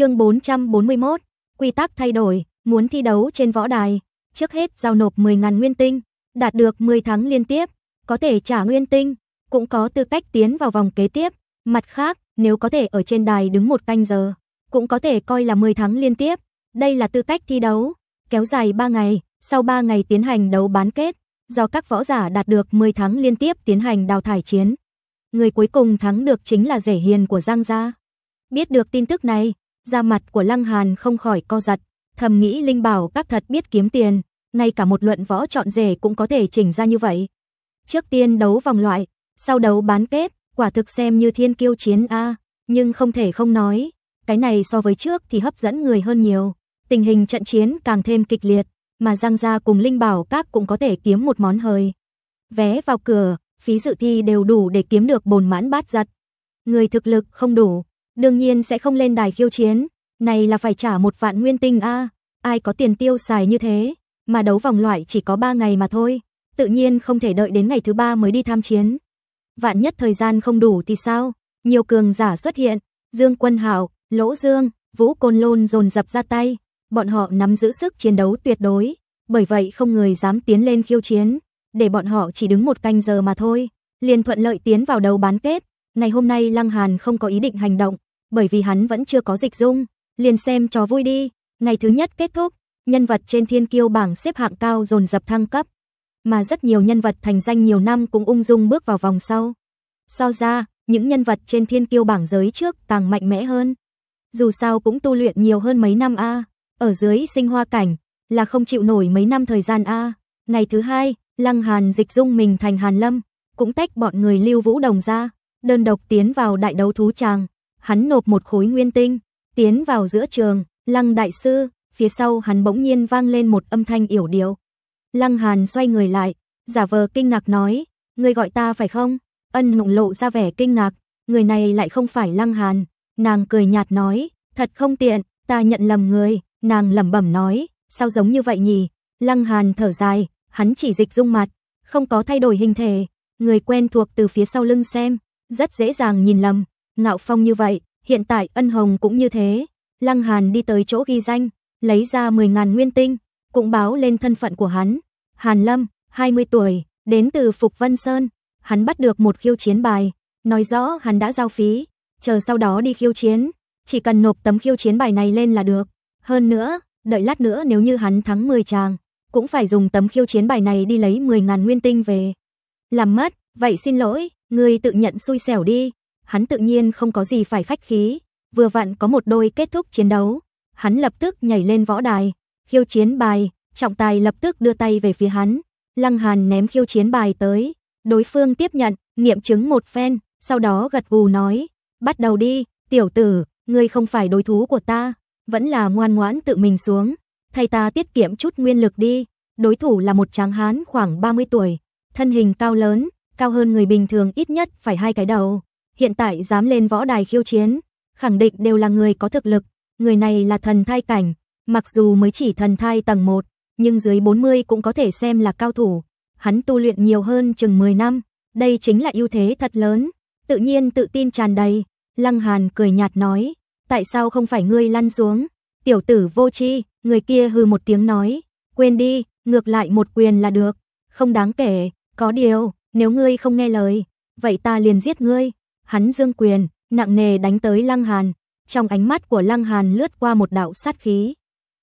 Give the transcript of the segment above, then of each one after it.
Chương 441, quy tắc thay đổi, muốn thi đấu trên võ đài, trước hết giao nộp 10.000 nguyên tinh, đạt được 10 thắng liên tiếp, có thể trả nguyên tinh, cũng có tư cách tiến vào vòng kế tiếp. Mặt khác, nếu có thể ở trên đài đứng một canh giờ, cũng có thể coi là 10 thắng liên tiếp. Đây là tư cách thi đấu, kéo dài 3 ngày, sau 3 ngày tiến hành đấu bán kết, do các võ giả đạt được 10 thắng liên tiếp tiến hành đào thải chiến. Người cuối cùng thắng được chính là rể hiền của Giang Gia. Biết được tin tức này, ra mặt của Lăng Hàn không khỏi co giật, thầm nghĩ Linh Bảo các thật biết kiếm tiền, ngay cả một luận võ chọn rể cũng có thể chỉnh ra như vậy. Trước tiên đấu vòng loại, sau đấu bán kết, quả thực xem như thiên kiêu chiến A, nhưng không thể không nói, cái này so với trước thì hấp dẫn người hơn nhiều. Tình hình trận chiến càng thêm kịch liệt, mà Giang Gia cùng Linh Bảo các cũng có thể kiếm một món hời. Vé vào cửa, phí dự thi đều đủ để kiếm được bồn mãn bát giật, Người thực lực không đủ, đương nhiên sẽ không lên đài khiêu chiến, này là phải trả một vạn nguyên tinh a, ai có tiền tiêu xài như thế, mà đấu vòng loại chỉ có 3 ngày mà thôi, tự nhiên không thể đợi đến ngày thứ ba mới đi tham chiến. Vạn nhất thời gian không đủ thì sao? Nhiều cường giả xuất hiện, Dương Quân Hạo, Lỗ Dương, Vũ Côn Lôn dồn dập ra tay, bọn họ nắm giữ sức chiến đấu tuyệt đối, bởi vậy không người dám tiến lên khiêu chiến, để bọn họ chỉ đứng một canh giờ mà thôi, liền thuận lợi tiến vào đầu bán kết, Ngày hôm nay Lăng Hàn không có ý định hành động, bởi vì hắn vẫn chưa có dịch dung, liền xem cho vui đi. Ngày thứ nhất kết thúc, nhân vật trên thiên kiêu bảng xếp hạng cao dồn dập thăng cấp, mà rất nhiều nhân vật thành danh nhiều năm cũng ung dung bước vào vòng sau. So ra, những nhân vật trên thiên kiêu bảng giới trước càng mạnh mẽ hơn. Dù sao cũng tu luyện nhiều hơn mấy năm a, ở dưới sinh hoa cảnh là không chịu nổi mấy năm thời gian a. Ngày thứ hai, Lăng Hàn dịch dung mình thành Hàn Lâm, cũng tách bọn người Lưu Vũ Đồng ra đơn độc tiến vào đại đấu thú tràng, hắn nộp một khối nguyên tinh, tiến vào giữa trường, Lăng đại sư, phía sau hắn bỗng nhiên vang lên một âm thanh yểu điệu. Lăng Hàn xoay người lại, giả vờ kinh ngạc nói, người gọi ta phải không?" Ân Nụng lộ ra vẻ kinh ngạc, người này lại không phải Lăng Hàn, nàng cười nhạt nói, "Thật không tiện, ta nhận lầm người." Nàng lẩm bẩm nói, "Sao giống như vậy nhỉ?" Lăng Hàn thở dài, hắn chỉ dịch dung mặt, không có thay đổi hình thể, người quen thuộc từ phía sau lưng xem, rất dễ dàng nhìn lầm. Ngạo Phong như vậy, hiện tại Ân Hồng cũng như thế. Lăng Hàn đi tới chỗ ghi danh, lấy ra 10.000 nguyên tinh, cũng báo lên thân phận của hắn. Hàn Lâm, 20 tuổi, đến từ Phục Vân Sơn. Hắn bắt được một khiêu chiến bài, nói rõ hắn đã giao phí, chờ sau đó đi khiêu chiến. Chỉ cần nộp tấm khiêu chiến bài này lên là được. Hơn nữa, đợi lát nữa nếu như hắn thắng 10 chàng, cũng phải dùng tấm khiêu chiến bài này đi lấy 10.000 nguyên tinh về. Làm mất, vậy xin lỗi, Ngươi tự nhận xui xẻo đi. Hắn tự nhiên không có gì phải khách khí, vừa vặn có một đôi kết thúc chiến đấu. Hắn lập tức nhảy lên võ đài, khiêu chiến bài, trọng tài lập tức đưa tay về phía hắn. Lăng Hàn ném khiêu chiến bài tới, đối phương tiếp nhận, nghiệm chứng một phen, sau đó gật gù nói, bắt đầu đi, tiểu tử, ngươi không phải đối thủ của ta, vẫn là ngoan ngoãn tự mình xuống, thay ta tiết kiệm chút nguyên lực đi. Đối thủ là một tráng hán khoảng 30 tuổi, thân hình cao lớn, cao hơn người bình thường ít nhất phải hai cái đầu. Hiện tại dám lên võ đài khiêu chiến, khẳng định đều là người có thực lực, người này là thần thai cảnh, mặc dù mới chỉ thần thai tầng 1, nhưng dưới 40 cũng có thể xem là cao thủ. Hắn tu luyện nhiều hơn chừng 10 năm, đây chính là ưu thế thật lớn, tự nhiên tự tin tràn đầy. Lăng Hàn cười nhạt nói, tại sao không phải ngươi lăn xuống? Tiểu tử vô chi, người kia hừ một tiếng nói, quên đi, ngược lại một quyền là được, không đáng kể, có điều, nếu ngươi không nghe lời, vậy ta liền giết ngươi. Hắn dương quyền, nặng nề đánh tới Lăng Hàn, trong ánh mắt của Lăng Hàn lướt qua một đạo sát khí.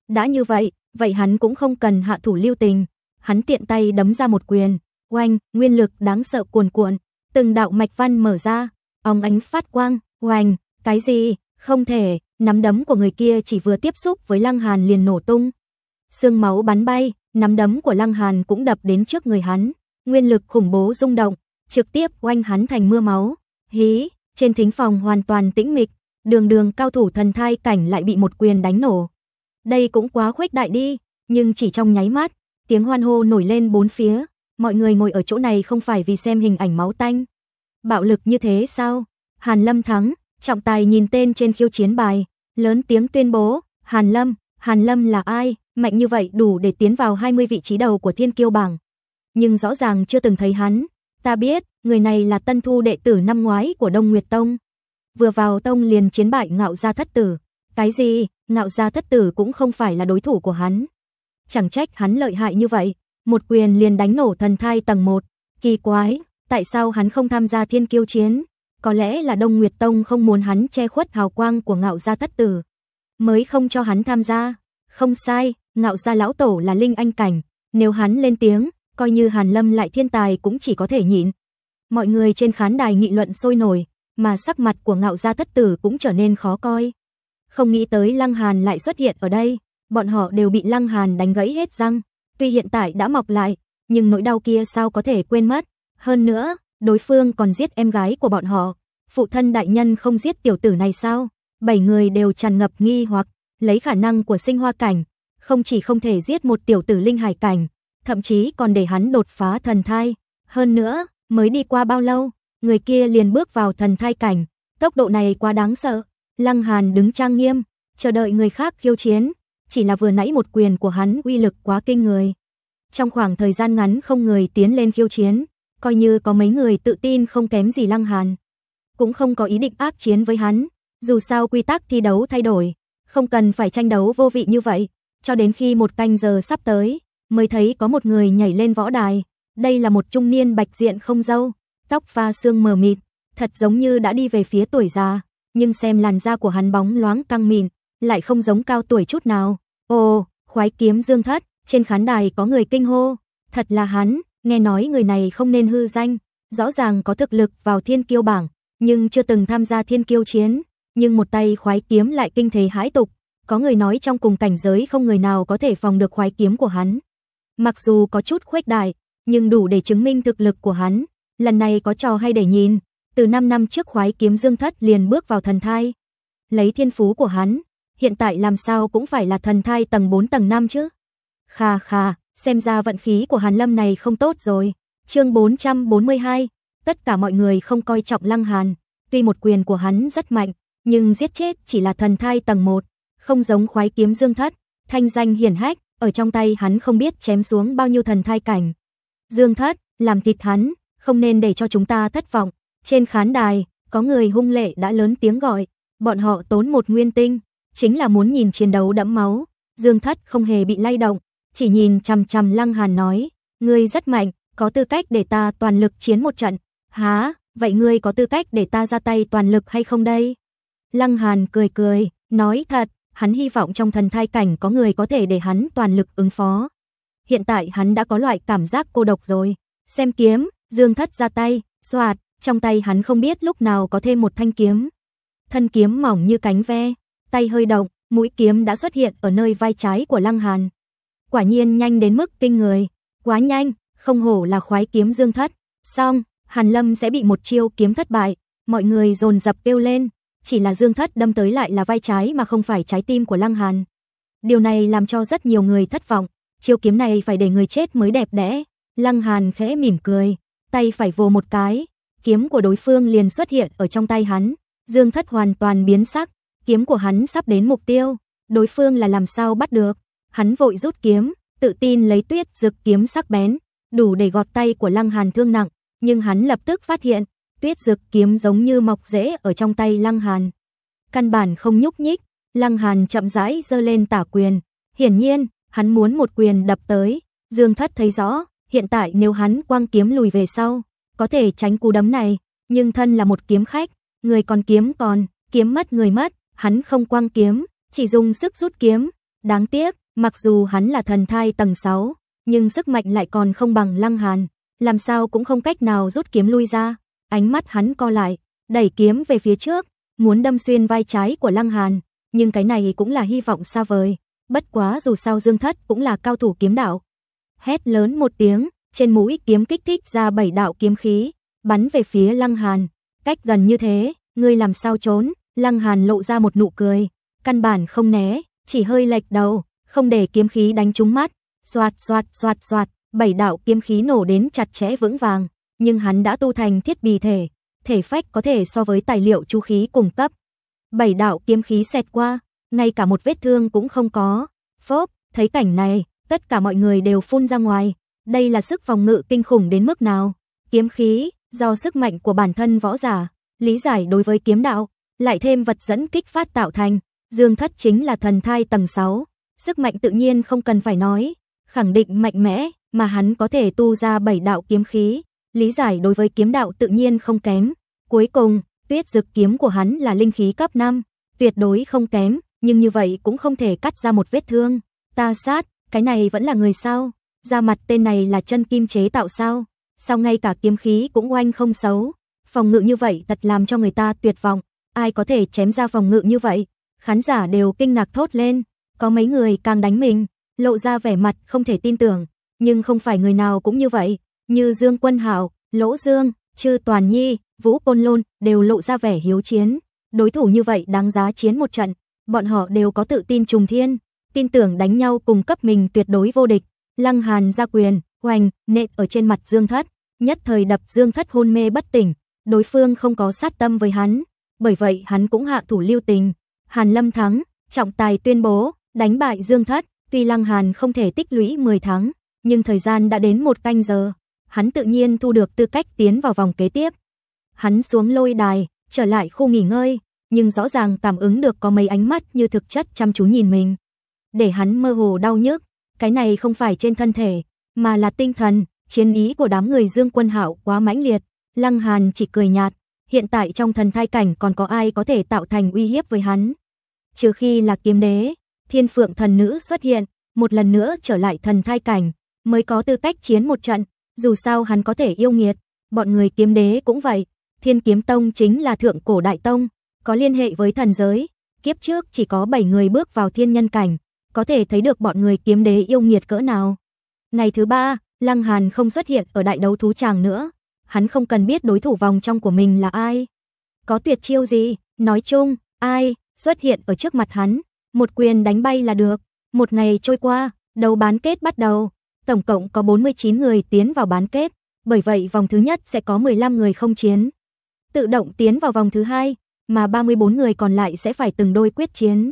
Đã như vậy, vậy hắn cũng không cần hạ thủ lưu tình, hắn tiện tay đấm ra một quyền, oanh, nguyên lực đáng sợ cuồn cuộn, từng đạo mạch văn mở ra, óng ánh phát quang, oanh, cái gì, không thể, nắm đấm của người kia chỉ vừa tiếp xúc với Lăng Hàn liền nổ tung. Xương máu bắn bay, nắm đấm của Lăng Hàn cũng đập đến trước người hắn nguyên lực khủng bố rung động, trực tiếp oanh hắn thành mưa máu. Hí, trên thính phòng hoàn toàn tĩnh mịch, đường đường cao thủ thần thai cảnh lại bị một quyền đánh nổ. Đây cũng quá khuếch đại đi, nhưng chỉ trong nháy mắt, tiếng hoan hô nổi lên bốn phía, mọi người ngồi ở chỗ này không phải vì xem hình ảnh máu tanh. Bạo lực như thế sao? Hàn Lâm thắng, trọng tài nhìn tên trên khiêu chiến bài, lớn tiếng tuyên bố, Hàn Lâm, Hàn Lâm là ai, mạnh như vậy đủ để tiến vào 20 vị trí đầu của thiên kiêu bảng nhưng rõ ràng chưa từng thấy hắn. Ta biết, người này là tân thu đệ tử năm ngoái của Đông Nguyệt Tông. Vừa vào tông liền chiến bại ngạo gia thất tử. Cái gì, ngạo gia thất tử cũng không phải là đối thủ của hắn. Chẳng trách hắn lợi hại như vậy, một quyền liền đánh nổ thần thai tầng 1. Kỳ quái, tại sao hắn không tham gia thiên kiêu chiến? Có lẽ là Đông Nguyệt Tông không muốn hắn che khuất hào quang của ngạo gia thất tử. Mới không cho hắn tham gia. Không sai, ngạo gia lão tổ là linh anh cảnh. Nếu hắn lên tiếng, coi như Hàn Lâm lại thiên tài cũng chỉ có thể nhịn. Mọi người trên khán đài nghị luận sôi nổi, mà sắc mặt của ngạo gia thất tử cũng trở nên khó coi. Không nghĩ tới Lăng Hàn lại xuất hiện ở đây, bọn họ đều bị Lăng Hàn đánh gãy hết răng, tuy hiện tại đã mọc lại, nhưng nỗi đau kia sao có thể quên mất. Hơn nữa, đối phương còn giết em gái của bọn họ, phụ thân đại nhân không giết tiểu tử này sao? Bảy người đều tràn ngập nghi hoặc, lấy khả năng của sinh hoa cảnh, không chỉ không thể giết một tiểu tử linh hải cảnh, thậm chí còn để hắn đột phá thần thai. Hơn nữa, mới đi qua bao lâu, người kia liền bước vào thần thai cảnh, tốc độ này quá đáng sợ. Lăng Hàn đứng trang nghiêm, chờ đợi người khác khiêu chiến, chỉ là vừa nãy một quyền của hắn uy lực quá kinh người. Trong khoảng thời gian ngắn không người tiến lên khiêu chiến, coi như có mấy người tự tin không kém gì Lăng Hàn. Cũng không có ý định ác chiến với hắn, dù sao quy tắc thi đấu thay đổi, không cần phải tranh đấu vô vị như vậy, cho đến khi một canh giờ sắp tới, mới thấy có một người nhảy lên võ đài. Đây là một trung niên bạch diện không râu, tóc pha xương mờ mịt, thật giống như đã đi về phía tuổi già, nhưng xem làn da của hắn bóng loáng căng mịn, lại không giống cao tuổi chút nào. Ồ, khoái kiếm Dương Thất, trên khán đài có người kinh hô, thật là hắn, nghe nói người này không nên hư danh, rõ ràng có thực lực vào thiên kiêu bảng, nhưng chưa từng tham gia thiên kiêu chiến, nhưng một tay khoái kiếm lại kinh thế hãi tục, có người nói trong cùng cảnh giới không người nào có thể phòng được khoái kiếm của hắn. Mặc dù có chút khuếch đại, nhưng đủ để chứng minh thực lực của hắn. Lần này có trò hay để nhìn, từ 5 năm trước khoái kiếm dương thất liền bước vào thần thai. Lấy thiên phú của hắn, hiện tại làm sao cũng phải là thần thai tầng 4 tầng 5 chứ. Khà khà, xem ra vận khí của Hàn Lâm này không tốt rồi. Chương 442, tất cả mọi người không coi trọng Lăng Hàn, tuy một quyền của hắn rất mạnh, nhưng giết chết chỉ là thần thai tầng 1, không giống khoái kiếm Dương Thất, thanh danh hiển hách, ở trong tay hắn không biết chém xuống bao nhiêu thần thai cảnh. Dương Thất, làm thịt hắn, không nên để cho chúng ta thất vọng. Trên khán đài, có người hung lệ đã lớn tiếng gọi, bọn họ tốn một nguyên tinh, chính là muốn nhìn chiến đấu đẫm máu. Dương Thất không hề bị lay động, chỉ nhìn chằm chằm Lăng Hàn nói, ngươi rất mạnh, có tư cách để ta toàn lực chiến một trận. há vậy ngươi có tư cách để ta ra tay toàn lực hay không đây? Lăng Hàn cười cười, nói thật, hắn hy vọng trong thần thai cảnh có người có thể để hắn toàn lực ứng phó. Hiện tại hắn đã có loại cảm giác cô độc rồi. Xem kiếm, Dương Thất ra tay, xoạt, trong tay hắn không biết lúc nào có thêm một thanh kiếm. Thân kiếm mỏng như cánh ve, tay hơi động, mũi kiếm đã xuất hiện ở nơi vai trái của Lăng Hàn. Quả nhiên nhanh đến mức kinh người, quá nhanh, không hổ là khoái kiếm Dương Thất. Xong, Hàn Lâm sẽ bị một chiêu kiếm thất bại, mọi người dồn dập kêu lên chỉ là Dương Thất đâm tới lại là vai trái mà không phải trái tim của Lăng Hàn. Điều này làm cho rất nhiều người thất vọng, chiêu kiếm này phải để người chết mới đẹp đẽ. Lăng Hàn khẽ mỉm cười, tay phải vồ một cái, kiếm của đối phương liền xuất hiện ở trong tay hắn. Dương Thất hoàn toàn biến sắc, kiếm của hắn sắp đến mục tiêu, đối phương là làm sao bắt được. Hắn vội rút kiếm, tự tin lấy tuyết rực kiếm sắc bén, đủ để gọt tay của Lăng Hàn thương nặng, nhưng hắn lập tức phát hiện, Tuyết Dực kiếm giống như mọc rễ ở trong tay Lăng Hàn. Căn bản không nhúc nhích, Lăng Hàn chậm rãi giơ lên tả quyền, hiển nhiên, hắn muốn một quyền đập tới, Dương Thất thấy rõ, hiện tại nếu hắn quang kiếm lùi về sau, có thể tránh cú đấm này, nhưng thân là một kiếm khách, người còn kiếm còn, kiếm mất người mất, hắn không quang kiếm, chỉ dùng sức rút kiếm, đáng tiếc, mặc dù hắn là thần thai tầng 6, nhưng sức mạnh lại còn không bằng Lăng Hàn, làm sao cũng không cách nào rút kiếm lui ra. Ánh mắt hắn co lại, đẩy kiếm về phía trước, muốn đâm xuyên vai trái của Lăng Hàn, nhưng cái này cũng là hy vọng xa vời. Bất quá dù sao Dương Thất cũng là cao thủ kiếm đạo. Hét lớn một tiếng, trên mũi kiếm kích thích ra bảy đạo kiếm khí, bắn về phía Lăng Hàn. Cách gần như thế, ngươi làm sao trốn? Lăng Hàn lộ ra một nụ cười, căn bản không né, chỉ hơi lệch đầu, không để kiếm khí đánh trúng mắt. Xoạt, xoạt, xoạt, xoạt, bảy đạo kiếm khí nổ đến chặt chẽ vững vàng nhưng hắn đã tu thành thiết bì thể, thể phách có thể so với tài liệu chú khí cùng cấp. Bảy đạo kiếm khí xẹt qua, ngay cả một vết thương cũng không có. Phốp, thấy cảnh này, tất cả mọi người đều phun ra ngoài. Đây là sức phòng ngự kinh khủng đến mức nào? Kiếm khí, do sức mạnh của bản thân võ giả, lý giải đối với kiếm đạo, lại thêm vật dẫn kích phát tạo thành. Dương thất chính là thần thai tầng 6. Sức mạnh tự nhiên không cần phải nói, khẳng định mạnh mẽ mà hắn có thể tu ra bảy đạo kiếm khí lý giải đối với kiếm đạo tự nhiên không kém. Cuối cùng, tuyết dực kiếm của hắn là linh khí cấp 5, tuyệt đối không kém, nhưng như vậy cũng không thể cắt ra một vết thương. Ta sát, cái này vẫn là người sao? ra mặt tên này là chân kim chế tạo sao? Sao ngay cả kiếm khí cũng oanh không xấu? Phòng ngự như vậy thật làm cho người ta tuyệt vọng. Ai có thể chém ra phòng ngự như vậy? Khán giả đều kinh ngạc thốt lên. Có mấy người càng đánh mình, lộ ra vẻ mặt không thể tin tưởng. Nhưng không phải người nào cũng như vậy như Dương Quân Hảo, Lỗ Dương, Trư Toàn Nhi, Vũ Côn Lôn đều lộ ra vẻ hiếu chiến. Đối thủ như vậy đáng giá chiến một trận, bọn họ đều có tự tin trùng thiên, tin tưởng đánh nhau cùng cấp mình tuyệt đối vô địch. Lăng Hàn ra quyền, hoành, nện ở trên mặt Dương Thất, nhất thời đập Dương Thất hôn mê bất tỉnh, đối phương không có sát tâm với hắn, bởi vậy hắn cũng hạ thủ lưu tình. Hàn Lâm thắng, trọng tài tuyên bố, đánh bại Dương Thất, tuy Lăng Hàn không thể tích lũy 10 tháng, nhưng thời gian đã đến một canh giờ hắn tự nhiên thu được tư cách tiến vào vòng kế tiếp. Hắn xuống lôi đài, trở lại khu nghỉ ngơi, nhưng rõ ràng cảm ứng được có mấy ánh mắt như thực chất chăm chú nhìn mình. Để hắn mơ hồ đau nhức, cái này không phải trên thân thể, mà là tinh thần, chiến ý của đám người Dương Quân Hạo quá mãnh liệt, Lăng Hàn chỉ cười nhạt, hiện tại trong thần thai cảnh còn có ai có thể tạo thành uy hiếp với hắn. Trừ khi là kiếm đế, thiên phượng thần nữ xuất hiện, một lần nữa trở lại thần thai cảnh, mới có tư cách chiến một trận, dù sao hắn có thể yêu nghiệt, bọn người kiếm đế cũng vậy. Thiên kiếm tông chính là thượng cổ đại tông, có liên hệ với thần giới. Kiếp trước chỉ có 7 người bước vào thiên nhân cảnh, có thể thấy được bọn người kiếm đế yêu nghiệt cỡ nào. Ngày thứ ba, Lăng Hàn không xuất hiện ở đại đấu thú tràng nữa. Hắn không cần biết đối thủ vòng trong của mình là ai. Có tuyệt chiêu gì, nói chung, ai xuất hiện ở trước mặt hắn, một quyền đánh bay là được. Một ngày trôi qua, đấu bán kết bắt đầu tổng cộng có 49 người tiến vào bán kết, bởi vậy vòng thứ nhất sẽ có 15 người không chiến. Tự động tiến vào vòng thứ hai, mà 34 người còn lại sẽ phải từng đôi quyết chiến.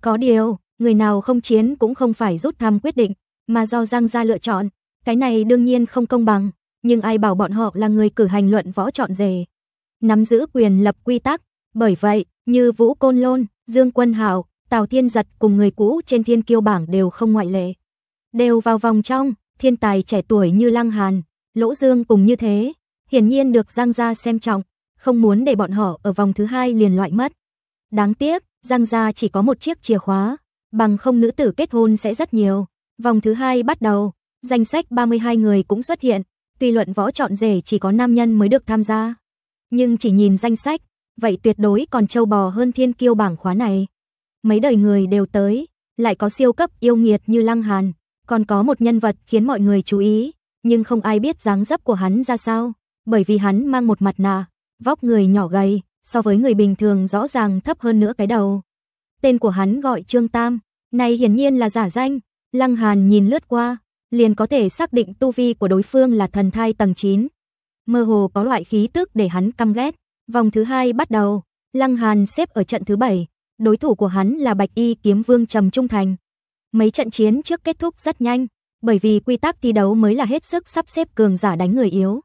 Có điều, người nào không chiến cũng không phải rút thăm quyết định, mà do Giang Gia lựa chọn. Cái này đương nhiên không công bằng, nhưng ai bảo bọn họ là người cử hành luận võ chọn rể, Nắm giữ quyền lập quy tắc, bởi vậy, như Vũ Côn Lôn, Dương Quân Hảo, Tào Thiên Giật cùng người cũ trên thiên kiêu bảng đều không ngoại lệ đều vào vòng trong, thiên tài trẻ tuổi như Lăng Hàn, Lỗ Dương cũng như thế, hiển nhiên được Giang Gia xem trọng, không muốn để bọn họ ở vòng thứ hai liền loại mất. Đáng tiếc, Giang Gia chỉ có một chiếc chìa khóa, bằng không nữ tử kết hôn sẽ rất nhiều. Vòng thứ hai bắt đầu, danh sách 32 người cũng xuất hiện, tuy luận võ chọn rể chỉ có nam nhân mới được tham gia. Nhưng chỉ nhìn danh sách, vậy tuyệt đối còn trâu bò hơn thiên kiêu bảng khóa này. Mấy đời người đều tới, lại có siêu cấp yêu nghiệt như Lăng Hàn, còn có một nhân vật khiến mọi người chú ý, nhưng không ai biết dáng dấp của hắn ra sao, bởi vì hắn mang một mặt nạ, vóc người nhỏ gầy, so với người bình thường rõ ràng thấp hơn nữa cái đầu. Tên của hắn gọi Trương Tam, này hiển nhiên là giả danh, Lăng Hàn nhìn lướt qua, liền có thể xác định tu vi của đối phương là thần thai tầng 9. Mơ hồ có loại khí tức để hắn căm ghét. Vòng thứ hai bắt đầu, Lăng Hàn xếp ở trận thứ 7, đối thủ của hắn là Bạch Y Kiếm Vương Trầm Trung Thành. Mấy trận chiến trước kết thúc rất nhanh, bởi vì quy tắc thi đấu mới là hết sức sắp xếp cường giả đánh người yếu.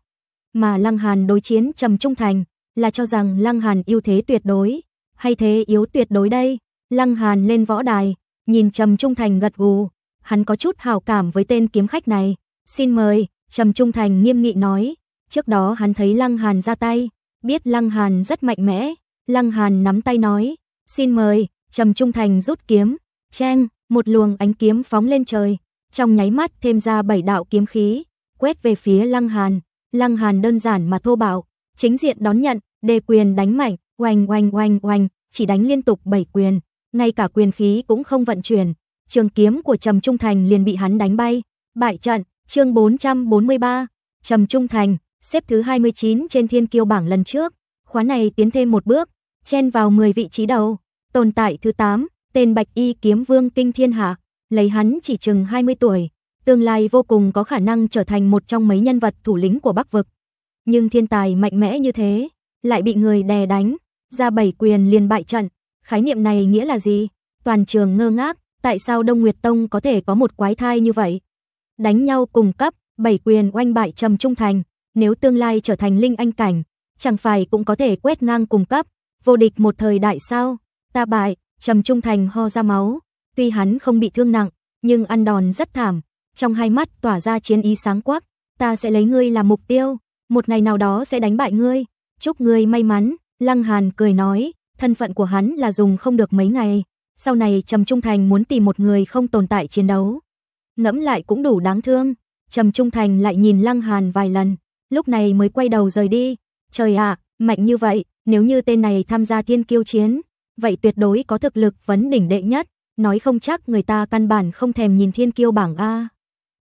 Mà Lăng Hàn đối chiến Trầm Trung Thành là cho rằng Lăng Hàn ưu thế tuyệt đối, hay thế yếu tuyệt đối đây. Lăng Hàn lên võ đài, nhìn Trầm Trung Thành gật gù, hắn có chút hào cảm với tên kiếm khách này. "Xin mời." Trầm Trung Thành nghiêm nghị nói, trước đó hắn thấy Lăng Hàn ra tay, biết Lăng Hàn rất mạnh mẽ. Lăng Hàn nắm tay nói, "Xin mời." Trầm Trung Thành rút kiếm, "Cheng." một luồng ánh kiếm phóng lên trời, trong nháy mắt thêm ra bảy đạo kiếm khí, quét về phía Lăng Hàn. Lăng Hàn đơn giản mà thô bạo, chính diện đón nhận, đề quyền đánh mạnh, oanh oanh oanh oanh, chỉ đánh liên tục bảy quyền, ngay cả quyền khí cũng không vận chuyển, trường kiếm của Trầm Trung Thành liền bị hắn đánh bay. Bại trận, chương 443, Trầm Trung Thành, xếp thứ 29 trên thiên kiêu bảng lần trước, khóa này tiến thêm một bước, chen vào 10 vị trí đầu, tồn tại thứ 8, tên Bạch Y Kiếm Vương Kinh Thiên Hạ, lấy hắn chỉ chừng 20 tuổi, tương lai vô cùng có khả năng trở thành một trong mấy nhân vật thủ lĩnh của Bắc vực. Nhưng thiên tài mạnh mẽ như thế, lại bị người đè đánh, ra bảy quyền liền bại trận, khái niệm này nghĩa là gì? Toàn trường ngơ ngác, tại sao Đông Nguyệt Tông có thể có một quái thai như vậy? Đánh nhau cùng cấp, bảy quyền oanh bại trầm trung thành, nếu tương lai trở thành linh anh cảnh, chẳng phải cũng có thể quét ngang cùng cấp, vô địch một thời đại sao? Ta bại, Trầm Trung Thành ho ra máu, tuy hắn không bị thương nặng, nhưng ăn đòn rất thảm, trong hai mắt tỏa ra chiến ý sáng quắc, ta sẽ lấy ngươi làm mục tiêu, một ngày nào đó sẽ đánh bại ngươi, chúc ngươi may mắn, Lăng Hàn cười nói, thân phận của hắn là dùng không được mấy ngày, sau này Trầm Trung Thành muốn tìm một người không tồn tại chiến đấu. Ngẫm lại cũng đủ đáng thương, Trầm Trung Thành lại nhìn Lăng Hàn vài lần, lúc này mới quay đầu rời đi, trời ạ, mạnh như vậy, nếu như tên này tham gia thiên kiêu chiến, vậy tuyệt đối có thực lực vấn đỉnh đệ nhất, nói không chắc người ta căn bản không thèm nhìn thiên kiêu bảng A.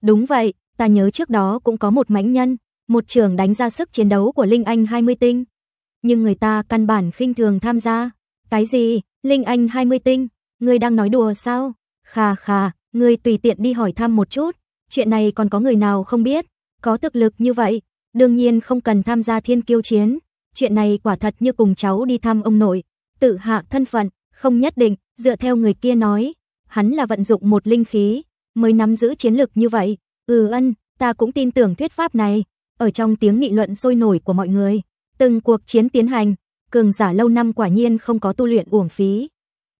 Đúng vậy, ta nhớ trước đó cũng có một mãnh nhân, một trường đánh ra sức chiến đấu của Linh Anh 20 tinh. Nhưng người ta căn bản khinh thường tham gia. Cái gì, Linh Anh 20 tinh, người đang nói đùa sao? Khà khà, người tùy tiện đi hỏi thăm một chút, chuyện này còn có người nào không biết, có thực lực như vậy, đương nhiên không cần tham gia thiên kiêu chiến. Chuyện này quả thật như cùng cháu đi thăm ông nội, tự hạ thân phận, không nhất định, dựa theo người kia nói, hắn là vận dụng một linh khí, mới nắm giữ chiến lược như vậy. Ừ ân, ta cũng tin tưởng thuyết pháp này. Ở trong tiếng nghị luận sôi nổi của mọi người, từng cuộc chiến tiến hành, cường giả lâu năm quả nhiên không có tu luyện uổng phí.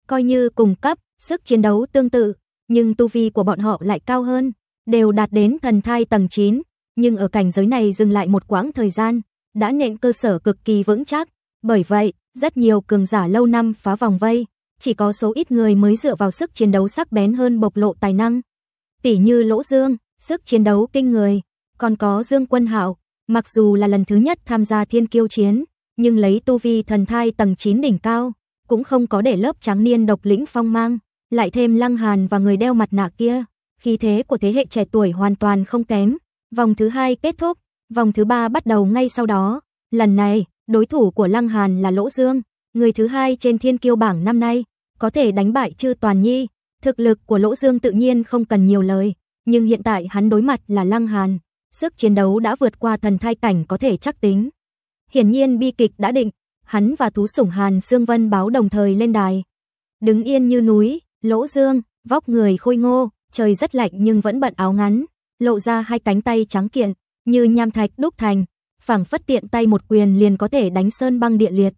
Coi như cùng cấp, sức chiến đấu tương tự, nhưng tu vi của bọn họ lại cao hơn, đều đạt đến thần thai tầng 9, nhưng ở cảnh giới này dừng lại một quãng thời gian, đã nện cơ sở cực kỳ vững chắc, bởi vậy, rất nhiều cường giả lâu năm phá vòng vây, chỉ có số ít người mới dựa vào sức chiến đấu sắc bén hơn bộc lộ tài năng. Tỷ như Lỗ Dương, sức chiến đấu kinh người, còn có Dương Quân Hạo, mặc dù là lần thứ nhất tham gia thiên kiêu chiến, nhưng lấy tu vi thần thai tầng 9 đỉnh cao, cũng không có để lớp tráng niên độc lĩnh phong mang, lại thêm Lăng Hàn và người đeo mặt nạ kia, khí thế của thế hệ trẻ tuổi hoàn toàn không kém. Vòng thứ hai kết thúc, vòng thứ ba bắt đầu ngay sau đó. Lần này, Đối thủ của Lăng Hàn là Lỗ Dương, người thứ hai trên thiên kiêu bảng năm nay, có thể đánh bại Chư Toàn Nhi. Thực lực của Lỗ Dương tự nhiên không cần nhiều lời, nhưng hiện tại hắn đối mặt là Lăng Hàn, sức chiến đấu đã vượt qua thần thai cảnh có thể chắc tính. Hiển nhiên bi kịch đã định, hắn và thú sủng Hàn Sương Vân báo đồng thời lên đài. Đứng yên như núi, Lỗ Dương, vóc người khôi ngô, trời rất lạnh nhưng vẫn bận áo ngắn, lộ ra hai cánh tay trắng kiện, như nham thạch đúc thành, phảng phất tiện tay một quyền liền có thể đánh sơn băng địa liệt.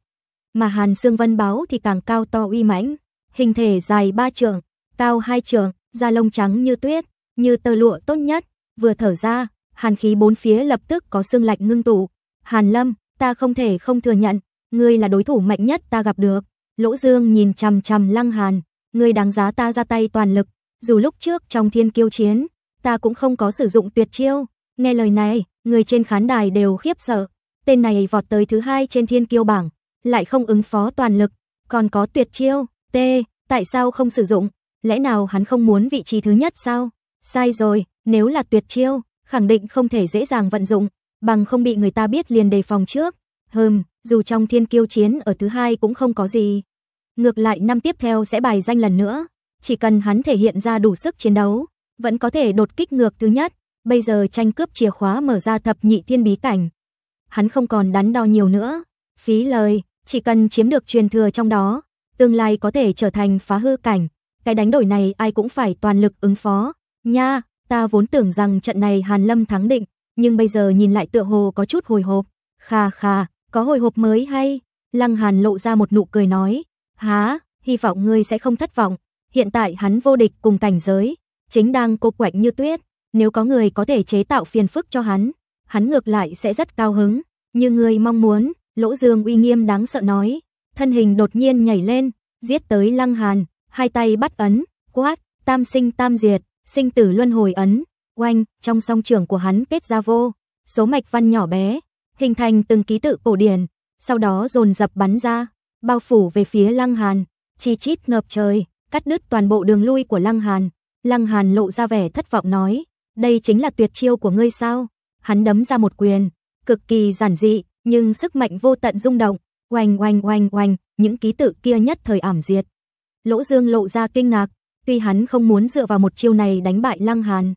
Mà Hàn Dương Vân báo thì càng cao to uy mãnh, hình thể dài ba trường, cao hai trường, da lông trắng như tuyết, như tơ lụa tốt nhất, vừa thở ra, hàn khí bốn phía lập tức có xương lạnh ngưng tụ. Hàn Lâm, ta không thể không thừa nhận, ngươi là đối thủ mạnh nhất ta gặp được. Lỗ Dương nhìn chằm chằm Lăng Hàn, ngươi đáng giá ta ra tay toàn lực, dù lúc trước trong thiên kiêu chiến, ta cũng không có sử dụng tuyệt chiêu, Nghe lời này, người trên khán đài đều khiếp sợ. Tên này vọt tới thứ hai trên thiên kiêu bảng, lại không ứng phó toàn lực, còn có tuyệt chiêu, T, tại sao không sử dụng? Lẽ nào hắn không muốn vị trí thứ nhất sao? Sai rồi, nếu là tuyệt chiêu, khẳng định không thể dễ dàng vận dụng, bằng không bị người ta biết liền đề phòng trước. Hừm, dù trong thiên kiêu chiến ở thứ hai cũng không có gì. Ngược lại năm tiếp theo sẽ bài danh lần nữa, chỉ cần hắn thể hiện ra đủ sức chiến đấu, vẫn có thể đột kích ngược thứ nhất bây giờ tranh cướp chìa khóa mở ra thập nhị thiên bí cảnh. Hắn không còn đắn đo nhiều nữa, phí lời, chỉ cần chiếm được truyền thừa trong đó, tương lai có thể trở thành phá hư cảnh. Cái đánh đổi này ai cũng phải toàn lực ứng phó, nha, ta vốn tưởng rằng trận này Hàn Lâm thắng định, nhưng bây giờ nhìn lại tựa hồ có chút hồi hộp. Kha kha, có hồi hộp mới hay? Lăng Hàn lộ ra một nụ cười nói, há, hy vọng ngươi sẽ không thất vọng. Hiện tại hắn vô địch cùng cảnh giới, chính đang cô quạnh như tuyết. Nếu có người có thể chế tạo phiền phức cho hắn, hắn ngược lại sẽ rất cao hứng, như người mong muốn, Lỗ Dương uy nghiêm đáng sợ nói, thân hình đột nhiên nhảy lên, giết tới Lăng Hàn, hai tay bắt ấn, quát, tam sinh tam diệt, sinh tử luân hồi ấn, oanh, trong song trưởng của hắn kết ra vô, số mạch văn nhỏ bé, hình thành từng ký tự cổ điển, sau đó dồn dập bắn ra, bao phủ về phía Lăng Hàn, chi chít ngập trời, cắt đứt toàn bộ đường lui của Lăng Hàn. Lăng Hàn lộ ra vẻ thất vọng nói, đây chính là tuyệt chiêu của ngươi sao? Hắn đấm ra một quyền, cực kỳ giản dị, nhưng sức mạnh vô tận rung động, oanh oanh oanh oanh, những ký tự kia nhất thời ảm diệt. Lỗ Dương lộ ra kinh ngạc, tuy hắn không muốn dựa vào một chiêu này đánh bại Lăng Hàn,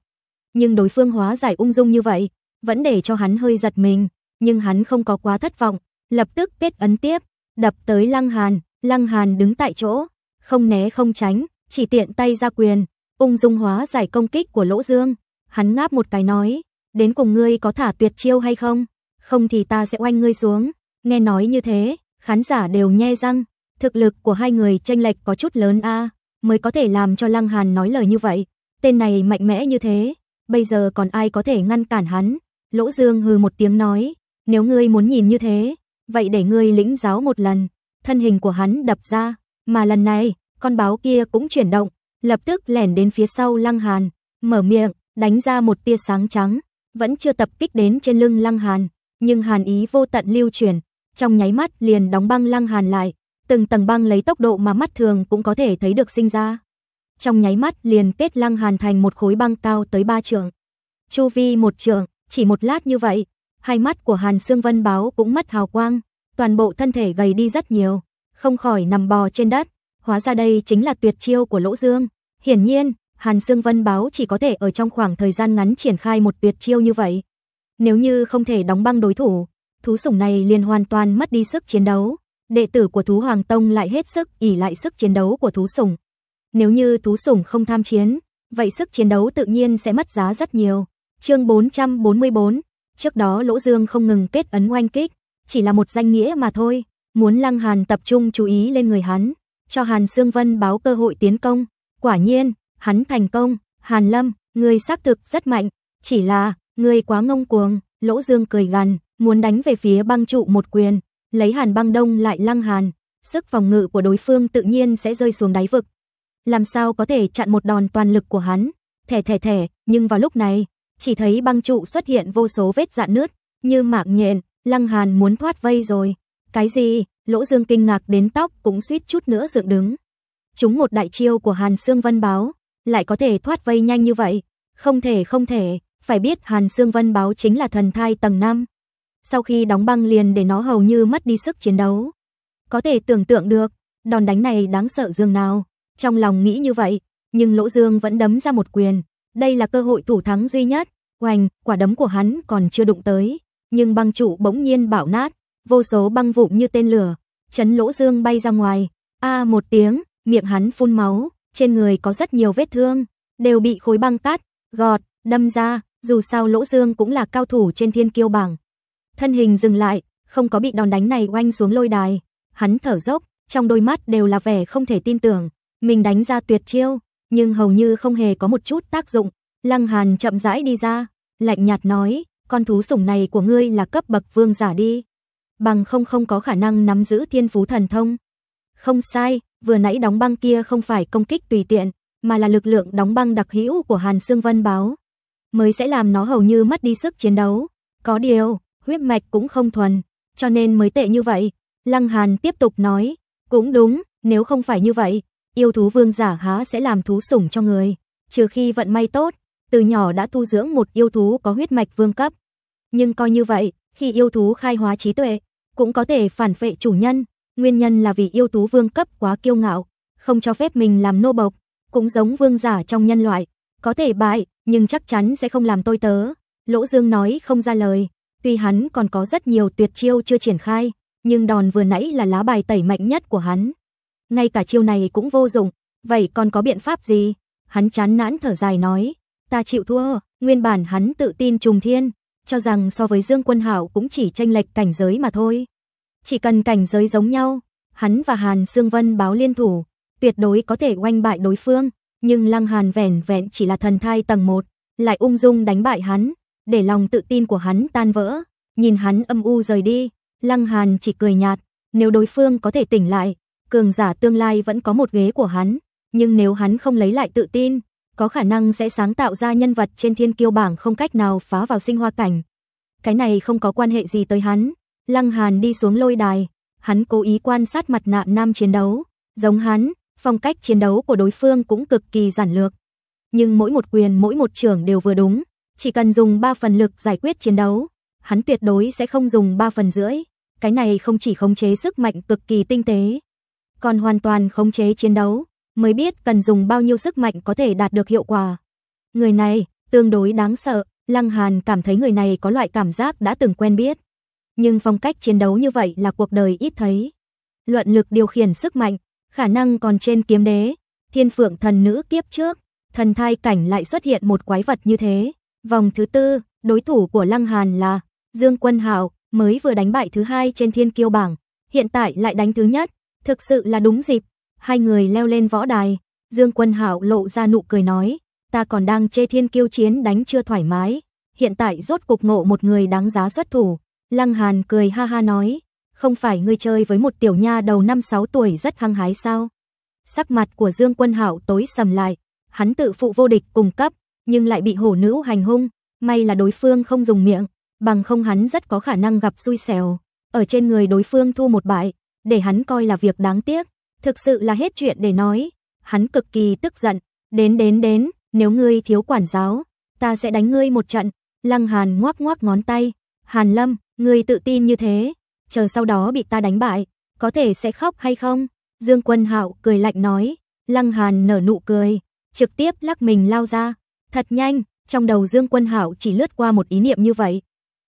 nhưng đối phương hóa giải ung dung như vậy, vẫn để cho hắn hơi giật mình, nhưng hắn không có quá thất vọng, lập tức kết ấn tiếp, đập tới Lăng Hàn, Lăng Hàn đứng tại chỗ, không né không tránh, chỉ tiện tay ra quyền, ung dung hóa giải công kích của Lỗ Dương. Hắn ngáp một cái nói, đến cùng ngươi có thả tuyệt chiêu hay không? Không thì ta sẽ oanh ngươi xuống. Nghe nói như thế, khán giả đều nhe răng, thực lực của hai người tranh lệch có chút lớn a, mới có thể làm cho Lăng Hàn nói lời như vậy. Tên này mạnh mẽ như thế, bây giờ còn ai có thể ngăn cản hắn? Lỗ Dương hừ một tiếng nói, nếu ngươi muốn nhìn như thế, vậy để ngươi lĩnh giáo một lần. Thân hình của hắn đập ra, mà lần này, con báo kia cũng chuyển động, lập tức lẻn đến phía sau Lăng Hàn, mở miệng, đánh ra một tia sáng trắng, vẫn chưa tập kích đến trên lưng Lăng Hàn, nhưng hàn ý vô tận lưu truyền, trong nháy mắt liền đóng băng Lăng Hàn lại, từng tầng băng lấy tốc độ mà mắt thường cũng có thể thấy được sinh ra. Trong nháy mắt liền kết Lăng Hàn thành một khối băng cao tới ba trường Chu vi một trường chỉ một lát như vậy, hai mắt của Hàn Sương Vân báo cũng mất hào quang, toàn bộ thân thể gầy đi rất nhiều, không khỏi nằm bò trên đất, hóa ra đây chính là tuyệt chiêu của Lỗ Dương. Hiển nhiên, Hàn Sương Vân báo chỉ có thể ở trong khoảng thời gian ngắn triển khai một tuyệt chiêu như vậy. Nếu như không thể đóng băng đối thủ, thú sủng này liền hoàn toàn mất đi sức chiến đấu. Đệ tử của thú Hoàng Tông lại hết sức ỉ lại sức chiến đấu của thú sủng. Nếu như thú sủng không tham chiến, vậy sức chiến đấu tự nhiên sẽ mất giá rất nhiều. Chương 444, trước đó Lỗ Dương không ngừng kết ấn oanh kích, chỉ là một danh nghĩa mà thôi, muốn Lăng Hàn tập trung chú ý lên người hắn, cho Hàn Sương Vân báo cơ hội tiến công. Quả nhiên, hắn thành công, Hàn Lâm, người xác thực rất mạnh, chỉ là, người quá ngông cuồng, Lỗ Dương cười gằn, muốn đánh về phía băng trụ một quyền, lấy Hàn băng đông lại lăng Hàn, sức phòng ngự của đối phương tự nhiên sẽ rơi xuống đáy vực. Làm sao có thể chặn một đòn toàn lực của hắn, thẻ thẻ thẻ, nhưng vào lúc này, chỉ thấy băng trụ xuất hiện vô số vết dạn nứt, như mạng nhện, lăng Hàn muốn thoát vây rồi. Cái gì, Lỗ Dương kinh ngạc đến tóc cũng suýt chút nữa dựng đứng. Chúng một đại chiêu của Hàn Sương Vân báo, lại có thể thoát vây nhanh như vậy. Không thể không thể, phải biết Hàn Sương Vân báo chính là thần thai tầng 5. Sau khi đóng băng liền để nó hầu như mất đi sức chiến đấu. Có thể tưởng tượng được, đòn đánh này đáng sợ dương nào. Trong lòng nghĩ như vậy, nhưng Lỗ Dương vẫn đấm ra một quyền. Đây là cơ hội thủ thắng duy nhất. Oanh, quả đấm của hắn còn chưa đụng tới. Nhưng băng trụ bỗng nhiên bạo nát, vô số băng vụn như tên lửa. Chấn Lỗ Dương bay ra ngoài. A à, một tiếng, miệng hắn phun máu, trên người có rất nhiều vết thương, đều bị khối băng tát, gọt, đâm ra, dù sao Lỗ Dương cũng là cao thủ trên thiên kiêu bảng. Thân hình dừng lại, không có bị đòn đánh này oanh xuống lôi đài, hắn thở dốc, trong đôi mắt đều là vẻ không thể tin tưởng, mình đánh ra tuyệt chiêu, nhưng hầu như không hề có một chút tác dụng. Lăng Hàn chậm rãi đi ra, lạnh nhạt nói, con thú sủng này của ngươi là cấp bậc vương giả đi. Bằng không không có khả năng nắm giữ thiên phú thần thông. Không sai, vừa nãy đóng băng kia không phải công kích tùy tiện, mà là lực lượng đóng băng đặc hữu của Hàn Xương Vân báo, mới sẽ làm nó hầu như mất đi sức chiến đấu. Có điều, huyết mạch cũng không thuần, cho nên mới tệ như vậy. Lăng Hàn tiếp tục nói, cũng đúng, nếu không phải như vậy, yêu thú vương giả há sẽ làm thú sủng cho người, trừ khi vận may tốt, từ nhỏ đã thu dưỡng một yêu thú có huyết mạch vương cấp. Nhưng coi như vậy, khi yêu thú khai hóa trí tuệ, cũng có thể phản phệ chủ nhân, Nguyên nhân là vì yêu tú vương cấp quá kiêu ngạo, không cho phép mình làm nô bộc, cũng giống vương giả trong nhân loại, có thể bại, nhưng chắc chắn sẽ không làm tôi tớ. Lỗ Dương nói không ra lời, tuy hắn còn có rất nhiều tuyệt chiêu chưa triển khai, nhưng đòn vừa nãy là lá bài tẩy mạnh nhất của hắn. Ngay cả chiêu này cũng vô dụng, vậy còn có biện pháp gì? Hắn chán nản thở dài nói, ta chịu thua, nguyên bản hắn tự tin trùng thiên, cho rằng so với Dương Quân Hảo cũng chỉ tranh lệch cảnh giới mà thôi. Chỉ cần cảnh giới giống nhau, hắn và Hàn Dương Vân báo liên thủ, tuyệt đối có thể oanh bại đối phương, nhưng Lăng Hàn vẻn vẹn chỉ là thần thai tầng 1, lại ung dung đánh bại hắn, để lòng tự tin của hắn tan vỡ. Nhìn hắn âm u rời đi, Lăng Hàn chỉ cười nhạt, nếu đối phương có thể tỉnh lại, cường giả tương lai vẫn có một ghế của hắn, nhưng nếu hắn không lấy lại tự tin, có khả năng sẽ sáng tạo ra nhân vật trên thiên kiêu bảng không cách nào phá vào sinh hoa cảnh. Cái này không có quan hệ gì tới hắn, Lăng Hàn đi xuống lôi đài, hắn cố ý quan sát mặt nạ nam chiến đấu, giống hắn, phong cách chiến đấu của đối phương cũng cực kỳ giản lược. Nhưng mỗi một quyền mỗi một trưởng đều vừa đúng, chỉ cần dùng 3 phần lực giải quyết chiến đấu, hắn tuyệt đối sẽ không dùng 3 phần rưỡi. Cái này không chỉ khống chế sức mạnh cực kỳ tinh tế, còn hoàn toàn khống chế chiến đấu, mới biết cần dùng bao nhiêu sức mạnh có thể đạt được hiệu quả. Người này, tương đối đáng sợ, Lăng Hàn cảm thấy người này có loại cảm giác đã từng quen biết nhưng phong cách chiến đấu như vậy là cuộc đời ít thấy. Luận lực điều khiển sức mạnh, khả năng còn trên kiếm đế, thiên phượng thần nữ kiếp trước, thần thai cảnh lại xuất hiện một quái vật như thế. Vòng thứ tư, đối thủ của Lăng Hàn là Dương Quân Hạo, mới vừa đánh bại thứ hai trên thiên kiêu bảng, hiện tại lại đánh thứ nhất, thực sự là đúng dịp. Hai người leo lên võ đài, Dương Quân Hạo lộ ra nụ cười nói, ta còn đang chê thiên kiêu chiến đánh chưa thoải mái, hiện tại rốt cục ngộ một người đáng giá xuất thủ, Lăng Hàn cười ha ha nói, không phải ngươi chơi với một tiểu nha đầu năm sáu tuổi rất hăng hái sao? Sắc mặt của Dương Quân Hạo tối sầm lại, hắn tự phụ vô địch cùng cấp, nhưng lại bị hổ nữ hành hung, may là đối phương không dùng miệng, bằng không hắn rất có khả năng gặp xui xẻo. Ở trên người đối phương thu một bại, để hắn coi là việc đáng tiếc, thực sự là hết chuyện để nói. Hắn cực kỳ tức giận, đến đến đến, nếu ngươi thiếu quản giáo, ta sẽ đánh ngươi một trận. Lăng Hàn ngoắc ngoắc ngón tay, Hàn Lâm, Người tự tin như thế, chờ sau đó bị ta đánh bại, có thể sẽ khóc hay không? Dương Quân Hạo cười lạnh nói, Lăng Hàn nở nụ cười, trực tiếp lắc mình lao ra, thật nhanh, trong đầu Dương Quân Hạo chỉ lướt qua một ý niệm như vậy,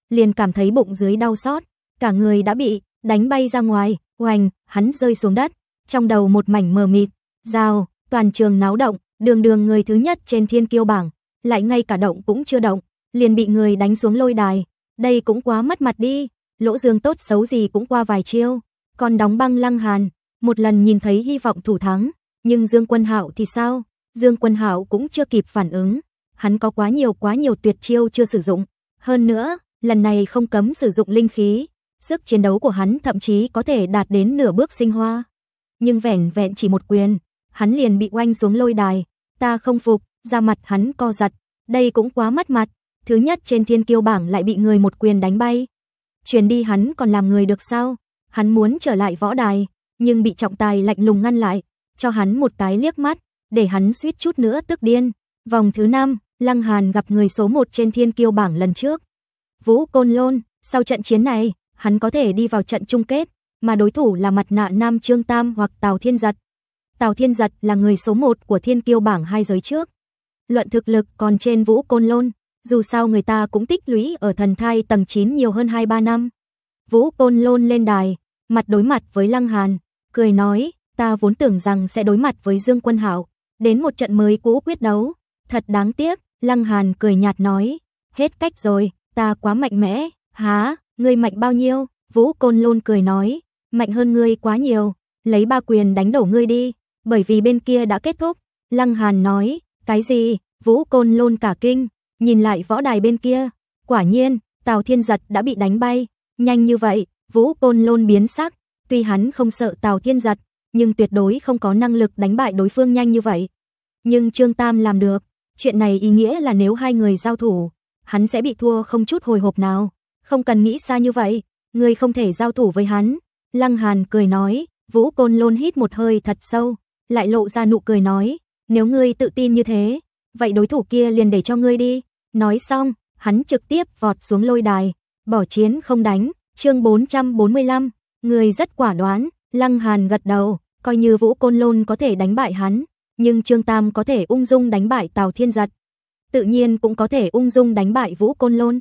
liền cảm thấy bụng dưới đau xót, cả người đã bị đánh bay ra ngoài, oành, hắn rơi xuống đất, trong đầu một mảnh mờ mịt, giao, toàn trường náo động, đường đường người thứ nhất trên thiên kiêu bảng, lại ngay cả động cũng chưa động, liền bị người đánh xuống lôi đài, đây cũng quá mất mặt đi, Lỗ Dương tốt xấu gì cũng qua vài chiêu, còn đóng băng Lăng Hàn, một lần nhìn thấy hy vọng thủ thắng, nhưng Dương Quân Hạo thì sao? Dương Quân Hạo cũng chưa kịp phản ứng, hắn có quá nhiều quá nhiều tuyệt chiêu chưa sử dụng, hơn nữa, lần này không cấm sử dụng linh khí, sức chiến đấu của hắn thậm chí có thể đạt đến nửa bước sinh hoa. Nhưng vẻn vẹn chỉ một quyền, hắn liền bị oanh xuống lôi đài, ta không phục, da mặt hắn co giật, đây cũng quá mất mặt, thứ nhất trên thiên kiêu bảng lại bị người một quyền đánh bay. Truyền đi hắn còn làm người được sao? Hắn muốn trở lại võ đài, nhưng bị trọng tài lạnh lùng ngăn lại, cho hắn một tái liếc mắt, để hắn suýt chút nữa tức điên. Vòng thứ 5, Lăng Hàn gặp người số 1 trên thiên kiêu bảng lần trước. Vũ Côn Lôn, sau trận chiến này, hắn có thể đi vào trận chung kết, mà đối thủ là mặt nạ Nam Trương Tam hoặc Tào Thiên Giật. Tào Thiên Giật là người số 1 của thiên kiêu bảng hai giới trước. Luận thực lực còn trên Vũ Côn Lôn, dù sao người ta cũng tích lũy ở thần thai tầng 9 nhiều hơn 2-3 năm. Vũ Côn Lôn lên đài, mặt đối mặt với Lăng Hàn, cười nói, ta vốn tưởng rằng sẽ đối mặt với Dương Quân Hảo, đến một trận mới cũ quyết đấu, thật đáng tiếc, Lăng Hàn cười nhạt nói, hết cách rồi, ta quá mạnh mẽ, há, ngươi mạnh bao nhiêu, Vũ Côn Lôn cười nói, mạnh hơn ngươi quá nhiều, lấy ba quyền đánh đổ ngươi đi, bởi vì bên kia đã kết thúc, Lăng Hàn nói, cái gì, Vũ Côn Lôn cả kinh, nhìn lại võ đài bên kia, quả nhiên, Tào Thiên Giật đã bị đánh bay, nhanh như vậy, Vũ Côn Lôn biến sắc, tuy hắn không sợ Tào Thiên Giật, nhưng tuyệt đối không có năng lực đánh bại đối phương nhanh như vậy. Nhưng Trương Tam làm được, chuyện này ý nghĩa là nếu hai người giao thủ, hắn sẽ bị thua không chút hồi hộp nào, không cần nghĩ xa như vậy, người không thể giao thủ với hắn. Lăng Hàn cười nói, Vũ Côn Lôn hít một hơi thật sâu, lại lộ ra nụ cười nói, nếu ngươi tự tin như thế, vậy đối thủ kia liền để cho ngươi đi. Nói xong, hắn trực tiếp vọt xuống lôi đài, bỏ chiến không đánh, chương 445, người rất quả đoán, Lăng Hàn gật đầu, coi như Vũ Côn Lôn có thể đánh bại hắn, nhưng Trương Tam có thể ung dung đánh bại Tào Thiên Giật. Tự nhiên cũng có thể ung dung đánh bại Vũ Côn Lôn.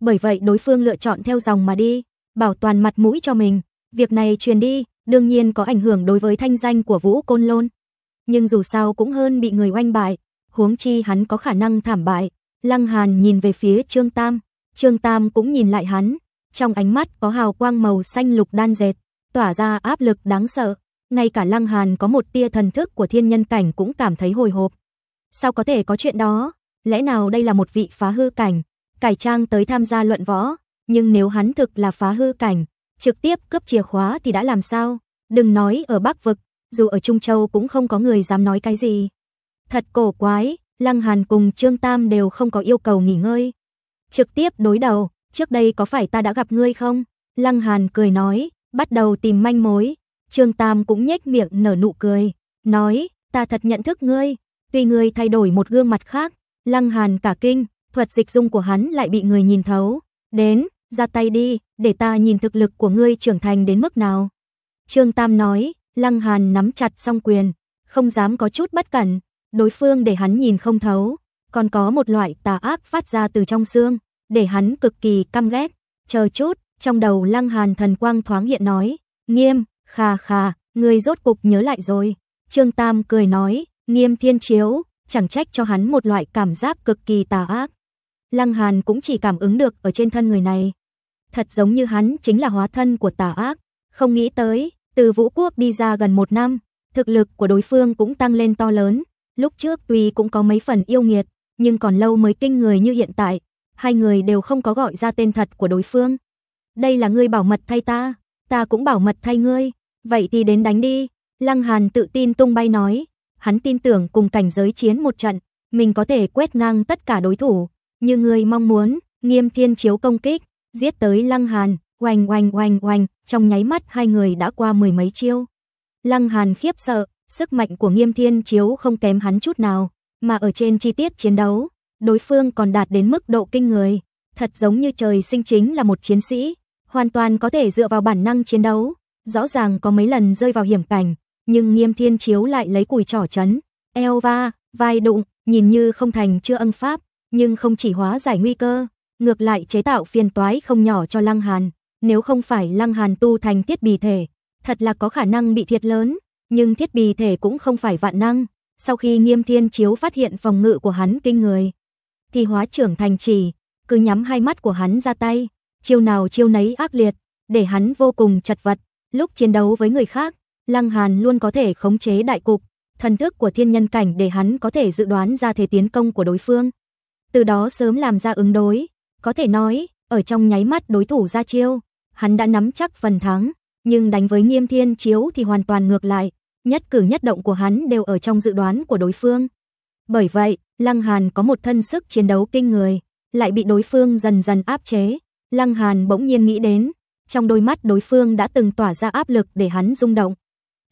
Bởi vậy đối phương lựa chọn theo dòng mà đi, bảo toàn mặt mũi cho mình. Việc này truyền đi, đương nhiên có ảnh hưởng đối với thanh danh của Vũ Côn Lôn. Nhưng dù sao cũng hơn bị người oanh bại, huống chi hắn có khả năng thảm bại, Lăng Hàn nhìn về phía Trương Tam, Trương Tam cũng nhìn lại hắn, trong ánh mắt có hào quang màu xanh lục đan dệt, tỏa ra áp lực đáng sợ, ngay cả Lăng Hàn có một tia thần thức của thiên nhân cảnh cũng cảm thấy hồi hộp. Sao có thể có chuyện đó? Lẽ nào đây là một vị phá hư cảnh, cải trang tới tham gia luận võ, nhưng nếu hắn thực là phá hư cảnh, trực tiếp cướp chìa khóa thì đã làm sao? Đừng nói ở Bắc vực, dù ở Trung Châu cũng không có người dám nói cái gì. Thật cổ quái, Lăng Hàn cùng Trương Tam đều không có yêu cầu nghỉ ngơi. Trực tiếp đối đầu, trước đây có phải ta đã gặp ngươi không? Lăng Hàn cười nói, bắt đầu tìm manh mối. Trương Tam cũng nhếch miệng nở nụ cười, nói, ta thật nhận thức ngươi. Tuy ngươi thay đổi một gương mặt khác, Lăng Hàn cả kinh, thuật dịch dung của hắn lại bị người nhìn thấu. Đến, ra tay đi, để ta nhìn thực lực của ngươi trưởng thành đến mức nào. Trương Tam nói, Lăng Hàn nắm chặt song quyền, không dám có chút bất cẩn đối phương để hắn nhìn không thấu, còn có một loại tà ác phát ra từ trong xương, để hắn cực kỳ căm ghét. Chờ chút, trong đầu Lăng Hàn thần quang thoáng hiện nói, "Nghiêm, kha kha, ngươi rốt cục nhớ lại rồi." Trương Tam cười nói, "Nghiêm Thiên Chiếu, chẳng trách cho hắn một loại cảm giác cực kỳ tà ác." Lăng Hàn cũng chỉ cảm ứng được ở trên thân người này. Thật giống như hắn chính là hóa thân của tà ác, không nghĩ tới, từ Vũ Quốc đi ra gần một năm, thực lực của đối phương cũng tăng lên to lớn, Lúc trước tuy cũng có mấy phần yêu nghiệt, nhưng còn lâu mới kinh người như hiện tại, hai người đều không có gọi ra tên thật của đối phương. Đây là ngươi bảo mật thay ta, ta cũng bảo mật thay ngươi, vậy thì đến đánh đi. Lăng Hàn tự tin tung bay nói, hắn tin tưởng cùng cảnh giới chiến một trận, mình có thể quét ngang tất cả đối thủ, như ngươi mong muốn, nghiêm thiên chiếu công kích, giết tới Lăng Hàn, oanh oanh oanh oanh, trong nháy mắt hai người đã qua mười mấy chiêu. Lăng Hàn khiếp sợ, Sức mạnh của Nghiêm Thiên Chiếu không kém hắn chút nào, mà ở trên chi tiết chiến đấu, đối phương còn đạt đến mức độ kinh người, thật giống như trời sinh chính là một chiến sĩ, hoàn toàn có thể dựa vào bản năng chiến đấu. Rõ ràng có mấy lần rơi vào hiểm cảnh, nhưng Nghiêm Thiên Chiếu lại lấy cùi trỏ chấn, eo va, vai đụng, nhìn như không thành chưa ân pháp, nhưng không chỉ hóa giải nguy cơ, ngược lại chế tạo phiền toái không nhỏ cho Lăng Hàn, nếu không phải Lăng Hàn tu thành tiết bì thể, thật là có khả năng bị thiệt lớn nhưng thiết bị thể cũng không phải vạn năng. Sau khi Nghiêm Thiên Chiếu phát hiện phòng ngự của hắn kinh người, thì hóa trưởng thành chỉ, cứ nhắm hai mắt của hắn ra tay, chiêu nào chiêu nấy ác liệt, để hắn vô cùng chật vật. Lúc chiến đấu với người khác, Lăng Hàn luôn có thể khống chế đại cục, thần thức của thiên nhân cảnh để hắn có thể dự đoán ra thế tiến công của đối phương. Từ đó sớm làm ra ứng đối, có thể nói, ở trong nháy mắt đối thủ ra chiêu, hắn đã nắm chắc phần thắng nhưng đánh với Nghiêm Thiên Chiếu thì hoàn toàn ngược lại, nhất cử nhất động của hắn đều ở trong dự đoán của đối phương. Bởi vậy, Lăng Hàn có một thân sức chiến đấu kinh người, lại bị đối phương dần dần áp chế. Lăng Hàn bỗng nhiên nghĩ đến, trong đôi mắt đối phương đã từng tỏa ra áp lực để hắn rung động.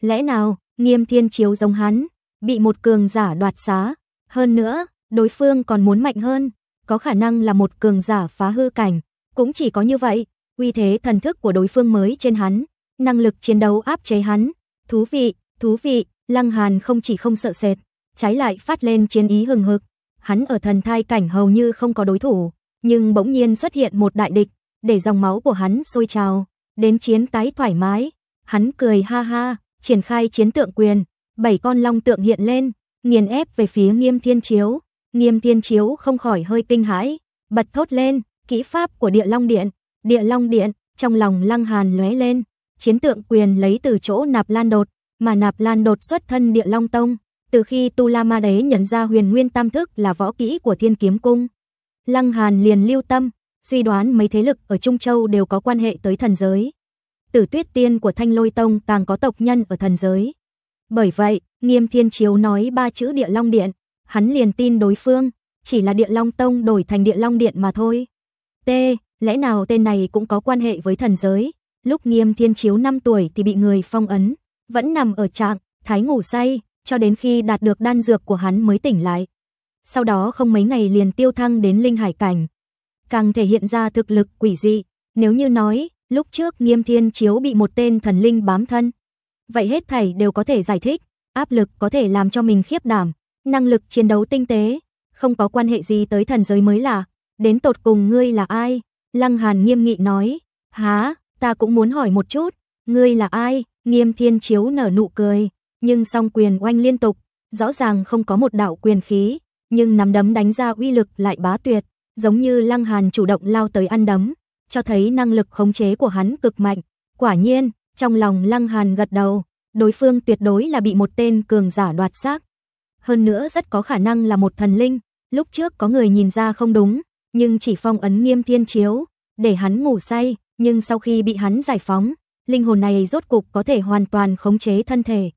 Lẽ nào, Nghiêm Thiên Chiếu giống hắn, bị một cường giả đoạt xá, hơn nữa, đối phương còn muốn mạnh hơn, có khả năng là một cường giả phá hư cảnh, cũng chỉ có như vậy, uy thế thần thức của đối phương mới trên hắn năng lực chiến đấu áp chế hắn. Thú vị, thú vị, Lăng Hàn không chỉ không sợ sệt, trái lại phát lên chiến ý hừng hực. Hắn ở thần thai cảnh hầu như không có đối thủ, nhưng bỗng nhiên xuất hiện một đại địch, để dòng máu của hắn sôi trào, đến chiến tái thoải mái. Hắn cười ha ha, triển khai chiến tượng quyền, bảy con long tượng hiện lên, nghiền ép về phía Nghiêm Thiên Chiếu. Nghiêm Thiên Chiếu không khỏi hơi kinh hãi, bật thốt lên, kỹ pháp của Địa Long Điện, Địa Long Điện, trong lòng Lăng Hàn lóe lên, chiến tượng quyền lấy từ chỗ Nạp Lan Đột, mà Nạp Lan Đột xuất thân địa Long Tông. Từ khi Tu La Ma Đế nhận ra huyền nguyên tam thức là võ kỹ của thiên kiếm cung, Lăng Hàn liền lưu tâm, suy đoán mấy thế lực ở Trung Châu đều có quan hệ tới thần giới. Tử tuyết tiên của Thanh Lôi Tông càng có tộc nhân ở thần giới. Bởi vậy, Nghiêm Thiên Chiếu nói ba chữ địa long điện, hắn liền tin đối phương, chỉ là địa long tông đổi thành địa long điện mà thôi. T, lẽ nào tên này cũng có quan hệ với thần giới, Lúc Nghiêm Thiên Chiếu 5 tuổi thì bị người phong ấn, vẫn nằm ở trạng thái ngủ say, cho đến khi đạt được đan dược của hắn mới tỉnh lại. Sau đó không mấy ngày liền tiêu thăng đến linh hải cảnh, càng thể hiện ra thực lực quỷ dị, nếu như nói, lúc trước Nghiêm Thiên Chiếu bị một tên thần linh bám thân, vậy hết thảy đều có thể giải thích, áp lực có thể làm cho mình khiếp đảm, năng lực chiến đấu tinh tế, không có quan hệ gì tới thần giới mới là, đến tột cùng ngươi là ai? Lăng Hàn nghiêm nghị nói, há, ta cũng muốn hỏi một chút, ngươi là ai? Nghiêm Thiên Chiếu nở nụ cười, nhưng song quyền oanh liên tục, rõ ràng không có một đạo quyền khí, nhưng nắm đấm đánh ra uy lực lại bá tuyệt, giống như Lăng Hàn chủ động lao tới ăn đấm, cho thấy năng lực khống chế của hắn cực mạnh. Quả nhiên, trong lòng Lăng Hàn gật đầu, đối phương tuyệt đối là bị một tên cường giả đoạt xác. Hơn nữa rất có khả năng là một thần linh, lúc trước có người nhìn ra không đúng, nhưng chỉ phong ấn Nghiêm Thiên Chiếu, để hắn ngủ say, nhưng sau khi bị hắn giải phóng, linh hồn này rốt cục có thể hoàn toàn khống chế thân thể.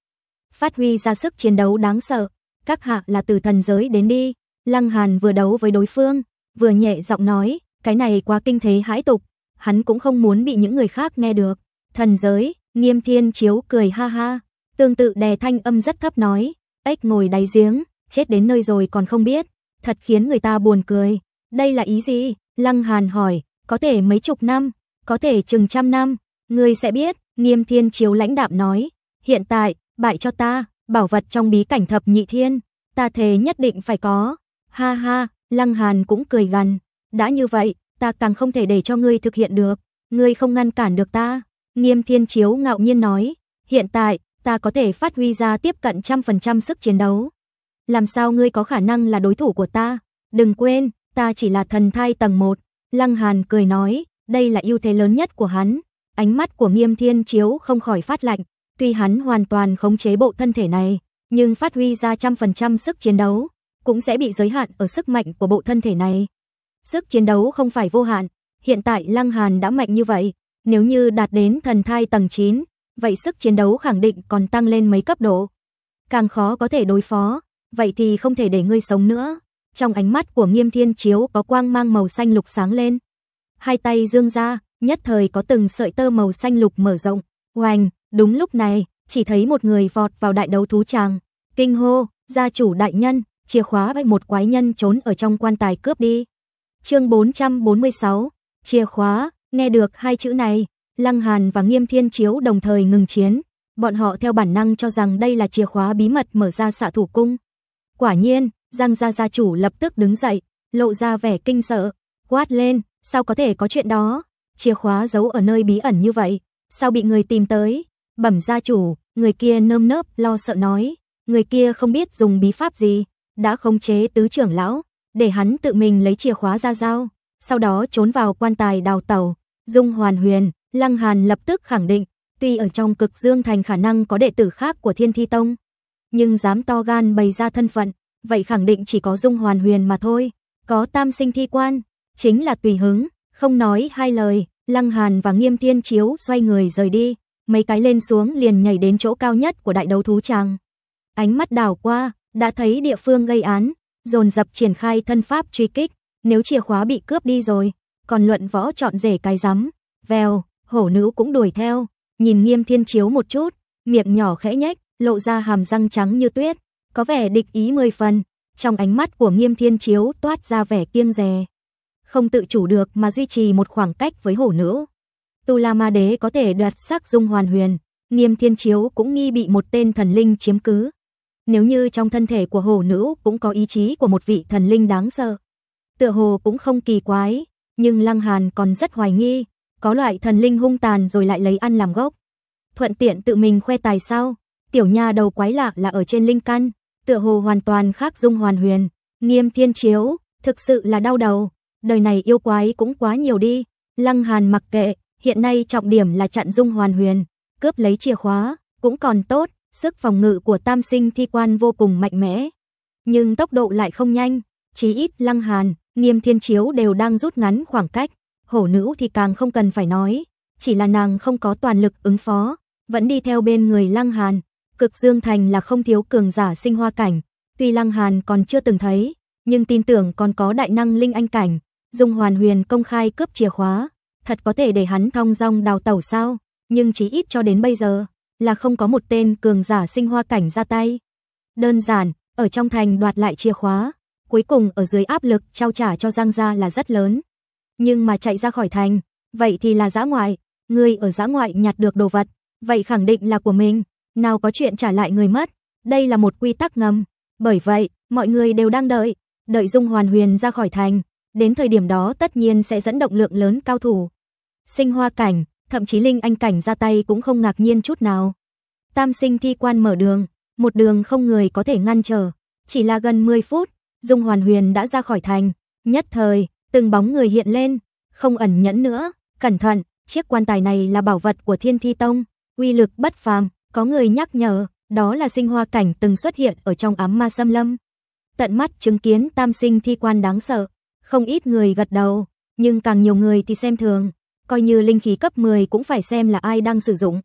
Phát huy ra sức chiến đấu đáng sợ, các hạ là từ thần giới đến đi, Lăng Hàn vừa đấu với đối phương, vừa nhẹ giọng nói, cái này quá kinh thế hãi tục, hắn cũng không muốn bị những người khác nghe được. Thần giới, Nghiêm Thiên Chiếu cười ha ha, tương tự đè thanh âm rất thấp nói, ếch ngồi đáy giếng, chết đến nơi rồi còn không biết, thật khiến người ta buồn cười. Đây là ý gì? Lăng Hàn hỏi, có thể mấy chục năm, có thể chừng trăm năm, ngươi sẽ biết, nghiêm thiên chiếu lãnh đạm nói, hiện tại, bại cho ta, bảo vật trong bí cảnh thập nhị thiên, ta thề nhất định phải có, ha ha, lăng hàn cũng cười gần đã như vậy, ta càng không thể để cho ngươi thực hiện được, ngươi không ngăn cản được ta, nghiêm thiên chiếu ngạo nhiên nói, hiện tại, ta có thể phát huy ra tiếp cận trăm phần trăm sức chiến đấu. Làm sao ngươi có khả năng là đối thủ của ta? Đừng quên, ta chỉ là thần thai tầng 1. Lăng Hàn cười nói, đây là ưu thế lớn nhất của hắn. Ánh mắt của Nghiêm Thiên Chiếu không khỏi phát lạnh, tuy hắn hoàn toàn khống chế bộ thân thể này, nhưng phát huy ra trăm phần trăm sức chiến đấu, cũng sẽ bị giới hạn ở sức mạnh của bộ thân thể này. Sức chiến đấu không phải vô hạn, hiện tại Lăng Hàn đã mạnh như vậy, nếu như đạt đến thần thai tầng 9, vậy sức chiến đấu khẳng định còn tăng lên mấy cấp độ. Càng khó có thể đối phó, vậy thì không thể để ngươi sống nữa. Trong ánh mắt của Nghiêm Thiên Chiếu có quang mang màu xanh lục sáng lên, hai tay dương ra, nhất thời có từng sợi tơ màu xanh lục mở rộng. Oanh, đúng lúc này, chỉ thấy một người vọt vào đại đấu thú tràng. Kinh hô, gia chủ đại nhân, chìa khóa với một quái nhân trốn ở trong quan tài cướp đi. Chương 446, chìa khóa, nghe được hai chữ này, Lăng Hàn và Nghiêm Thiên Chiếu đồng thời ngừng chiến. Bọn họ theo bản năng cho rằng đây là chìa khóa bí mật mở ra xạ thủ cung. Quả nhiên, Giang gia gia chủ lập tức đứng dậy, lộ ra vẻ kinh sợ, quát lên, Sao có thể có chuyện đó? Chìa khóa giấu ở nơi bí ẩn như vậy, sao bị người tìm tới? Bẩm gia chủ, người kia nơm nớp lo sợ nói, người kia không biết dùng bí pháp gì, đã khống chế tứ trưởng lão, để hắn tự mình lấy chìa khóa ra giao, sau đó trốn vào quan tài đào tàu. Dung Hoàn Huyền, Lăng Hàn lập tức khẳng định, tuy ở trong cực dương thành khả năng có đệ tử khác của Thiên Thi Tông, nhưng dám to gan bày ra thân phận, vậy khẳng định chỉ có Dung Hoàn Huyền mà thôi. Có tam sinh thi quan, chính là tùy hứng, không nói hai lời, Lăng Hàn và Nghiêm Thiên Chiếu xoay người rời đi, mấy cái lên xuống liền nhảy đến chỗ cao nhất của đại đấu thú tràng. Ánh mắt đảo qua, đã thấy địa phương gây án, dồn dập triển khai thân pháp truy kích, nếu chìa khóa bị cướp đi rồi, còn luận võ chọn rể cái rắm, vèo, hổ nữ cũng đuổi theo, nhìn Nghiêm Thiên Chiếu một chút, miệng nhỏ khẽ nhếch, lộ ra hàm răng trắng như tuyết, có vẻ địch ý mười phần, trong ánh mắt của Nghiêm Thiên Chiếu toát ra vẻ kiêng dè không tự chủ được mà duy trì một khoảng cách với hổ nữ. Tu La Ma Đế có thể đoạt sắc dung hoàn huyền, Niêm Thiên Chiếu cũng nghi bị một tên thần linh chiếm cứ. Nếu như trong thân thể của hổ nữ cũng có ý chí của một vị thần linh đáng sợ, tựa hồ cũng không kỳ quái, nhưng Lăng Hàn còn rất hoài nghi, có loại thần linh hung tàn rồi lại lấy ăn làm gốc. Thuận tiện tự mình khoe tài sao? Tiểu nha đầu quái lạ là ở trên linh căn, tựa hồ hoàn toàn khác dung hoàn huyền, niêm Thiên Chiếu, thực sự là đau đầu đời này yêu quái cũng quá nhiều đi. Lăng Hàn mặc kệ, hiện nay trọng điểm là chặn Dung Hoàn Huyền, cướp lấy chìa khóa, cũng còn tốt, sức phòng ngự của Tam Sinh Thi Quan vô cùng mạnh mẽ, nhưng tốc độ lại không nhanh, chí ít Lăng Hàn, Nghiêm Thiên Chiếu đều đang rút ngắn khoảng cách, hổ nữ thì càng không cần phải nói, chỉ là nàng không có toàn lực ứng phó, vẫn đi theo bên người Lăng Hàn, cực Dương Thành là không thiếu cường giả sinh hoa cảnh, tuy Lăng Hàn còn chưa từng thấy, nhưng tin tưởng còn có đại năng linh anh cảnh, Dùng hoàn huyền công khai cướp chìa khóa, thật có thể để hắn thong dong đào tẩu sao? Nhưng chí ít cho đến bây giờ, là không có một tên cường giả sinh hoa cảnh ra tay. Đơn giản, ở trong thành đoạt lại chìa khóa, cuối cùng ở dưới áp lực trao trả cho Giang gia là rất lớn. Nhưng mà chạy ra khỏi thành, vậy thì là giã ngoại, người ở giã ngoại nhặt được đồ vật, vậy khẳng định là của mình, nào có chuyện trả lại người mất. Đây là một quy tắc ngầm, bởi vậy, mọi người đều đang đợi, đợi Dung Hoàn Huyền ra khỏi thành, Đến thời điểm đó tất nhiên sẽ dẫn động lượng lớn cao thủ. Sinh hoa cảnh, thậm chí linh anh cảnh ra tay cũng không ngạc nhiên chút nào. Tam sinh thi quan mở đường, một đường không người có thể ngăn trở. Chỉ là gần 10 phút, Dung Hoàn Huyền đã ra khỏi thành. Nhất thời, từng bóng người hiện lên, không ẩn nhẫn nữa. Cẩn thận, chiếc quan tài này là bảo vật của Thiên Thi Tông, uy lực bất phàm, có người nhắc nhở, đó là sinh hoa cảnh từng xuất hiện ở trong ám ma xâm lâm. Tận mắt chứng kiến tam sinh thi quan đáng sợ, không ít người gật đầu, nhưng càng nhiều người thì xem thường, coi như linh khí cấp 10 cũng phải xem là ai đang sử dụng.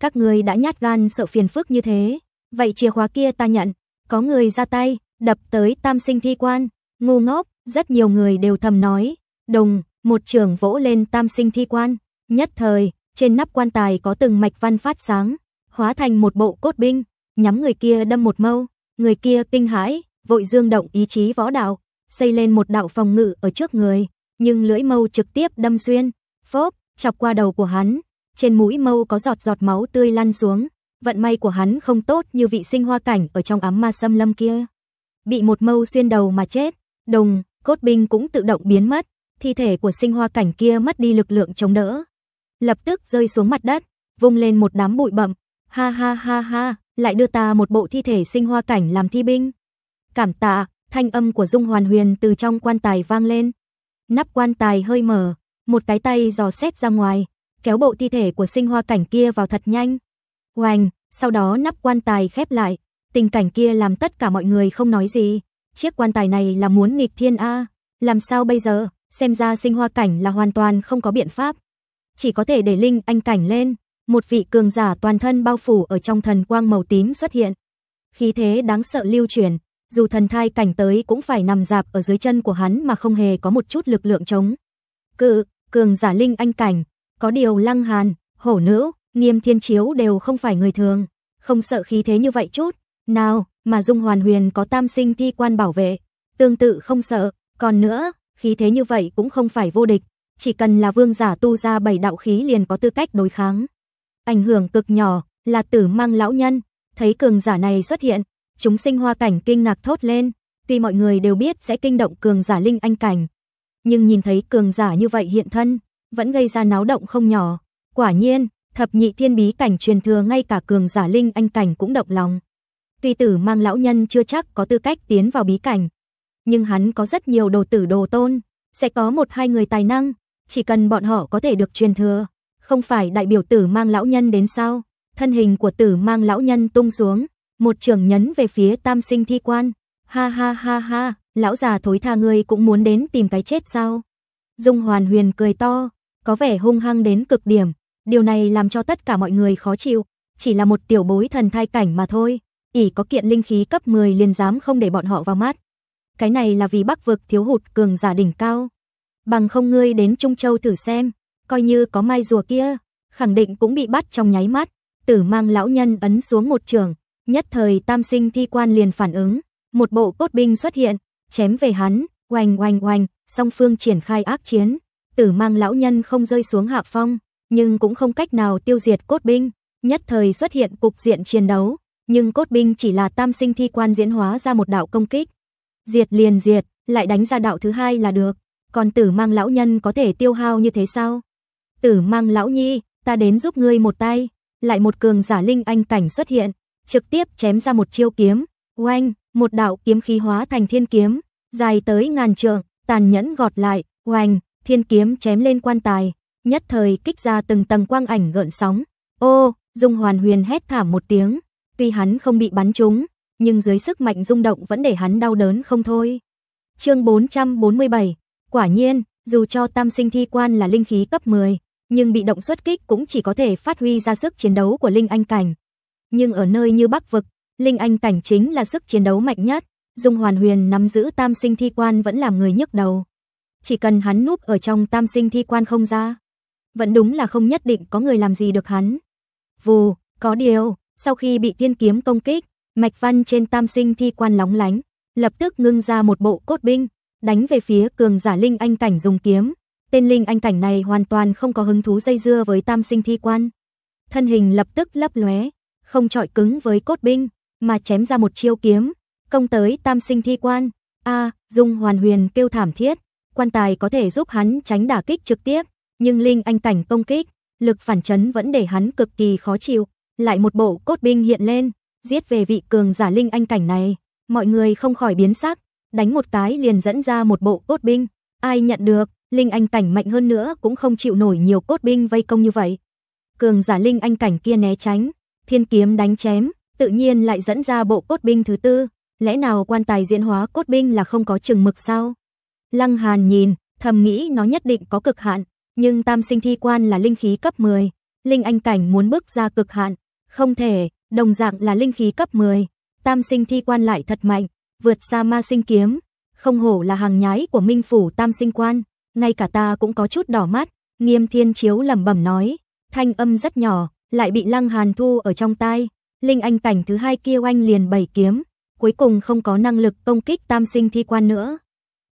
Các người đã nhát gan sợ phiền phức như thế, vậy chìa khóa kia ta nhận, có người ra tay, đập tới tam sinh thi quan, ngu ngốc, rất nhiều người đều thầm nói, đồng, một trường vỗ lên tam sinh thi quan, nhất thời, trên nắp quan tài có từng mạch văn phát sáng, hóa thành một bộ cốt binh, nhắm người kia đâm một mâu, người kia kinh hãi, vội dương động ý chí võ đạo, xây lên một đạo phòng ngự ở trước người, nhưng lưỡi mâu trực tiếp đâm xuyên, phốp, chọc qua đầu của hắn, trên mũi mâu có giọt giọt máu tươi lăn xuống, vận may của hắn không tốt như vị sinh hoa cảnh ở trong ám ma xâm lâm kia. Bị một mâu xuyên đầu mà chết, đồng, cốt binh cũng tự động biến mất, thi thể của sinh hoa cảnh kia mất đi lực lượng chống đỡ. Lập tức rơi xuống mặt đất, vung lên một đám bụi bậm, ha ha ha ha, lại đưa ta một bộ thi thể sinh hoa cảnh làm thi binh. Cảm tạ, Thanh âm của Dung Hoàn Huyền từ trong quan tài vang lên. Nắp quan tài hơi mở, một cái tay giò xét ra ngoài, kéo bộ thi thể của sinh hoa cảnh kia vào thật nhanh. Oanh, sau đó nắp quan tài khép lại, tình cảnh kia làm tất cả mọi người không nói gì. Chiếc quan tài này là muốn nghịch thiên A, làm sao bây giờ, xem ra sinh hoa cảnh là hoàn toàn không có biện pháp. Chỉ có thể để Linh Anh Cảnh lên, một vị cường giả toàn thân bao phủ ở trong thần quang màu tím xuất hiện. Khí thế đáng sợ lưu truyền dù thần thai cảnh tới cũng phải nằm dạp ở dưới chân của hắn mà không hề có một chút lực lượng chống. Cự, cường giả linh anh cảnh, có điều lăng hàn, hổ nữ, nghiêm thiên chiếu đều không phải người thường, không sợ khí thế như vậy chút, nào, mà dung hoàn huyền có tam sinh thi quan bảo vệ, tương tự không sợ, còn nữa, khí thế như vậy cũng không phải vô địch, chỉ cần là vương giả tu ra bảy đạo khí liền có tư cách đối kháng. Ảnh hưởng cực nhỏ, là tử mang lão nhân, thấy cường giả này xuất hiện, Chúng sinh hoa cảnh kinh ngạc thốt lên, tuy mọi người đều biết sẽ kinh động cường giả linh anh cảnh, nhưng nhìn thấy cường giả như vậy hiện thân, vẫn gây ra náo động không nhỏ. Quả nhiên, thập nhị thiên bí cảnh truyền thừa ngay cả cường giả linh anh cảnh cũng động lòng. Tuy tử mang lão nhân chưa chắc có tư cách tiến vào bí cảnh, nhưng hắn có rất nhiều đồ tử đồ tôn, sẽ có một hai người tài năng, chỉ cần bọn họ có thể được truyền thừa. Không phải đại biểu tử mang lão nhân đến sao? Thân hình của tử mang lão nhân tung xuống, một trưởng nhấn về phía tam sinh thi quan. Ha ha ha ha, lão già thối tha ngươi cũng muốn đến tìm cái chết sao? Dung Hoàn Huyền cười to, có vẻ hung hăng đến cực điểm. Điều này làm cho tất cả mọi người khó chịu. Chỉ là một tiểu bối thần thai cảnh mà thôi. ỉ có kiện linh khí cấp 10 liền dám không để bọn họ vào mắt. Cái này là vì bắc vực thiếu hụt cường giả đỉnh cao. Bằng không ngươi đến Trung Châu thử xem. Coi như có mai rùa kia, khẳng định cũng bị bắt trong nháy mắt. Tử mang lão nhân ấn xuống một trường. Nhất thời tam sinh thi quan liền phản ứng, một bộ cốt binh xuất hiện, chém về hắn, oanh oanh oanh, song phương triển khai ác chiến, tử mang lão nhân không rơi xuống hạ phong, nhưng cũng không cách nào tiêu diệt cốt binh, nhất thời xuất hiện cục diện chiến đấu, nhưng cốt binh chỉ là tam sinh thi quan diễn hóa ra một đạo công kích. Diệt liền diệt, lại đánh ra đạo thứ hai là được, còn tử mang lão nhân có thể tiêu hao như thế sao? Tử mang lão nhi, ta đến giúp ngươi một tay, lại một cường giả linh anh cảnh xuất hiện, trực tiếp chém ra một chiêu kiếm, oanh, một đạo kiếm khí hóa thành thiên kiếm, dài tới ngàn trượng, tàn nhẫn gọt lại, oanh, thiên kiếm chém lên quan tài, nhất thời kích ra từng tầng quang ảnh gợn sóng. Ô, Dung Hoàn Huyền hét thảm một tiếng, tuy hắn không bị bắn trúng, nhưng dưới sức mạnh rung động vẫn để hắn đau đớn không thôi. Chương 447. Quả nhiên, dù cho Tam Sinh Thi Quan là linh khí cấp 10, nhưng bị động xuất kích cũng chỉ có thể phát huy ra sức chiến đấu của linh anh cảnh, nhưng ở nơi như Bắc Vực, Linh Anh Cảnh chính là sức chiến đấu mạnh nhất. Dung Hoàn Huyền nắm giữ tam sinh thi quan vẫn làm người nhức đầu. Chỉ cần hắn núp ở trong tam sinh thi quan không ra, vẫn đúng là không nhất định có người làm gì được hắn. Vù, có điều, sau khi bị tiên kiếm công kích, mạch văn trên tam sinh thi quan lóng lánh, lập tức ngưng ra một bộ cốt binh, đánh về phía cường giả Linh Anh Cảnh dùng kiếm. Tên Linh Anh Cảnh này hoàn toàn không có hứng thú dây dưa với tam sinh thi quan. Thân hình lập tức lấp lóe, không chọi cứng với cốt binh, mà chém ra một chiêu kiếm, công tới tam sinh thi quan. A, Dung Hoàn Huyền kêu thảm thiết, quan tài có thể giúp hắn tránh đả kích trực tiếp, nhưng linh anh cảnh công kích, lực phản chấn vẫn để hắn cực kỳ khó chịu. Lại một bộ cốt binh hiện lên, giết về vị cường giả linh anh cảnh này, mọi người không khỏi biến sắc, đánh một cái liền dẫn ra một bộ cốt binh, ai nhận được, linh anh cảnh mạnh hơn nữa cũng không chịu nổi nhiều cốt binh vây công như vậy. Cường giả linh anh cảnh kia né tránh, thiên kiếm đánh chém, tự nhiên lại dẫn ra bộ cốt binh thứ tư, lẽ nào quan tài diễn hóa cốt binh là không có chừng mực sao? Lăng Hàn nhìn, thầm nghĩ nó nhất định có cực hạn, nhưng tam sinh thi quan là linh khí cấp 10, linh anh cảnh muốn bước ra cực hạn, không thể, đồng dạng là linh khí cấp 10, tam sinh thi quan lại thật mạnh, vượt xa ma sinh kiếm, không hổ là hàng nhái của minh phủ tam sinh quan, ngay cả ta cũng có chút đỏ mắt, nghiêm thiên chiếu lẩm bẩm nói, thanh âm rất nhỏ, lại bị Lăng Hàn thu ở trong tay, linh anh cảnh thứ hai kia oanh liền bảy kiếm, cuối cùng không có năng lực công kích tam sinh thi quan nữa.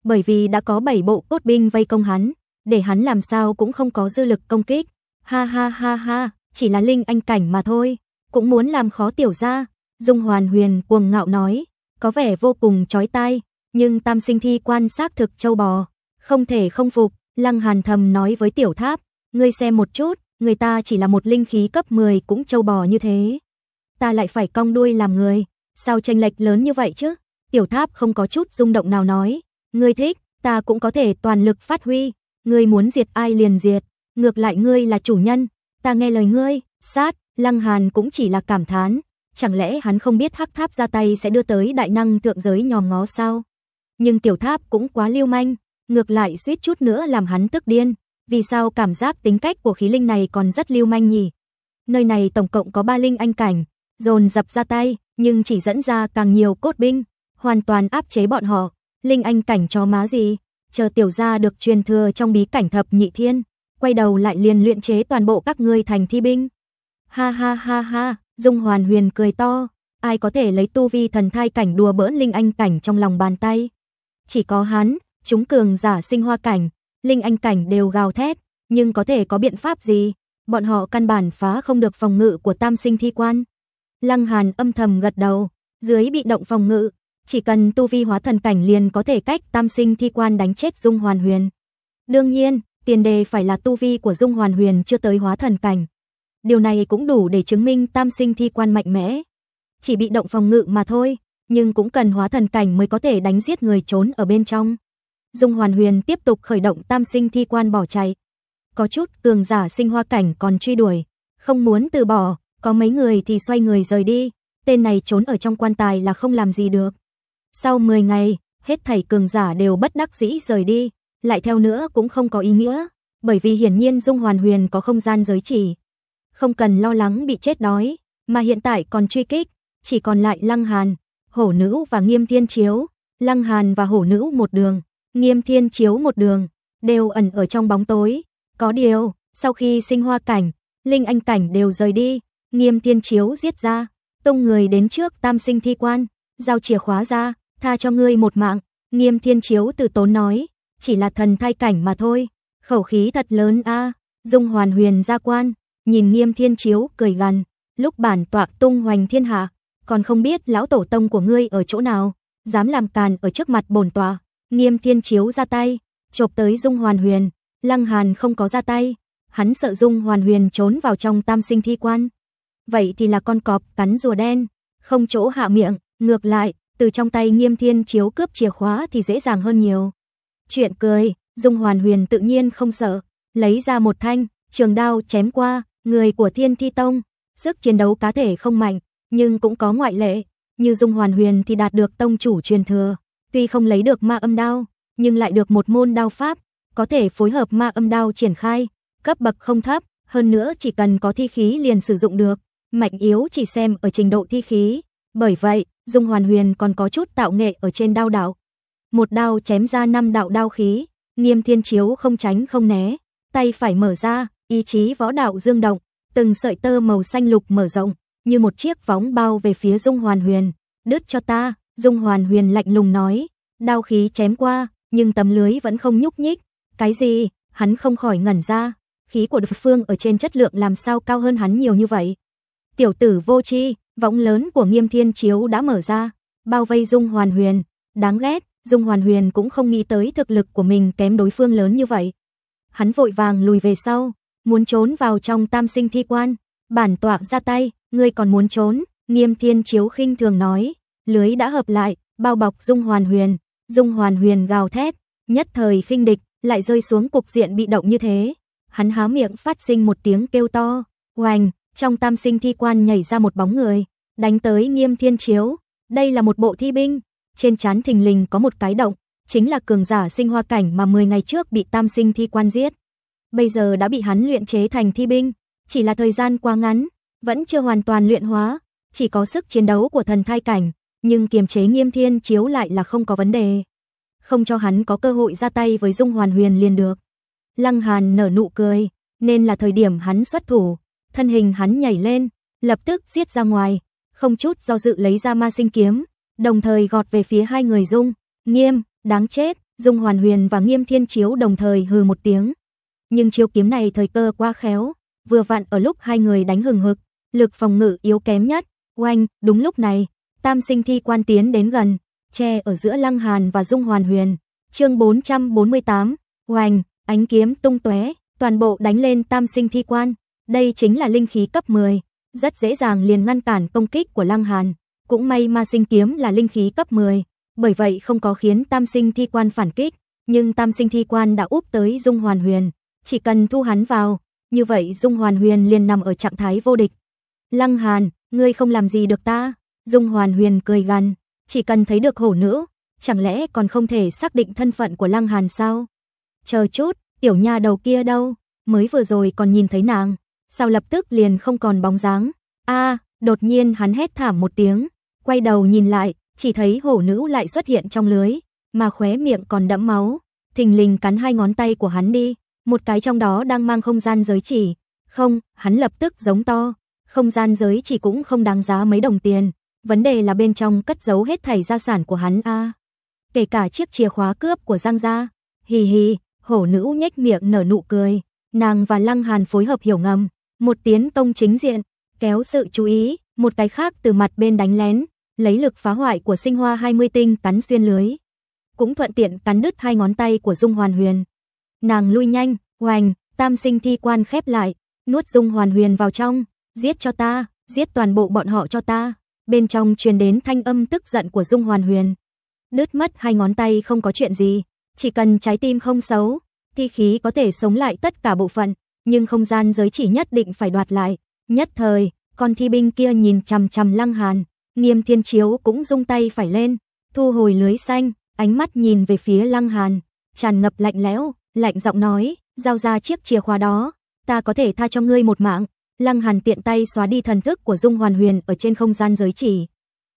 Bởi vì đã có bảy bộ cốt binh vây công hắn, để hắn làm sao cũng không có dư lực công kích. Ha ha ha ha, chỉ là linh anh cảnh mà thôi, cũng muốn làm khó tiểu gia. Dung Hoàn Huyền cuồng ngạo nói, có vẻ vô cùng chói tai, nhưng tam sinh thi quan xác thực châu bò, không thể không phục. Lăng Hàn thầm nói với tiểu tháp, ngươi xem một chút, người ta chỉ là một linh khí cấp 10 cũng trâu bò như thế. Ta lại phải cong đuôi làm người, sao tranh lệch lớn như vậy chứ? Tiểu Tháp không có chút rung động nào nói, ngươi thích, ta cũng có thể toàn lực phát huy, ngươi muốn diệt ai liền diệt, ngược lại ngươi là chủ nhân, ta nghe lời ngươi, sát, Lăng Hàn cũng chỉ là cảm thán, chẳng lẽ hắn không biết Hắc Tháp ra tay sẽ đưa tới đại năng thượng giới nhòm ngó sao? Nhưng Tiểu Tháp cũng quá lưu manh, ngược lại suýt chút nữa làm hắn tức điên. Vì sao cảm giác tính cách của khí linh này còn rất lưu manh nhỉ? Nơi này tổng cộng có ba linh anh cảnh, dồn dập ra tay, nhưng chỉ dẫn ra càng nhiều cốt binh, hoàn toàn áp chế bọn họ. Linh anh cảnh chó má gì? Chờ tiểu gia được truyền thừa trong bí cảnh thập nhị thiên, quay đầu lại liền luyện chế toàn bộ các ngươi thành thi binh. Ha ha ha ha, Dung Hoàn Huyền cười to, ai có thể lấy tu vi thần thai cảnh đùa bỡn linh anh cảnh trong lòng bàn tay? Chỉ có hắn, chúng cường giả sinh hoa cảnh, Linh Anh Cảnh đều gào thét, nhưng có thể có biện pháp gì? Bọn họ căn bản phá không được phòng ngự của tam sinh thi quan. Lăng Hàn âm thầm gật đầu, dưới bị động phòng ngự, chỉ cần tu vi hóa thần cảnh liền có thể cách tam sinh thi quan đánh chết Dung Hoàn Huyền. Đương nhiên, tiền đề phải là tu vi của Dung Hoàn Huyền chưa tới hóa thần cảnh. Điều này cũng đủ để chứng minh tam sinh thi quan mạnh mẽ. Chỉ bị động phòng ngự mà thôi, nhưng cũng cần hóa thần cảnh mới có thể đánh giết người trốn ở bên trong. Dung Hoàn Huyền tiếp tục khởi động tam sinh thi quan bỏ chạy. Có chút cường giả sinh hoa cảnh còn truy đuổi, không muốn từ bỏ, có mấy người thì xoay người rời đi, tên này trốn ở trong quan tài là không làm gì được. Sau 10 ngày, hết thảy cường giả đều bất đắc dĩ rời đi, lại theo nữa cũng không có ý nghĩa, bởi vì hiển nhiên Dung Hoàn Huyền có không gian giới chỉ. Không cần lo lắng bị chết đói, mà hiện tại còn truy kích, chỉ còn lại Lăng Hàn, Hổ Nữ và Nghiêm Thiên Chiếu, Lăng Hàn và Hổ Nữ một đường. Nghiêm Thiên chiếu một đường, đều ẩn ở trong bóng tối. Có điều, sau khi sinh hoa cảnh, linh anh cảnh đều rời đi, Nghiêm Thiên chiếu giết ra, tung người đến trước tam sinh thi quan, giao chìa khóa ra, tha cho ngươi một mạng. Nghiêm Thiên chiếu từ tốn nói, chỉ là thần thay cảnh mà thôi. Khẩu khí thật lớn a. Dung Hoàn Huyền ra quan, nhìn Nghiêm Thiên chiếu cười gằn, lúc bản tọa tung hoành thiên hạ, còn không biết lão tổ tông của ngươi ở chỗ nào, dám làm càn ở trước mặt bổn tọa. Nghiêm Thiên Chiếu ra tay, chộp tới Dung Hoàn Huyền, Lăng Hàn không có ra tay, hắn sợ Dung Hoàn Huyền trốn vào trong tam sinh thi quan. Vậy thì là con cọp cắn rùa đen, không chỗ hạ miệng, ngược lại, từ trong tay Nghiêm Thiên Chiếu cướp chìa khóa thì dễ dàng hơn nhiều. Chuyện cười, Dung Hoàn Huyền tự nhiên không sợ, lấy ra một thanh, trường đao chém qua, người của Thiên Thi Tông, sức chiến đấu cá thể không mạnh, nhưng cũng có ngoại lệ, như Dung Hoàn Huyền thì đạt được tông chủ truyền thừa. Tuy không lấy được ma âm đao, nhưng lại được một môn đao pháp, có thể phối hợp ma âm đao triển khai, cấp bậc không thấp, hơn nữa chỉ cần có thi khí liền sử dụng được, mạnh yếu chỉ xem ở trình độ thi khí. Bởi vậy, Dung Hoàn Huyền còn có chút tạo nghệ ở trên đao đạo. Một đao chém ra năm đạo đao khí, Nghiêm Thiên Chiếu không tránh không né, tay phải mở ra, ý chí võ đạo dương động, từng sợi tơ màu xanh lục mở rộng, như một chiếc vóng bao về phía Dung Hoàn Huyền, đứt cho ta. Dung Hoàn Huyền lạnh lùng nói, đao khí chém qua, nhưng tấm lưới vẫn không nhúc nhích. Cái gì? Hắn không khỏi ngẩn ra, khí của đối phương ở trên chất lượng làm sao cao hơn hắn nhiều như vậy? Tiểu tử vô tri, võng lớn của Nghiêm Thiên Chiếu đã mở ra, bao vây Dung Hoàn Huyền, đáng ghét, Dung Hoàn Huyền cũng không nghĩ tới thực lực của mình kém đối phương lớn như vậy. Hắn vội vàng lùi về sau, muốn trốn vào trong Tam Sinh Thi Quan, bản tọa ra tay, ngươi còn muốn trốn, Nghiêm Thiên Chiếu khinh thường nói, lưới đã hợp lại, bao bọc Dung Hoàn Huyền, Dung Hoàn Huyền gào thét, nhất thời khinh địch, lại rơi xuống cục diện bị động như thế. Hắn há miệng phát sinh một tiếng kêu to, hoành trong tam sinh thi quan nhảy ra một bóng người, đánh tới Nghiêm Thiên Chiếu. Đây là một bộ thi binh, trên chán thình lình có một cái động, chính là cường giả sinh hoa cảnh mà 10 ngày trước bị tam sinh thi quan giết. Bây giờ đã bị hắn luyện chế thành thi binh, chỉ là thời gian quá ngắn, vẫn chưa hoàn toàn luyện hóa, chỉ có sức chiến đấu của thần thai cảnh, nhưng kiềm chế Nghiêm Thiên Chiếu lại là không có vấn đề. Không cho hắn có cơ hội ra tay với Dung Hoàn Huyền liền được. Lăng Hàn nở nụ cười, nên là thời điểm hắn xuất thủ, thân hình hắn nhảy lên, lập tức giết ra ngoài, không chút do dự lấy ra ma sinh kiếm, đồng thời gọt về phía hai người Dung, Nghiêm, đáng chết, Dung Hoàn Huyền và Nghiêm Thiên Chiếu đồng thời hừ một tiếng. Nhưng chiếu kiếm này thời cơ quá khéo, vừa vặn ở lúc hai người đánh hừng hực, lực phòng ngự yếu kém nhất, oanh, đúng lúc này, Tam sinh thi quan tiến đến gần, che ở giữa Lăng Hàn và Dung Hoàn Huyền. Chương 448, hoành, ánh kiếm tung tóe, toàn bộ đánh lên Tam sinh thi quan. Đây chính là linh khí cấp 10, rất dễ dàng liền ngăn cản công kích của Lăng Hàn. Cũng may ma sinh kiếm là linh khí cấp 10, bởi vậy không có khiến Tam sinh thi quan phản kích, nhưng Tam sinh thi quan đã úp tới Dung Hoàn Huyền, chỉ cần thu hắn vào, như vậy Dung Hoàn Huyền liền nằm ở trạng thái vô địch. Lăng Hàn, ngươi không làm gì được ta. Dung Hoàn Huyền cười gằn, chỉ cần thấy được hổ nữ, chẳng lẽ còn không thể xác định thân phận của Lăng Hàn sao? Chờ chút, tiểu nha đầu kia đâu? Mới vừa rồi còn nhìn thấy nàng, sao lập tức liền không còn bóng dáng? A, đột nhiên hắn hét thảm một tiếng, quay đầu nhìn lại, chỉ thấy hổ nữ lại xuất hiện trong lưới, mà khóe miệng còn đẫm máu, thình lình cắn hai ngón tay của hắn đi, một cái trong đó đang mang không gian giới chỉ. Không, hắn lập tức giống to, không gian giới chỉ cũng không đáng giá mấy đồng tiền, Vấn đề là bên trong cất giấu hết thảy gia sản của hắn a. Kể cả chiếc chìa khóa cướp của Giang gia. Hì hì, hổ nữ nhếch miệng nở nụ cười. Nàng và Lăng Hàn phối hợp hiểu ngầm, một tiến tông chính diện, kéo sự chú ý, một cái khác từ mặt bên đánh lén, lấy lực phá hoại của sinh hoa 20 tinh cắn xuyên lưới. Cũng thuận tiện cắn đứt hai ngón tay của Dung Hoàn Huyền. Nàng lui nhanh, hoành, tam sinh thi quan khép lại, nuốt Dung Hoàn Huyền vào trong, giết cho ta, giết toàn bộ bọn họ cho ta. Bên trong truyền đến thanh âm tức giận của Dung Hoàn Huyền. Đứt mất hai ngón tay không có chuyện gì, chỉ cần trái tim không xấu, thi khí có thể sống lại tất cả bộ phận, nhưng không gian giới chỉ nhất định phải đoạt lại. Nhất thời, con thi binh kia nhìn chằm chằm Lăng Hàn, Nghiêm Thiên Chiếu cũng rung tay phải lên, thu hồi lưới xanh, ánh mắt nhìn về phía Lăng Hàn, tràn ngập lạnh lẽo, lạnh giọng nói, giao ra chiếc chìa khóa đó, ta có thể tha cho ngươi một mạng, Lăng Hàn tiện tay xóa đi thần thức của Dung Hoàn Huyền ở trên không gian giới chỉ.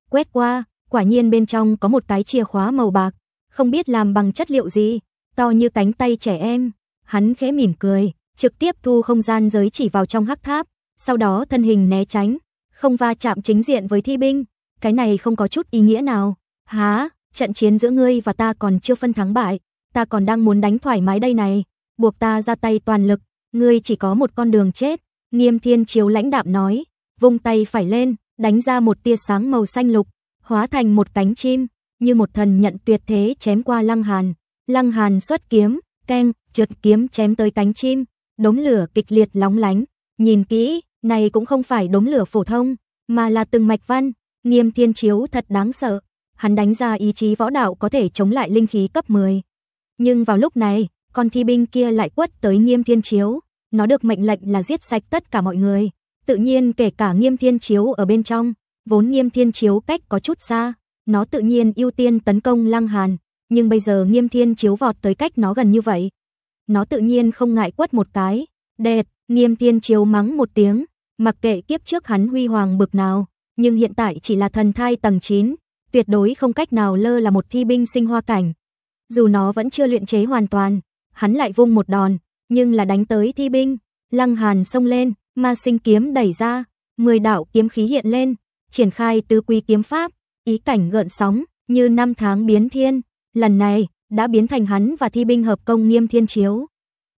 Quét qua, quả nhiên bên trong có một cái chìa khóa màu bạc, không biết làm bằng chất liệu gì, to như cánh tay trẻ em. Hắn khẽ mỉm cười, trực tiếp thu không gian giới chỉ vào trong hắc tháp, sau đó thân hình né tránh, không va chạm chính diện với thi binh. Cái này không có chút ý nghĩa nào. Há, trận chiến giữa ngươi và ta còn chưa phân thắng bại, ta còn đang muốn đánh thoải mái đây này, buộc ta ra tay toàn lực, ngươi chỉ có một con đường chết. Nghiêm Thiên Chiếu lãnh đạm nói, vung tay phải lên, đánh ra một tia sáng màu xanh lục, hóa thành một cánh chim, như một thần nhận tuyệt thế chém qua Lăng Hàn. Lăng Hàn xuất kiếm, keng, trượt kiếm chém tới cánh chim, đống lửa kịch liệt lóng lánh, nhìn kỹ, này cũng không phải đống lửa phổ thông, mà là từng mạch văn, Nghiêm Thiên Chiếu thật đáng sợ. Hắn đánh ra ý chí võ đạo có thể chống lại linh khí cấp 10. Nhưng vào lúc này, con thi binh kia lại quất tới Nghiêm Thiên Chiếu. Nó được mệnh lệnh là giết sạch tất cả mọi người, tự nhiên kể cả Nghiêm Thiên Chiếu ở bên trong, vốn Nghiêm Thiên Chiếu cách có chút xa, nó tự nhiên ưu tiên tấn công Lăng Hàn, nhưng bây giờ Nghiêm Thiên Chiếu vọt tới cách nó gần như vậy. Nó tự nhiên không ngại quất một cái, đệt, Nghiêm Thiên Chiếu mắng một tiếng, mặc kệ kiếp trước hắn huy hoàng bực nào, nhưng hiện tại chỉ là thần thai tầng 9, tuyệt đối không cách nào lơ là một thi binh sinh hoa cảnh. Dù nó vẫn chưa luyện chế hoàn toàn, hắn lại vung một đòn, nhưng là đánh tới thi binh, Lăng Hàn xông lên, ma sinh kiếm đẩy ra, mười đạo kiếm khí hiện lên, triển khai tứ quy kiếm pháp, ý cảnh gợn sóng, như năm tháng biến thiên, lần này đã biến thành hắn và thi binh hợp công Nghiêm Thiên Chiếu.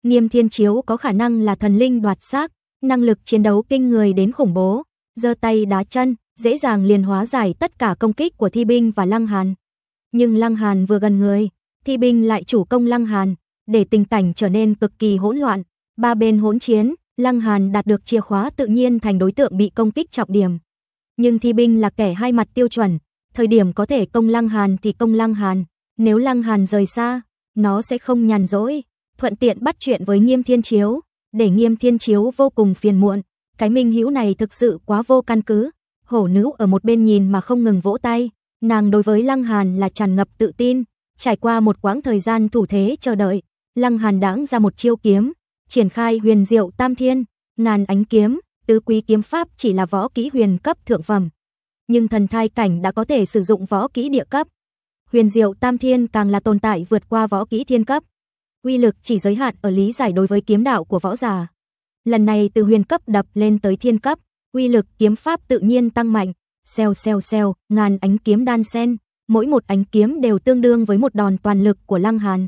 Nghiêm Thiên Chiếu có khả năng là thần linh đoạt xác, năng lực chiến đấu kinh người đến khủng bố, giơ tay đá chân, dễ dàng liền hóa giải tất cả công kích của thi binh và Lăng Hàn. Nhưng Lăng Hàn vừa gần người, thi binh lại chủ công Lăng Hàn, để tình cảnh trở nên cực kỳ hỗn loạn. Ba bên hỗn chiến, Lăng Hàn đạt được chìa khóa tự nhiên thành đối tượng bị công kích trọng điểm. Nhưng thi binh là kẻ hai mặt tiêu chuẩn, thời điểm có thể công Lăng Hàn thì công Lăng Hàn, nếu Lăng Hàn rời xa, nó sẽ không nhàn dỗi, thuận tiện bắt chuyện với Nghiêm Thiên Chiếu, để Nghiêm Thiên Chiếu vô cùng phiền muộn. Cái Minh Hữu này thực sự quá vô căn cứ. Hổ nữ ở một bên nhìn mà không ngừng vỗ tay, nàng đối với Lăng Hàn là tràn ngập tự tin, trải qua một quãng thời gian thủ thế chờ đợi, Lăng Hàn đãng ra một chiêu kiếm, triển khai huyền diệu tam thiên, ngàn ánh kiếm, tứ quý kiếm pháp chỉ là võ kỹ huyền cấp thượng phẩm. Nhưng thần thai cảnh đã có thể sử dụng võ kỹ địa cấp. Huyền diệu tam thiên càng là tồn tại vượt qua võ kỹ thiên cấp. Quy lực chỉ giới hạn ở lý giải đối với kiếm đạo của võ giả. Lần này từ huyền cấp đập lên tới thiên cấp, quy lực kiếm pháp tự nhiên tăng mạnh. Xeo xeo xeo ngàn ánh kiếm đan sen, mỗi một ánh kiếm đều tương đương với một đòn toàn lực của Lăng Hàn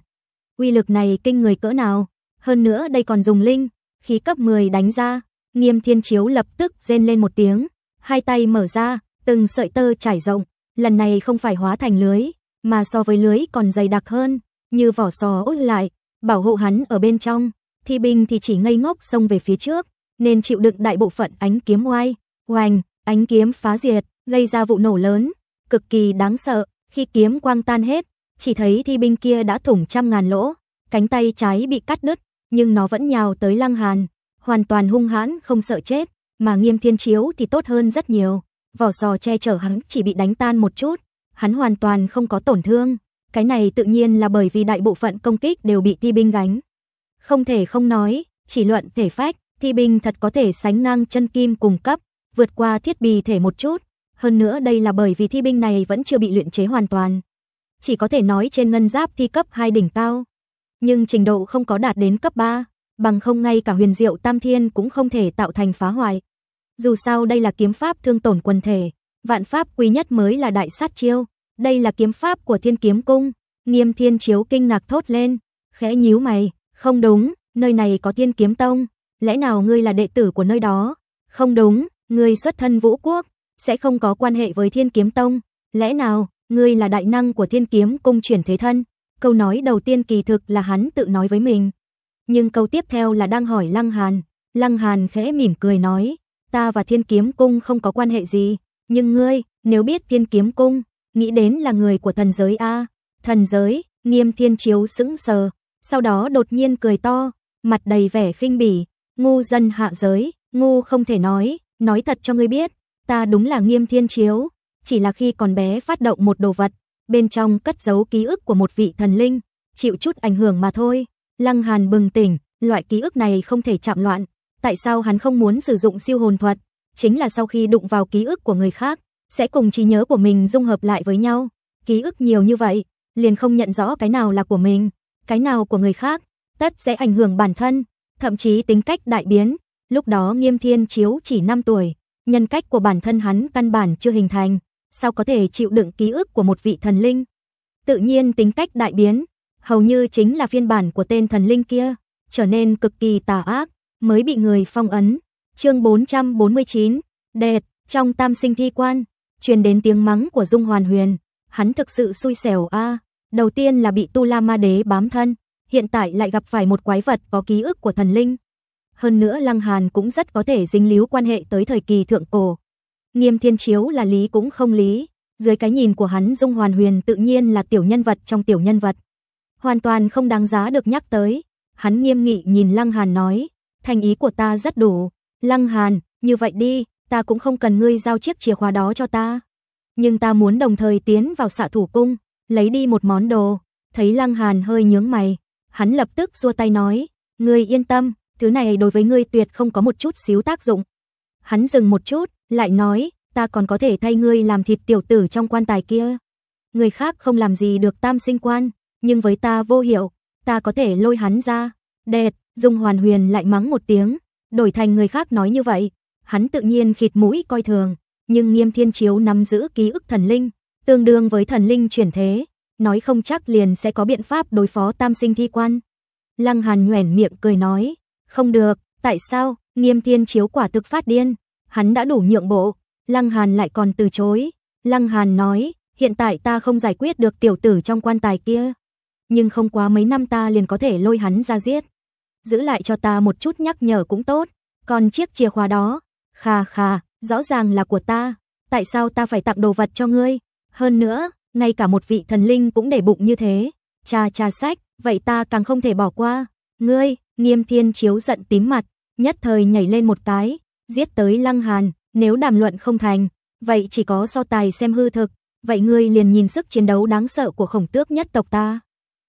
quy lực này kinh người cỡ nào. Hơn nữa đây còn dùng linh, khí cấp 10 đánh ra, Nghiêm Thiên Chiếu lập tức rên lên một tiếng, hai tay mở ra, từng sợi tơ trải rộng, lần này không phải hóa thành lưới, mà so với lưới còn dày đặc hơn, như vỏ sò út lại, bảo hộ hắn ở bên trong. Thi binh thì chỉ ngây ngốc xông về phía trước, nên chịu đựng đại bộ phận ánh kiếm oai, oành, ánh kiếm phá diệt, gây ra vụ nổ lớn, cực kỳ đáng sợ, khi kiếm quang tan hết, chỉ thấy thi binh kia đã thủng trăm ngàn lỗ, cánh tay trái bị cắt đứt, nhưng nó vẫn nhào tới Lăng Hàn, hoàn toàn hung hãn không sợ chết, mà Nghiêm Thiên Chiếu thì tốt hơn rất nhiều, vỏ giò che chở hắn chỉ bị đánh tan một chút, hắn hoàn toàn không có tổn thương, cái này tự nhiên là bởi vì đại bộ phận công kích đều bị thi binh gánh. Không thể không nói, chỉ luận thể phách, thi binh thật có thể sánh ngang chân kim cùng cấp, vượt qua thiết bị thể một chút, hơn nữa đây là bởi vì thi binh này vẫn chưa bị luyện chế hoàn toàn chỉ có thể nói trên ngân giáp thi cấp 2 đỉnh cao, nhưng trình độ không có đạt đến cấp 3, bằng không ngay cả huyền diệu tam thiên cũng không thể tạo thành phá hoại. Dù sao đây là kiếm pháp thương tổn quần thể, vạn pháp quý nhất mới là đại sát chiêu, đây là kiếm pháp của thiên kiếm cung, nghiêm thiên chiếu kinh ngạc thốt lên, khẽ nhíu mày, không đúng, nơi này có thiên kiếm tông, lẽ nào ngươi là đệ tử của nơi đó? Không đúng, ngươi xuất thân vũ quốc, sẽ không có quan hệ với thiên kiếm tông, lẽ nào, ngươi là đại năng của thiên kiếm cung chuyển thế thân. Câu nói đầu tiên kỳ thực là hắn tự nói với mình. Nhưng câu tiếp theo là đang hỏi Lăng Hàn. Lăng Hàn khẽ mỉm cười nói, ta và thiên kiếm cung không có quan hệ gì. Nhưng ngươi, nếu biết thiên kiếm cung, nghĩ đến là người của thần giới A. Thần giới, nghiêm thiên chiếu sững sờ. Sau đó đột nhiên cười to, mặt đầy vẻ khinh bỉ. Ngu dân hạ giới, ngu không thể nói, nói thật cho ngươi biết, ta đúng là nghiêm thiên chiếu chỉ là khi còn bé phát động một đồ vật, bên trong cất giấu ký ức của một vị thần linh, chịu chút ảnh hưởng mà thôi. Lăng Hàn bừng tỉnh, loại ký ức này không thể chạm loạn, tại sao hắn không muốn sử dụng siêu hồn thuật? Chính là sau khi đụng vào ký ức của người khác, sẽ cùng trí nhớ của mình dung hợp lại với nhau. Ký ức nhiều như vậy, liền không nhận rõ cái nào là của mình, cái nào của người khác, tất sẽ ảnh hưởng bản thân, thậm chí tính cách đại biến. Lúc đó Nghiêm Thiên Chiếu chỉ 5 tuổi, nhân cách của bản thân hắn căn bản chưa hình thành, sao có thể chịu đựng ký ức của một vị thần linh. Tự nhiên tính cách đại biến, hầu như chính là phiên bản của tên thần linh kia, trở nên cực kỳ tà ác, mới bị người phong ấn. Chương 449, Đệt, trong tam sinh thi quan, truyền đến tiếng mắng của Dung Hoàn Huyền, hắn thực sự xui xẻo a, đầu tiên là bị Tu La Ma Đế bám thân, hiện tại lại gặp phải một quái vật có ký ức của thần linh. Hơn nữa Lăng Hàn cũng rất có thể dính líu quan hệ tới thời kỳ thượng cổ. Nghiêm Thiên Chiếu là lý cũng không lý, dưới cái nhìn của hắn Dung Hoàn Huyền tự nhiên là tiểu nhân vật trong tiểu nhân vật. Hoàn toàn không đáng giá được nhắc tới, hắn nghiêm nghị nhìn Lăng Hàn nói, thành ý của ta rất đủ, Lăng Hàn, như vậy đi, ta cũng không cần ngươi giao chiếc chìa khóa đó cho ta. Nhưng ta muốn đồng thời tiến vào xạ thủ cung, lấy đi một món đồ, thấy Lăng Hàn hơi nhướng mày, hắn lập tức xua tay nói, ngươi yên tâm, thứ này đối với ngươi tuyệt không có một chút xíu tác dụng. Hắn dừng một chút, lại nói, ta còn có thể thay ngươi làm thịt tiểu tử trong quan tài kia. Người khác không làm gì được tam sinh quan, nhưng với ta vô hiệu, ta có thể lôi hắn ra. Đệt, Dung Hoàn Huyền lại mắng một tiếng, đổi thành người khác nói như vậy. Hắn tự nhiên khịt mũi coi thường, nhưng Nghiêm Thiên Chiếu nắm giữ ký ức thần linh, tương đương với thần linh chuyển thế, nói không chắc liền sẽ có biện pháp đối phó tam sinh thi quan. Lăng Hàn nhoẻn miệng cười nói, không được, tại sao, Nghiêm Thiên Chiếu quả thực phát điên, hắn đã đủ nhượng bộ, Lăng Hàn lại còn từ chối. Lăng Hàn nói, hiện tại ta không giải quyết được tiểu tử trong quan tài kia, nhưng không quá mấy năm ta liền có thể lôi hắn ra giết. Giữ lại cho ta một chút nhắc nhở cũng tốt, còn chiếc chìa khóa đó, kha kha, rõ ràng là của ta, tại sao ta phải tặng đồ vật cho ngươi? Hơn nữa, ngay cả một vị thần linh cũng để bụng như thế. Cha cha sách, vậy ta càng không thể bỏ qua. Ngươi, Nghiêm Thiên Chiếu giận tím mặt, nhất thời nhảy lên một cái, giết tới Lăng Hàn, nếu đàm luận không thành, vậy chỉ có so tài xem hư thực, vậy ngươi liền nhìn sức chiến đấu đáng sợ của khổng tước nhất tộc ta.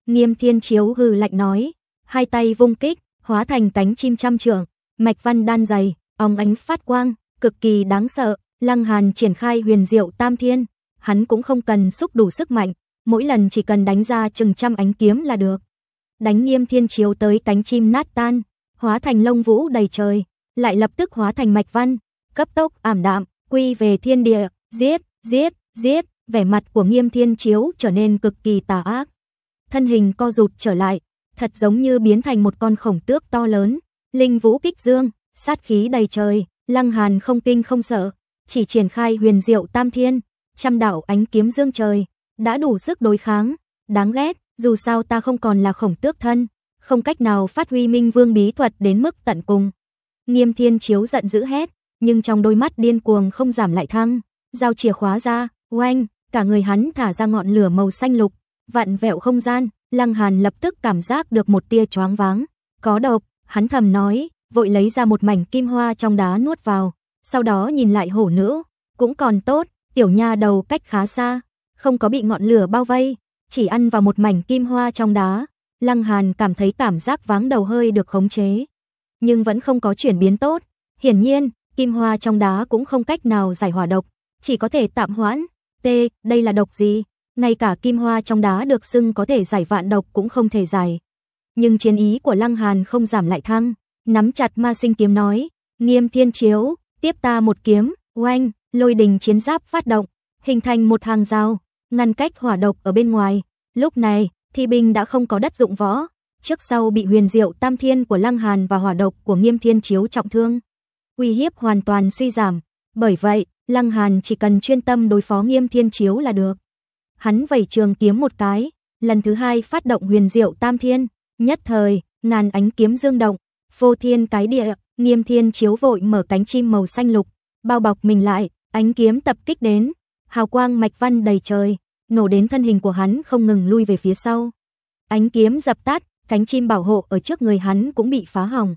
Nghiêm thiên chiếu hư lạnh nói, hai tay vung kích, hóa thành cánh chim trăm trưởng, mạch văn đan dày, óng ánh phát quang, cực kỳ đáng sợ, Lăng Hàn triển khai huyền diệu tam thiên, hắn cũng không cần xúc đủ sức mạnh, mỗi lần chỉ cần đánh ra chừng trăm ánh kiếm là được. Đánh nghiêm thiên chiếu tới cánh chim nát tan, hóa thành lông vũ đầy trời, lại lập tức hóa thành mạch văn, cấp tốc ảm đạm, quy về thiên địa, giết, giết, giết, vẻ mặt của Nghiêm Thiên Chiếu trở nên cực kỳ tà ác. Thân hình co rụt trở lại, thật giống như biến thành một con khổng tước to lớn, linh vũ kích dương, sát khí đầy trời, Lăng Hàn không kinh không sợ, chỉ triển khai huyền diệu tam thiên, trăm đạo ánh kiếm dương trời, đã đủ sức đối kháng, đáng ghét, dù sao ta không còn là khổng tước thân, không cách nào phát huy minh vương bí thuật đến mức tận cùng. Nghiêm Thiên Chiếu giận dữ hét, nhưng trong đôi mắt điên cuồng không giảm lại thăng, giao chìa khóa ra, oanh, cả người hắn thả ra ngọn lửa màu xanh lục, vạn vẹo không gian, Lăng Hàn lập tức cảm giác được một tia choáng váng, có độc, hắn thầm nói, vội lấy ra một mảnh kim hoa trong đá nuốt vào, sau đó nhìn lại hổ nữ, cũng còn tốt, tiểu nha đầu cách khá xa, không có bị ngọn lửa bao vây, chỉ ăn vào một mảnh kim hoa trong đá, Lăng Hàn cảm thấy cảm giác váng đầu hơi được khống chế nhưng vẫn không có chuyển biến tốt. Hiển nhiên, kim hoa trong đá cũng không cách nào giải hỏa độc, chỉ có thể tạm hoãn. T, đây là độc gì? Ngay cả kim hoa trong đá được xưng có thể giải vạn độc cũng không thể giải. Nhưng chiến ý của Lăng Hàn không giảm lại thăng, nắm chặt ma sinh kiếm nói, "Nghiêm Thiên Chiếu, tiếp ta một kiếm." Oanh, lôi đình chiến giáp phát động, hình thành một hàng rào, ngăn cách hỏa độc ở bên ngoài. Lúc này, thi binh đã không có đất dụng võ, trước sau bị huyền diệu tam thiên của Lăng Hàn và hỏa độc của Nghiêm Thiên Chiếu trọng thương. Uy hiếp hoàn toàn suy giảm, bởi vậy, Lăng Hàn chỉ cần chuyên tâm đối phó Nghiêm Thiên Chiếu là được. Hắn vẩy trường kiếm một cái, lần thứ hai phát động huyền diệu tam thiên, nhất thời, ngàn ánh kiếm dương động, vô thiên cái địa, Nghiêm Thiên Chiếu vội mở cánh chim màu xanh lục, bao bọc mình lại, ánh kiếm tập kích đến, hào quang mạch văn đầy trời, nổ đến thân hình của hắn không ngừng lui về phía sau. Ánh kiếm dập tắt, cánh chim bảo hộ ở trước người hắn cũng bị phá hỏng.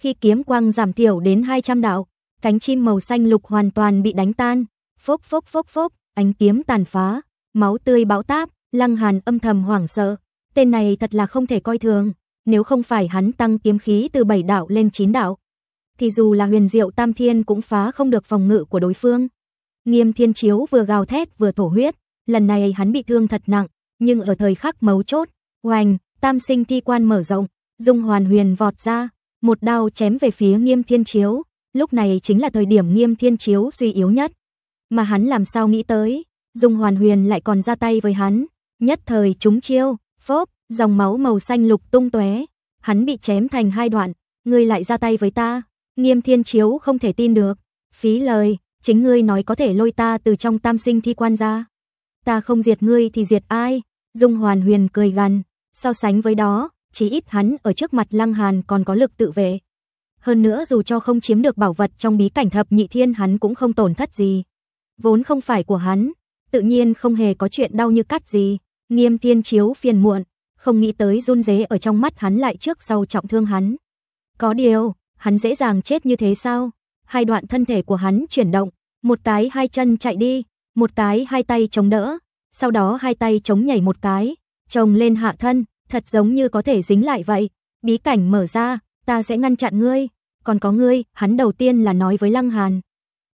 Khi kiếm quang giảm thiểu đến 200 đạo, cánh chim màu xanh lục hoàn toàn bị đánh tan, phốc phốc phốc phốc, ánh kiếm tàn phá, máu tươi bão táp, Lăng Hàn âm thầm hoảng sợ, tên này thật là không thể coi thường, nếu không phải hắn tăng kiếm khí từ 7 đạo lên 9 đạo, thì dù là Huyền Diệu Tam Thiên cũng phá không được phòng ngự của đối phương. Nghiêm Thiên Chiếu vừa gào thét vừa thổ huyết, lần này hắn bị thương thật nặng, nhưng ở thời khắc mấu chốt, hoành. Tam sinh thi quan mở rộng, dung hoàn huyền vọt ra, một đao chém về phía Nghiêm Thiên Chiếu, lúc này chính là thời điểm Nghiêm Thiên Chiếu suy yếu nhất. Mà hắn làm sao nghĩ tới, dung hoàn huyền lại còn ra tay với hắn, nhất thời chúng chiêu, phốp, dòng máu màu xanh lục tung tóe, hắn bị chém thành hai đoạn, ngươi lại ra tay với ta, Nghiêm Thiên Chiếu không thể tin được, phí lời, chính ngươi nói có thể lôi ta từ trong tam sinh thi quan ra. Ta không diệt ngươi thì diệt ai? Dung Hoàn Huyền cười gằn, So sánh với đó, chí ít hắn ở trước mặt Lăng Hàn còn có lực tự vệ. Hơn nữa dù cho không chiếm được bảo vật trong bí cảnh thập nhị thiên hắn cũng không tổn thất gì. Vốn không phải của hắn, tự nhiên không hề có chuyện đau như cắt gì. Nghiêm thiên chiếu phiền muộn, không nghĩ tới run dế ở trong mắt hắn lại trước sau trọng thương hắn. Có điều, hắn dễ dàng chết như thế sao? Hai đoạn thân thể của hắn chuyển động, một cái hai chân chạy đi, một cái hai tay chống đỡ, sau đó hai tay chống nhảy một cái, chồng lên hạ thân, thật giống như có thể dính lại vậy. Bí cảnh mở ra, ta sẽ ngăn chặn ngươi. Còn có ngươi, hắn đầu tiên là nói với Lăng Hàn.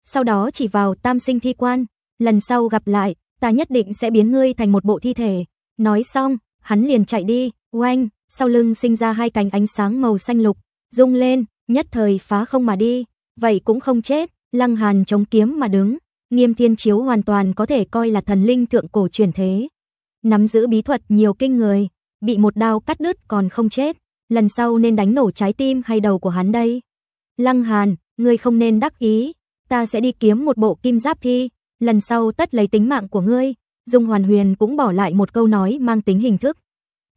Sau đó chỉ vào tam sinh thi quan. Lần sau gặp lại, ta nhất định sẽ biến ngươi thành một bộ thi thể. Nói xong, hắn liền chạy đi, oanh, sau lưng sinh ra hai cánh ánh sáng màu xanh lục, rung lên, nhất thời phá không mà đi. Vậy cũng không chết, Lăng Hàn chống kiếm mà đứng. Nghiêm thiên chiếu hoàn toàn có thể coi là thần linh thượng cổ truyền thế nắm giữ bí thuật nhiều kinh người, bị một đao cắt đứt còn không chết, lần sau nên đánh nổ trái tim hay đầu của hắn đây. Lăng Hàn, ngươi không nên đắc ý, ta sẽ đi kiếm một bộ kim giáp thi, lần sau tất lấy tính mạng của ngươi. Dung Hoàn Huyền cũng bỏ lại một câu nói mang tính hình thức.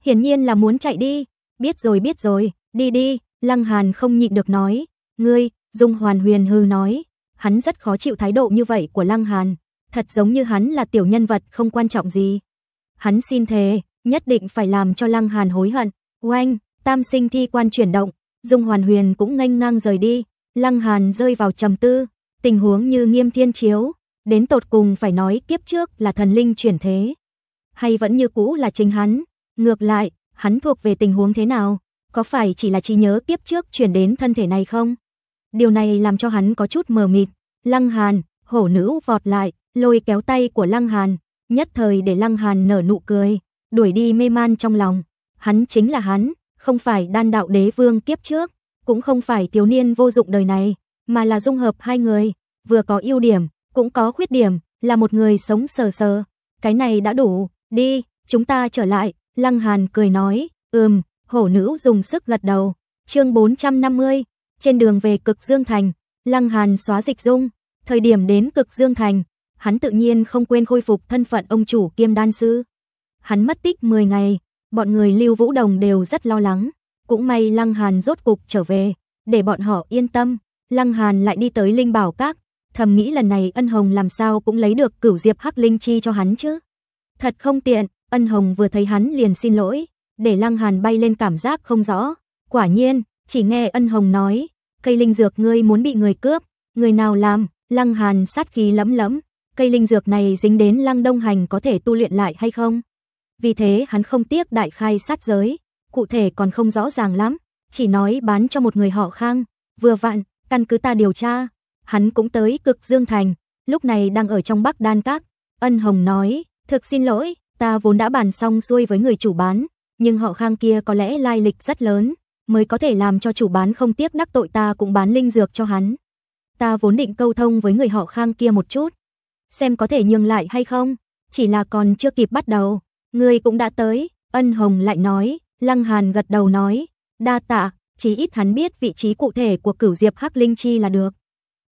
Hiển nhiên là muốn chạy đi, biết rồi biết rồi, đi đi, Lăng Hàn không nhịn được nói, ngươi, Dung Hoàn Huyền hư nói, hắn rất khó chịu thái độ như vậy của Lăng Hàn, thật giống như hắn là tiểu nhân vật không quan trọng gì. Hắn xin thề, nhất định phải làm cho Lăng Hàn hối hận. Oanh, tam sinh thi quan chuyển động, Dung Hoàn Huyền cũng nganh ngang rời đi. Lăng Hàn rơi vào trầm tư, tình huống như nghiêm thiên chiếu, đến tột cùng phải nói kiếp trước là thần linh chuyển thế. Hay vẫn như cũ là chính hắn, ngược lại, hắn thuộc về tình huống thế nào, có phải chỉ là trí nhớ kiếp trước chuyển đến thân thể này không? Điều này làm cho hắn có chút mờ mịt, Lăng Hàn, hổ nữ vọt lại, lôi kéo tay của Lăng Hàn, nhất thời để Lăng Hàn nở nụ cười, đuổi đi mê man trong lòng. Hắn chính là hắn, không phải đan đạo đế vương kiếp trước, cũng không phải thiếu niên vô dụng đời này, mà là dung hợp hai người, vừa có ưu điểm, cũng có khuyết điểm, là một người sống sờ sờ. Cái này đã đủ, đi, chúng ta trở lại, Lăng Hàn cười nói, ừm, hổ nữ dùng sức gật đầu. chương 450, trên đường về cực Dương Thành, Lăng Hàn xóa dịch dung, thời điểm đến cực Dương Thành, hắn tự nhiên không quên khôi phục thân phận ông chủ kiêm đan sư. Hắn mất tích 10 ngày, bọn người Lưu Vũ Đồng đều rất lo lắng, cũng may Lăng Hàn rốt cục trở về, để bọn họ yên tâm. Lăng Hàn lại đi tới Linh Bảo Các, thầm nghĩ lần này Ân Hồng làm sao cũng lấy được Cửu Diệp Hắc Linh chi cho hắn chứ. Thật không tiện, Ân Hồng vừa thấy hắn liền xin lỗi, để Lăng Hàn bay lên cảm giác không rõ. Quả nhiên, chỉ nghe Ân Hồng nói, cây linh dược ngươi muốn bị người cướp, người nào làm? Lăng Hàn sát khí lấm lấm, cây linh dược này dính đến Lăng Đông Hành có thể tu luyện lại hay không. Vì thế hắn không tiếc đại khai sát giới, cụ thể còn không rõ ràng lắm, chỉ nói bán cho một người họ Khang, vừa vặn, căn cứ ta điều tra, hắn cũng tới cực Dương Thành, lúc này đang ở trong Bắc Đan Các. Ân Hồng nói, thực xin lỗi, ta vốn đã bàn xong xuôi với người chủ bán, nhưng họ Khang kia có lẽ lai lịch rất lớn, mới có thể làm cho chủ bán không tiếc đắc tội ta cũng bán linh dược cho hắn. Ta vốn định câu thông với người họ Khang kia một chút, xem có thể nhường lại hay không. Chỉ là còn chưa kịp bắt đầu, người cũng đã tới, ân hồng lại nói, lăng hàn gật đầu nói, đa tạ, chỉ ít hắn biết vị trí cụ thể của cửu diệp hắc linh chi là được.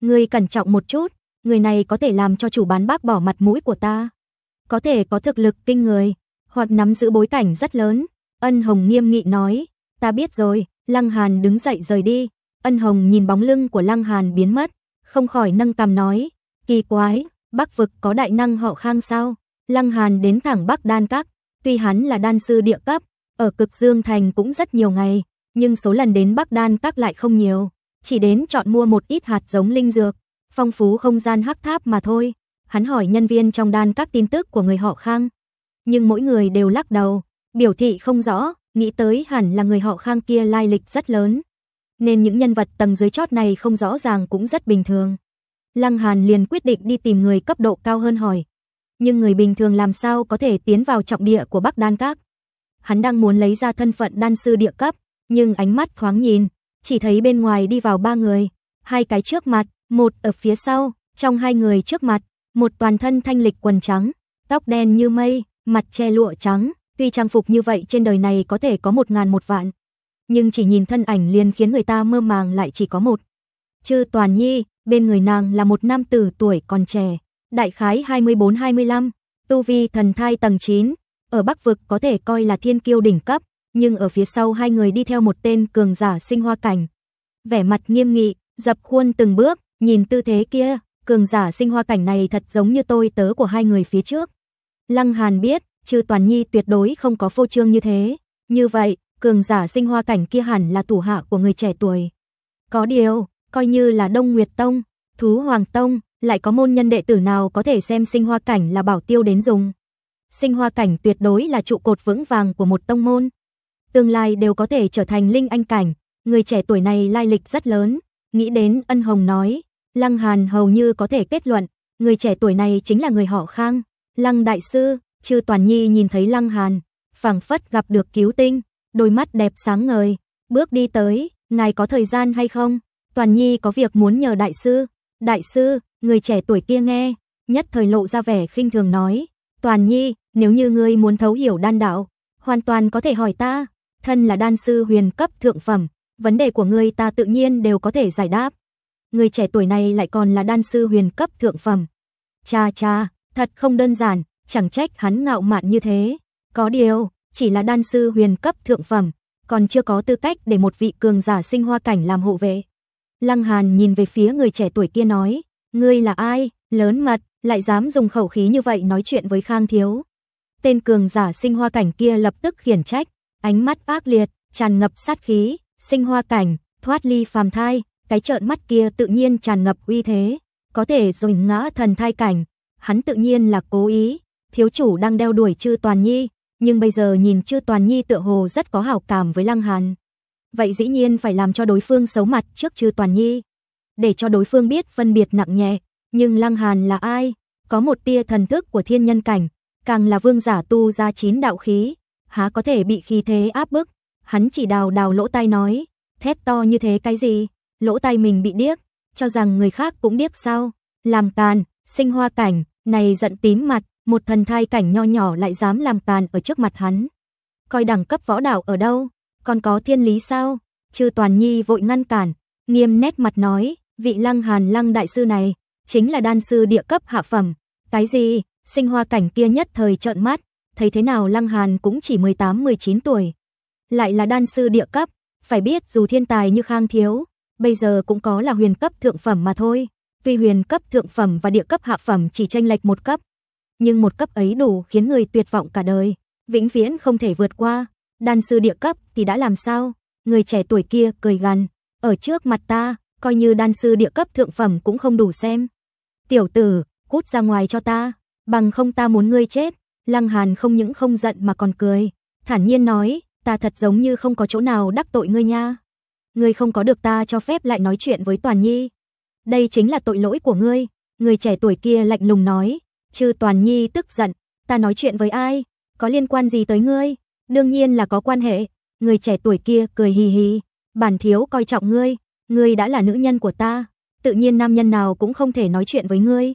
Người cẩn trọng một chút, người này có thể làm cho chủ bán bác bỏ mặt mũi của ta. Có thể có thực lực kinh người, hoặc nắm giữ bối cảnh rất lớn. Ân Hồng nghiêm nghị nói, ta biết rồi, Lăng Hàn đứng dậy rời đi. Ân Hồng nhìn bóng lưng của Lăng Hàn biến mất, không khỏi nâng cằm nói, kỳ quái, Bắc vực có đại năng họ Khang sao? Lăng Hàn đến thẳng Bắc Đan Các, tuy hắn là đan sư địa cấp, ở cực Dương Thành cũng rất nhiều ngày, nhưng số lần đến Bắc Đan Các lại không nhiều, chỉ đến chọn mua một ít hạt giống linh dược, phong phú không gian hắc tháp mà thôi. Hắn hỏi nhân viên trong đan các tin tức của người họ Khang, nhưng mỗi người đều lắc đầu, biểu thị không rõ, nghĩ tới hẳn là người họ Khang kia lai lịch rất lớn, nên những nhân vật tầng dưới chót này không rõ ràng cũng rất bình thường. Lăng Hàn liền quyết định đi tìm người cấp độ cao hơn hỏi. Nhưng người bình thường làm sao có thể tiến vào trọng địa của Bắc Đan Các? Hắn đang muốn lấy ra thân phận đan sư địa cấp, nhưng ánh mắt thoáng nhìn, chỉ thấy bên ngoài đi vào ba người, hai cái trước mặt, một ở phía sau, trong hai người trước mặt, một toàn thân thanh lịch quần trắng, tóc đen như mây, mặt che lụa trắng, tuy trang phục như vậy trên đời này có thể có một ngàn một vạn, nhưng chỉ nhìn thân ảnh liền khiến người ta mơ màng lại chỉ có một. Chư Toàn Nhi, bên người nàng là một nam tử tuổi còn trẻ, đại khái 24-25, tu vi thần thai tầng 9, ở Bắc vực có thể coi là thiên kiêu đỉnh cấp, nhưng ở phía sau hai người đi theo một tên cường giả sinh hoa cảnh. Vẻ mặt nghiêm nghị, dập khuôn từng bước, nhìn tư thế kia, cường giả sinh hoa cảnh này thật giống như tôi tớ của hai người phía trước. Lăng Hàn biết, chư Toàn Nhi tuyệt đối không có phô trương như thế. Như vậy, cường giả sinh hoa cảnh kia hẳn là thủ hạ của người trẻ tuổi. Có điều, coi như là Đông Nguyệt Tông, Thú Hoàng Tông, lại có môn nhân đệ tử nào có thể xem sinh hoa cảnh là bảo tiêu đến dùng. Sinh hoa cảnh tuyệt đối là trụ cột vững vàng của một tông môn. Tương lai đều có thể trở thành linh anh cảnh, người trẻ tuổi này lai lịch rất lớn, nghĩ đến Ân Hồng nói, Lăng Hàn hầu như có thể kết luận, người trẻ tuổi này chính là người họ Khang, Lăng đại sư, Chư Toàn Nhi nhìn thấy Lăng Hàn, phảng phất gặp được cứu tinh, đôi mắt đẹp sáng ngời, bước đi tới, ngài có thời gian hay không? Toàn Nhi có việc muốn nhờ đại sư. Đại sư, người trẻ tuổi kia nghe, nhất thời lộ ra vẻ khinh thường nói. Toàn Nhi, nếu như ngươi muốn thấu hiểu đan đạo, hoàn toàn có thể hỏi ta. Thân là đan sư huyền cấp thượng phẩm, vấn đề của ngươi ta tự nhiên đều có thể giải đáp. Người trẻ tuổi này lại còn là đan sư huyền cấp thượng phẩm. Cha cha, thật không đơn giản, chẳng trách hắn ngạo mạn như thế. Có điều, chỉ là đan sư huyền cấp thượng phẩm, còn chưa có tư cách để một vị cường giả sinh hoa cảnh làm hộ vệ. Lăng Hàn nhìn về phía người trẻ tuổi kia nói, ngươi là ai, lớn mật, lại dám dùng khẩu khí như vậy nói chuyện với Khang Thiếu. Tên cường giả sinh hoa cảnh kia lập tức khiển trách, ánh mắt ác liệt, tràn ngập sát khí, sinh hoa cảnh, thoát ly phàm thai, cái trợn mắt kia tự nhiên tràn ngập uy thế, có thể rồi ngã thần thai cảnh, hắn tự nhiên là cố ý, thiếu chủ đang đeo đuổi chư Toàn Nhi, nhưng bây giờ nhìn chư Toàn Nhi tựa hồ rất có hảo cảm với Lăng Hàn. Vậy dĩ nhiên phải làm cho đối phương xấu mặt trước Trư Toàn Nhi, để cho đối phương biết phân biệt nặng nhẹ, nhưng Lăng Hàn là ai? Có một tia thần thức của thiên nhân cảnh, càng là vương giả tu ra chín đạo khí, há có thể bị khí thế áp bức. Hắn chỉ đào đào lỗ tai nói, thét to như thế cái gì? Lỗ tai mình bị điếc, cho rằng người khác cũng điếc sao? Làm càn, sinh hoa cảnh, này giận tím mặt, một thần thai cảnh nho nhỏ lại dám làm càn ở trước mặt hắn. Coi đẳng cấp võ đạo ở đâu? còn có thiên lý sao? Chư Toàn Nhi vội ngăn cản, nghiêm nét mặt nói, vị Lăng Hàn Lăng đại sư này chính là đan sư địa cấp hạ phẩm. Cái gì? Sinh hoa cảnh kia nhất thời trợn mắt, thấy thế nào Lăng Hàn cũng chỉ 18-19 tuổi, lại là đan sư địa cấp, phải biết dù thiên tài như Khang Thiếu, bây giờ cũng có là huyền cấp thượng phẩm mà thôi. Tuy huyền cấp thượng phẩm và địa cấp hạ phẩm chỉ tranh lệch một cấp, nhưng một cấp ấy đủ khiến người tuyệt vọng cả đời, vĩnh viễn không thể vượt qua đan sư địa cấp thì đã làm sao? Người trẻ tuổi kia cười gằn, ở trước mặt ta, coi như đan sư địa cấp thượng phẩm cũng không đủ xem. Tiểu tử, cút ra ngoài cho ta, bằng không ta muốn ngươi chết. Lăng Hàn không những không giận mà còn cười, thản nhiên nói, ta thật giống như không có chỗ nào đắc tội ngươi nha. Ngươi không có được ta cho phép lại nói chuyện với Toàn Nhi. Đây chính là tội lỗi của ngươi, người trẻ tuổi kia lạnh lùng nói, chư Toàn Nhi tức giận, ta nói chuyện với ai, có liên quan gì tới ngươi, Đương nhiên là có quan hệ, người trẻ tuổi kia cười hì hì, bản thiếu coi trọng ngươi, ngươi đã là nữ nhân của ta, tự nhiên nam nhân nào cũng không thể nói chuyện với ngươi.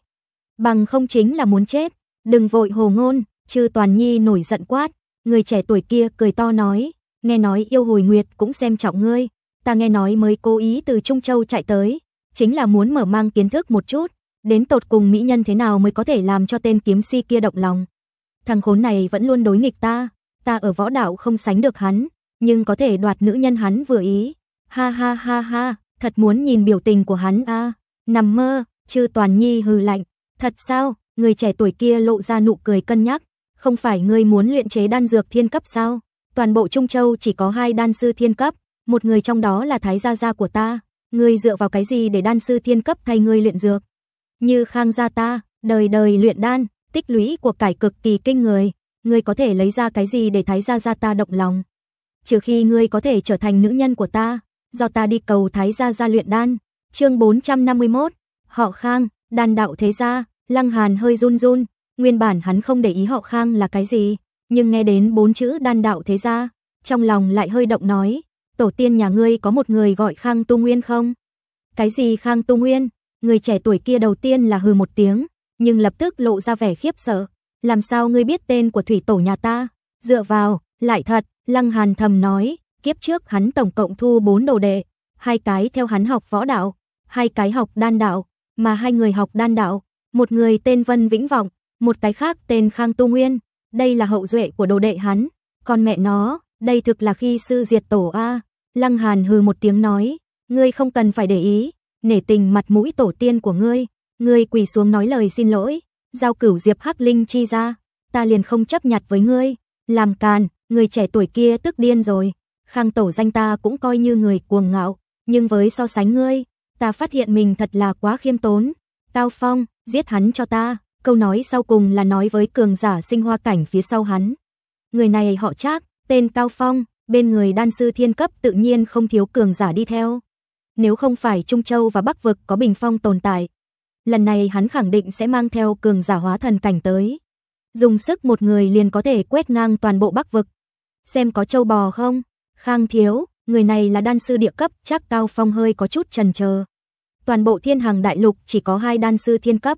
Bằng không chính là muốn chết, đừng vội hồ ngôn, chư toàn nhi nổi giận quát, người trẻ tuổi kia cười to nói, nghe nói yêu hồi nguyệt cũng xem trọng ngươi, ta nghe nói mới cố ý từ Trung Châu chạy tới, chính là muốn mở mang kiến thức một chút, đến tột cùng mỹ nhân thế nào mới có thể làm cho tên kiếm si kia động lòng. Thằng khốn này vẫn luôn đối nghịch ta, ta ở võ đạo không sánh được hắn, nhưng có thể đoạt nữ nhân hắn vừa ý. Ha ha ha ha, thật muốn nhìn biểu tình của hắn a. À. Nằm mơ, Chư Toàn Nhi hừ lạnh, thật sao? Người trẻ tuổi kia lộ ra nụ cười cân nhắc, không phải ngươi muốn luyện chế đan dược thiên cấp sao? Toàn bộ Trung Châu chỉ có hai đan sư thiên cấp, một người trong đó là thái gia gia của ta, ngươi dựa vào cái gì để đan sư thiên cấp thay ngươi luyện dược? Như Khang gia ta, đời đời luyện đan, tích lũy của cải cực kỳ kinh người, ngươi có thể lấy ra cái gì để thái gia gia ta động lòng? Trừ khi ngươi có thể trở thành nữ nhân của ta, do ta đi cầu thái gia gia luyện đan. Chương 451, họ Khang, đan đạo thế gia, Lăng Hàn hơi run run, nguyên bản hắn không để ý họ Khang là cái gì, nhưng nghe đến bốn chữ đan đạo thế gia, trong lòng lại hơi động nói, tổ tiên nhà ngươi có một người gọi Khang Tu Nguyên không? Cái gì Khang Tu Nguyên? Người trẻ tuổi kia đầu tiên là hừ một tiếng, nhưng lập tức lộ ra vẻ khiếp sợ, làm sao ngươi biết tên của thủy tổ nhà ta? Dựa vào, lại thật, Lăng Hàn thầm nói, kiếp trước hắn tổng cộng thu bốn đồ đệ, hai cái theo hắn học võ đạo, hai cái học đan đạo, mà hai người học đan đạo, một người tên Vân Vĩnh Vọng, một cái khác tên Khang Tu Nguyên, đây là hậu duệ của đồ đệ hắn, còn mẹ nó, đây thực là khi sư diệt tổ a. Lăng Hàn hừ một tiếng nói, ngươi không cần phải để ý, nể tình mặt mũi tổ tiên của ngươi, ngươi quỳ xuống nói lời xin lỗi, giao cửu Diệp Hắc Linh chi ra, ta liền không chấp nhặt với ngươi, làm càn, người trẻ tuổi kia tức điên rồi. Khang tổ danh ta cũng coi như người cuồng ngạo, nhưng với so sánh ngươi, ta phát hiện mình thật là quá khiêm tốn. Cao Phong, giết hắn cho ta, câu nói sau cùng là nói với cường giả sinh hoa cảnh phía sau hắn. Người này họ chắc tên Cao Phong, bên người đan sư thiên cấp tự nhiên không thiếu cường giả đi theo. Nếu không phải Trung Châu và Bắc Vực có bình phong tồn tại, lần này hắn khẳng định sẽ mang theo cường giả hóa thần cảnh tới. Dùng sức một người liền có thể quét ngang toàn bộ bắc vực. Xem có châu bò không? Khang thiếu, người này là đan sư địa cấp, chắc Cao Phong hơi có chút trần chờ Toàn bộ thiên hàng đại lục chỉ có hai đan sư thiên cấp.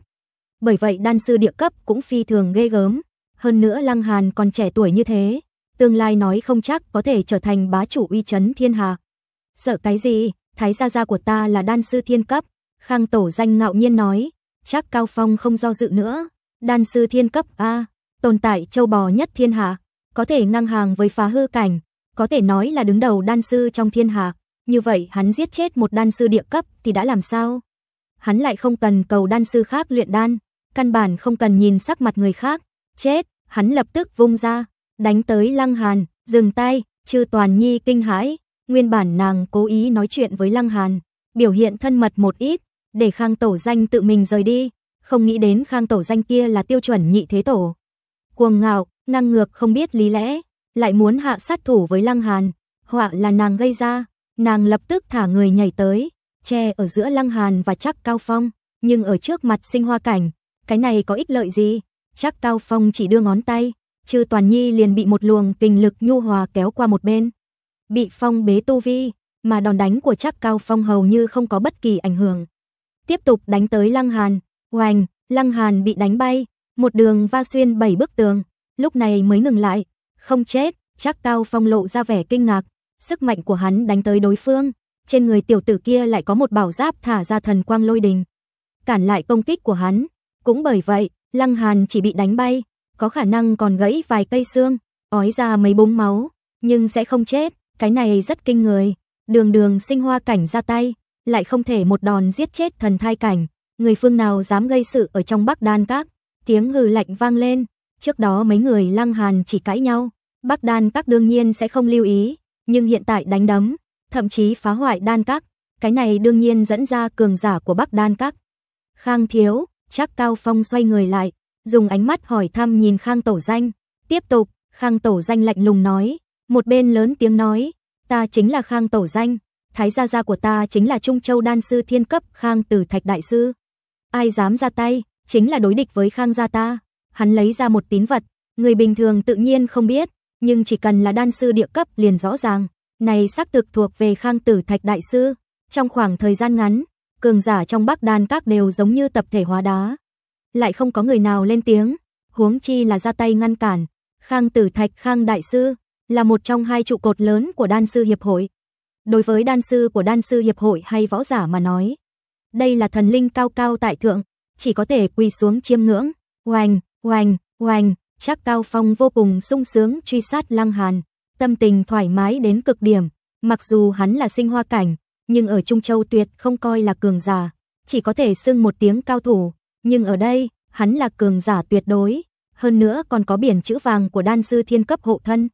Bởi vậy đan sư địa cấp cũng phi thường ghê gớm. Hơn nữa Lăng Hàn còn trẻ tuổi như thế. Tương lai nói không chắc có thể trở thành bá chủ uy chấn thiên hà. Sợ cái gì? Thái gia gia của ta là đan sư thiên cấp. Khang Tổ Danh ngạo nhiên nói, chắc Cao Phong không do dự nữa, đan sư thiên cấp A, tồn tại châu bò nhất thiên hạ, có thể ngang hàng với phá hư cảnh, có thể nói là đứng đầu đan sư trong thiên hạ, như vậy hắn giết chết một đan sư địa cấp thì đã làm sao? Hắn lại không cần cầu đan sư khác luyện đan, căn bản không cần nhìn sắc mặt người khác, chết, hắn lập tức vung ra, đánh tới Lăng Hàn, dừng tay, Chư Toàn Nhi kinh hãi, nguyên bản nàng cố ý nói chuyện với Lăng Hàn, biểu hiện thân mật một ít, để Khang Tổ Danh tự mình rời đi, không nghĩ đến Khang Tổ Danh kia là tiêu chuẩn nhị thế tổ. Cuồng ngạo, năng ngược không biết lý lẽ, lại muốn hạ sát thủ với Lăng Hàn, họa là nàng gây ra, nàng lập tức thả người nhảy tới, che ở giữa Lăng Hàn và chắc Cao Phong, nhưng ở trước mặt Sinh Hoa Cảnh, cái này có ích lợi gì? chắc Cao Phong chỉ đưa ngón tay, Trư Toàn Nhi liền bị một luồng kình lực nhu hòa kéo qua một bên, bị phong bế tu vi, mà đòn đánh của chắc Cao Phong hầu như không có bất kỳ ảnh hưởng tiếp tục đánh tới Lăng Hàn. hoành, Lăng Hàn bị đánh bay, một đường va xuyên bảy bức tường, lúc này mới ngừng lại. Không chết, chắc Cao Phong lộ ra vẻ kinh ngạc, sức mạnh của hắn đánh tới đối phương, trên người tiểu tử kia lại có một bảo giáp thả ra thần quang lôi đình, cản lại công kích của hắn. Cũng bởi vậy, Lăng Hàn chỉ bị đánh bay, có khả năng còn gãy vài cây xương, ói ra mấy búng máu, nhưng sẽ không chết, cái này rất kinh người. Đường đường sinh hoa cảnh ra tay, lại không thể một đòn giết chết thần thai cảnh, người phương nào dám gây sự ở trong Bắc Đan Các? Tiếng hừ lạnh vang lên, trước đó mấy người Lăng Hàn chỉ cãi nhau, Bắc Đan Các đương nhiên sẽ không lưu ý, nhưng hiện tại đánh đấm, thậm chí phá hoại Đan Các, cái này đương nhiên dẫn ra cường giả của Bắc Đan Các. Khang Thiếu, chắc Cao Phong xoay người lại, dùng ánh mắt hỏi thăm nhìn Khang Tổ Danh, tiếp tục, Khang Tổ Danh lạnh lùng nói, một bên lớn tiếng nói, ta chính là Khang Tổ Danh, Thái gia gia của ta chính là Trung Châu đan sư thiên cấp Khang Tử Thạch đại sư. Ai dám ra tay, chính là đối địch với Khang gia ta. Hắn lấy ra một tín vật, người bình thường tự nhiên không biết, nhưng chỉ cần là đan sư địa cấp liền rõ ràng, này xác thực thuộc về Khang Tử Thạch đại sư. Trong khoảng thời gian ngắn, cường giả trong Bắc Đan các đều giống như tập thể hóa đá, lại không có người nào lên tiếng, huống chi là ra tay ngăn cản. Khang Tử Thạch Khang đại sư là một trong hai trụ cột lớn của đan sư hiệp hội, Đối với đan sư của đan sư hiệp hội hay võ giả mà nói, đây là thần linh cao cao tại thượng, chỉ có thể quỳ xuống chiêm ngưỡng. hoành hoành hoành chắc Cao Phong vô cùng sung sướng truy sát Lăng Hàn, tâm tình thoải mái đến cực điểm, mặc dù hắn là sinh hoa cảnh, nhưng ở Trung Châu tuyệt không coi là cường giả, chỉ có thể xưng một tiếng cao thủ, nhưng ở đây, hắn là cường giả tuyệt đối, hơn nữa còn có biển chữ vàng của đan sư thiên cấp hộ thân.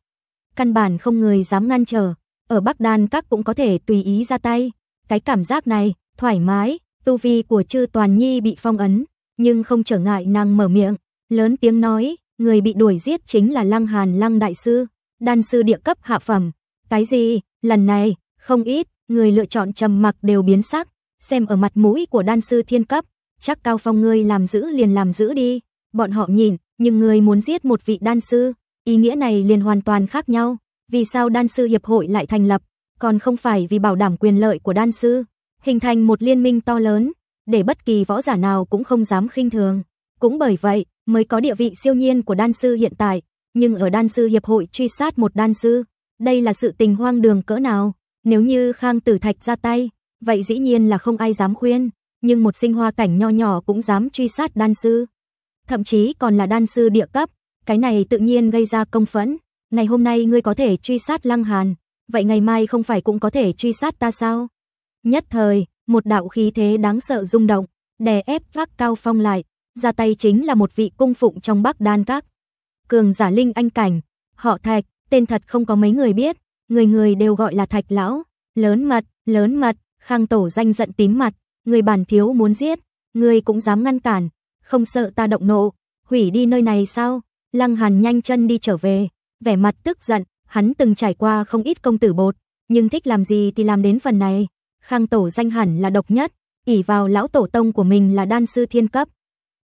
Căn bản không người dám ngăn trở, ở Bắc Đan các cũng có thể tùy ý ra tay. Cái cảm giác này, thoải mái, tu vi của Trư Toàn Nhi bị phong ấn, nhưng không trở ngại nàng mở miệng, lớn tiếng nói, người bị đuổi giết chính là Lăng Hàn Lăng đại sư, đan sư địa cấp hạ phẩm. Cái gì? Lần này, không ít người lựa chọn trầm mặc đều biến sắc, xem ở mặt mũi của đan sư thiên cấp, chắc Cao Phong ngươi làm giữ liền làm giữ đi. Bọn họ nhìn, nhưng người muốn giết một vị đan sư, ý nghĩa này liền hoàn toàn khác nhau. Vì sao đan sư hiệp hội lại thành lập? Còn không phải vì bảo đảm quyền lợi của đan sư, hình thành một liên minh to lớn, để bất kỳ võ giả nào cũng không dám khinh thường. Cũng bởi vậy, mới có địa vị siêu nhiên của đan sư hiện tại, nhưng ở đan sư hiệp hội truy sát một đan sư, đây là sự tình hoang đường cỡ nào? Nếu như Khang Tử Thạch ra tay, vậy dĩ nhiên là không ai dám khuyên, nhưng một sinh hoa cảnh nho nhỏ cũng dám truy sát đan sư, thậm chí còn là đan sư địa cấp, cái này tự nhiên gây ra công phẫn, ngày hôm nay ngươi có thể truy sát Lăng Hàn, vậy ngày mai không phải cũng có thể truy sát ta sao? Nhất thời, một đạo khí thế đáng sợ rung động, đè ép vác Cao Phong lại, ra tay chính là một vị cung phụng trong Bắc Đan Các. Cường giả linh anh cảnh, họ Thạch, tên thật không có mấy người biết, người người đều gọi là Thạch lão, lớn mật, lớn mật, Khang tổ danh giận tím mặt, người bản thiếu muốn giết, người cũng dám ngăn cản, không sợ ta động nộ, hủy đi nơi này sao? Lăng Hàn nhanh chân đi trở về, vẻ mặt tức giận, hắn từng trải qua không ít công tử bột, nhưng thích làm gì thì làm đến phần này. Khang tổ danh hẳn là độc nhất, ỷ vào lão tổ tông của mình là đan sư thiên cấp.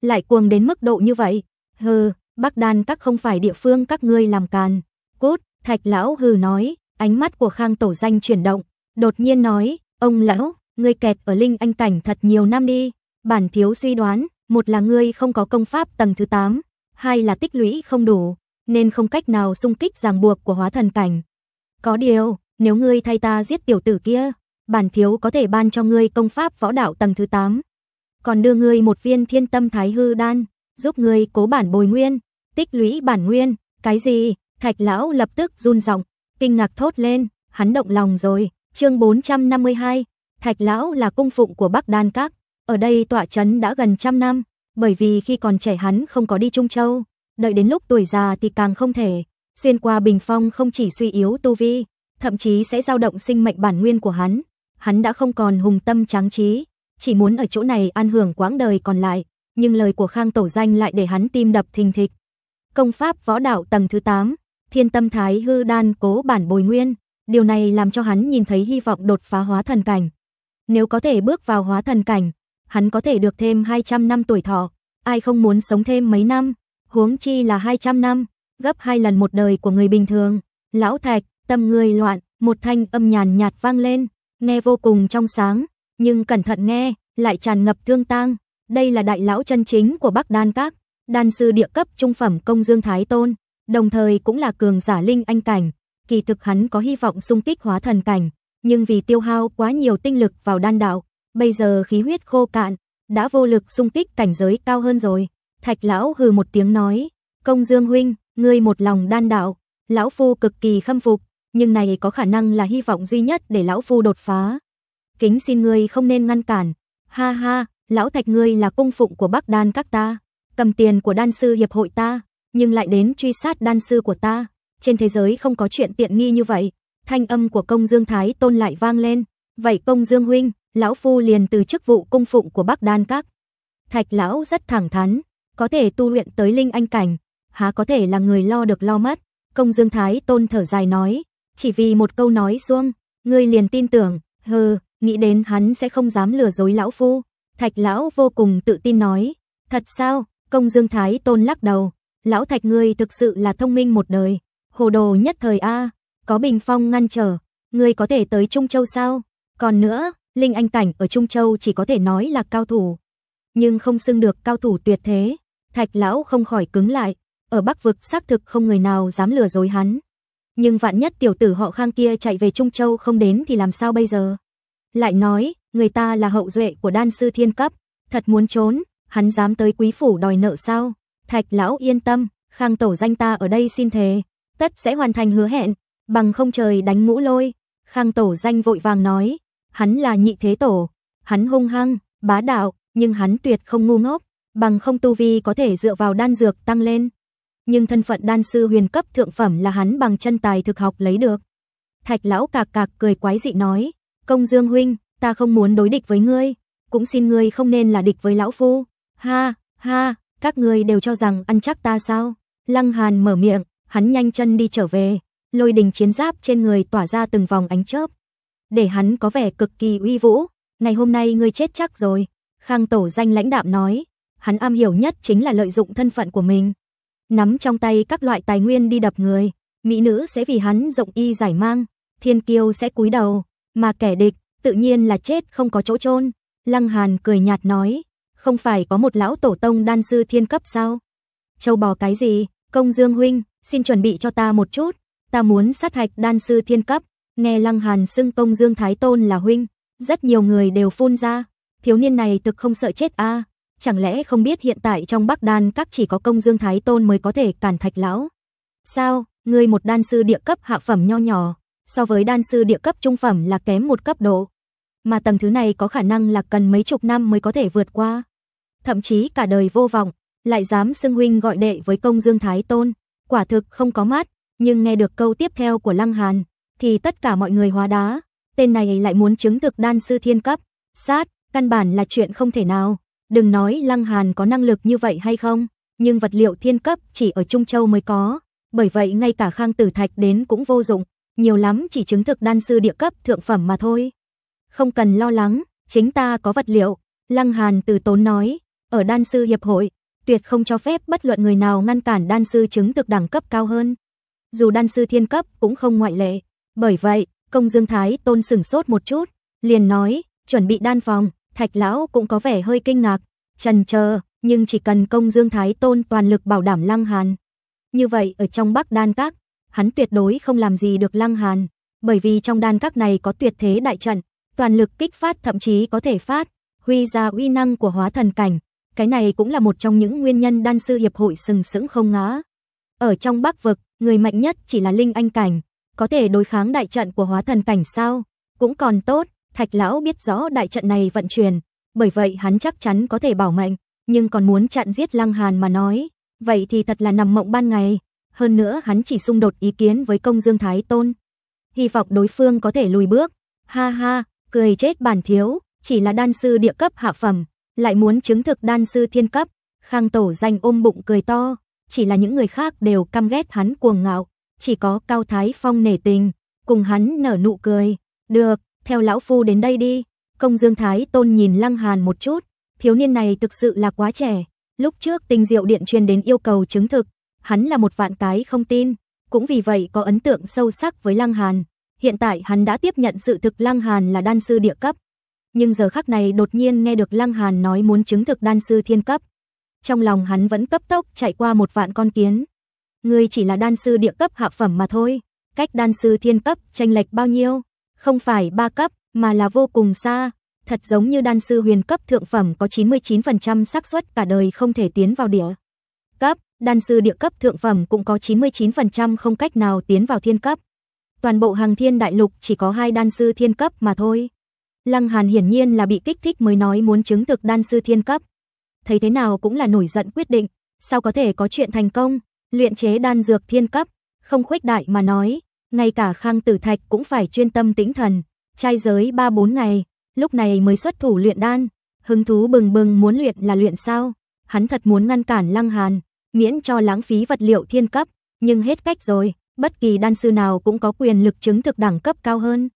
Lại cuồng đến mức độ như vậy. Hừ, Bắc Đan các không phải địa phương các ngươi làm càn. cút, Thạch lão hừ nói, ánh mắt của Khang tổ danh chuyển động, đột nhiên nói, ông lão, ngươi kẹt ở linh anh cảnh thật nhiều năm đi. Bản thiếu suy đoán, một là ngươi không có công pháp tầng thứ 8, hai là tích lũy không đủ, nên không cách nào xung kích ràng buộc của hóa thần cảnh. Có điều, nếu ngươi thay ta giết tiểu tử kia, bản thiếu có thể ban cho ngươi công pháp võ đạo tầng thứ 8. Còn đưa ngươi một viên thiên tâm thái hư đan, giúp ngươi cố bản bồi nguyên, tích lũy bản nguyên, cái gì? Thạch lão lập tức run giọng, kinh ngạc thốt lên, hắn động lòng rồi. Chương 452. Thạch lão là cung phụng của Bắc Đan Các, ở đây tọa chấn đã gần trăm năm, bởi vì khi còn trẻ hắn không có đi Trung Châu, đợi đến lúc tuổi già thì càng không thể. Xuyên qua bình phong không chỉ suy yếu tu vi, thậm chí sẽ dao động sinh mệnh bản nguyên của hắn. Hắn đã không còn hùng tâm tráng trí, chỉ muốn ở chỗ này an hưởng quãng đời còn lại, nhưng lời của Khang Tổ Danh lại để hắn tim đập thình thịch. Công pháp võ đạo tầng thứ 8, Thiên Tâm Thái Hư Đan cố bản bồi nguyên, điều này làm cho hắn nhìn thấy hy vọng đột phá hóa thần cảnh. Nếu có thể bước vào hóa thần cảnh, hắn có thể được thêm 200 năm tuổi thọ, ai không muốn sống thêm mấy năm huống chi là 200 năm, gấp hai lần một đời của người bình thường. Lão Thạch, tâm người loạn, một thanh âm nhàn nhạt vang lên, nghe vô cùng trong sáng, nhưng cẩn thận nghe, lại tràn ngập thương tang. Đây là đại lão chân chính của Bắc Đan Các, đan sư địa cấp trung phẩm công dương thái tôn, đồng thời cũng là cường giả linh anh cảnh. Kỳ thực hắn có hy vọng xung kích hóa thần cảnh, nhưng vì tiêu hao quá nhiều tinh lực vào đan đạo, bây giờ khí huyết khô cạn, đã vô lực xung kích cảnh giới cao hơn rồi. Thạch lão hừ một tiếng nói, "Công Dương huynh, ngươi một lòng đan đạo, lão phu cực kỳ khâm phục, nhưng này có khả năng là hy vọng duy nhất để lão phu đột phá. Kính xin ngươi không nên ngăn cản." Ha ha, lão Thạch ngươi là cung phụng của Bắc Đan các ta, cầm tiền của đan sư hiệp hội ta, nhưng lại đến truy sát đan sư của ta, trên thế giới không có chuyện tiện nghi như vậy." Thanh âm của Công Dương Thái Tôn lại vang lên, "Vậy Công Dương huynh, lão phu liền từ chức vụ cung phụng của Bắc Đan các." Thạch lão rất thẳng thắn, có thể tu luyện tới linh anh cảnh, há có thể là người lo được lo mất. Công Dương Thái Tôn thở dài nói, chỉ vì một câu nói xuông, ngươi liền tin tưởng, hừ, nghĩ đến hắn sẽ không dám lừa dối lão phu. Thạch lão vô cùng tự tin nói, thật sao? Công Dương Thái Tôn lắc đầu, lão Thạch ngươi thực sự là thông minh một đời, hồ đồ nhất thời a, có Bình Phong ngăn trở, ngươi có thể tới Trung Châu sao? Còn nữa, linh anh cảnh ở Trung Châu chỉ có thể nói là cao thủ, nhưng không xưng được cao thủ tuyệt thế. Thạch lão không khỏi cứng lại, ở Bắc vực xác thực không người nào dám lừa dối hắn. Nhưng vạn nhất tiểu tử họ Khang kia chạy về Trung Châu không đến thì làm sao bây giờ? Lại nói, người ta là hậu duệ của đan sư thiên cấp, thật muốn trốn, hắn dám tới quý phủ đòi nợ sao? Thạch lão yên tâm, Khang tổ danh ta ở đây xin thề, tất sẽ hoàn thành hứa hẹn, bằng không trời đánh mũ lôi. Khang tổ danh vội vàng nói, hắn là nhị thế tổ, hắn hung hăng, bá đạo, nhưng hắn tuyệt không ngu ngốc bằng không tu vi có thể dựa vào đan dược tăng lên. Nhưng thân phận đan sư huyền cấp thượng phẩm là hắn bằng chân tài thực học lấy được. Thạch lão cạc cạc cười quái dị nói, công dương huynh, ta không muốn đối địch với ngươi, cũng xin ngươi không nên là địch với lão phu. Ha, ha, các ngươi đều cho rằng ăn chắc ta sao? Lăng Hàn mở miệng, hắn nhanh chân đi trở về, lôi đình chiến giáp trên người tỏa ra từng vòng ánh chớp, để hắn có vẻ cực kỳ uy vũ. Ngày hôm nay ngươi chết chắc rồi, Khang Tổ danh lãnh đạm nói, hắn am hiểu nhất chính là lợi dụng thân phận của mình. Nắm trong tay các loại tài nguyên đi đập người, mỹ nữ sẽ vì hắn rộng y giải mang, thiên kiêu sẽ cúi đầu, mà kẻ địch tự nhiên là chết không có chỗ chôn. Lăng Hàn cười nhạt nói, không phải có một lão tổ tông đan sư thiên cấp sao? Châu bò cái gì? Công Dương huynh, xin chuẩn bị cho ta một chút, ta muốn sát hạch đan sư thiên cấp. Nghe Lăng Hàn xưng Công Dương Thái Tôn là huynh, rất nhiều người đều phun ra, thiếu niên này thực không sợ chết a, Chẳng lẽ không biết hiện tại trong Bắc Đan các chỉ có công dương thái tôn mới có thể cản thạch lão? Sao, ngươi một đan sư địa cấp hạ phẩm nho nhỏ, so với đan sư địa cấp trung phẩm là kém một cấp độ. Mà tầng thứ này có khả năng là cần mấy chục năm mới có thể vượt qua. Thậm chí cả đời vô vọng, lại dám xưng huynh gọi đệ với công dương thái tôn. Quả thực không có mắt nhưng nghe được câu tiếp theo của Lăng Hàn, thì tất cả mọi người hóa đá. Tên này lại muốn chứng thực đan sư thiên cấp. Sát, căn bản là chuyện không thể nào. Đừng nói Lăng Hàn có năng lực như vậy hay không, nhưng vật liệu thiên cấp chỉ ở Trung Châu mới có, bởi vậy ngay cả Khang Tử Thạch đến cũng vô dụng, nhiều lắm chỉ chứng thực đan sư địa cấp thượng phẩm mà thôi. Không cần lo lắng, chính ta có vật liệu, Lăng Hàn từ tốn nói, ở đan sư hiệp hội, tuyệt không cho phép bất luận người nào ngăn cản đan sư chứng thực đẳng cấp cao hơn. Dù đan sư thiên cấp cũng không ngoại lệ, bởi vậy, công dương thái tôn sửng sốt một chút, liền nói, chuẩn bị đan phòng, Thạch Lão cũng có vẻ hơi kinh ngạc, trần chờ nhưng chỉ cần công dương thái tôn toàn lực bảo đảm Lăng Hàn. Như vậy ở trong Bắc Đan Các, hắn tuyệt đối không làm gì được Lăng Hàn, bởi vì trong đan các này có tuyệt thế đại trận, toàn lực kích phát thậm chí có thể phát, huy ra uy năng của hóa thần cảnh. Cái này cũng là một trong những nguyên nhân đan sư hiệp hội sừng sững không ngã. Ở trong Bắc vực, người mạnh nhất chỉ là linh anh cảnh, có thể đối kháng đại trận của hóa thần cảnh sao? Cũng còn tốt, Thạch lão biết rõ đại trận này vận chuyển, bởi vậy hắn chắc chắn có thể bảo mệnh, nhưng còn muốn chặn giết Lăng Hàn mà nói, vậy thì thật là nằm mộng ban ngày. Hơn nữa hắn chỉ xung đột ý kiến với công dương thái tôn. Hy vọng đối phương có thể lùi bước. Ha ha, cười chết bản thiếu, chỉ là đan sư địa cấp hạ phẩm, lại muốn chứng thực đan sư thiên cấp. Khang tổ danh ôm bụng cười to, chỉ là những người khác đều căm ghét hắn cuồng ngạo, chỉ có Cao Thái Phong nể tình, cùng hắn nở nụ cười. Được, theo lão phu đến đây đi. Công Dương Thái Tôn nhìn Lăng Hàn một chút, thiếu niên này thực sự là quá trẻ. Lúc trước Tinh Diệu Điện truyền đến yêu cầu chứng thực, hắn là một vạn cái không tin, cũng vì vậy có ấn tượng sâu sắc với Lăng Hàn. Hiện tại hắn đã tiếp nhận sự thực Lăng Hàn là đan sư địa cấp, nhưng giờ khắc này đột nhiên nghe được Lăng Hàn nói muốn chứng thực đan sư thiên cấp. Trong lòng hắn vẫn cấp tốc chạy qua một vạn con kiến. người chỉ là đan sư địa cấp hạ phẩm mà thôi, cách đan sư thiên cấp chênh lệch bao nhiêu? không phải ba cấp mà là vô cùng xa, thật giống như đan sư huyền cấp thượng phẩm có 99% xác suất cả đời không thể tiến vào địa cấp, đan sư địa cấp thượng phẩm cũng có 99% không cách nào tiến vào thiên cấp. Toàn bộ hàng thiên đại lục chỉ có hai đan sư thiên cấp mà thôi. Lăng Hàn hiển nhiên là bị kích thích mới nói muốn chứng thực đan sư thiên cấp. Thấy thế nào cũng là nổi giận quyết định, sao có thể có chuyện thành công, luyện chế đan dược thiên cấp, không khuếch đại mà nói, ngay cả Khang Tử Thạch cũng phải chuyên tâm tĩnh thần, trai giới 3-4 ngày, lúc này mới xuất thủ luyện đan, hứng thú bừng bừng muốn luyện là luyện sao? Hắn thật muốn ngăn cản Lăng Hàn, miễn cho lãng phí vật liệu thiên cấp, nhưng hết cách rồi, bất kỳ đan sư nào cũng có quyền lực chứng thực đẳng cấp cao hơn.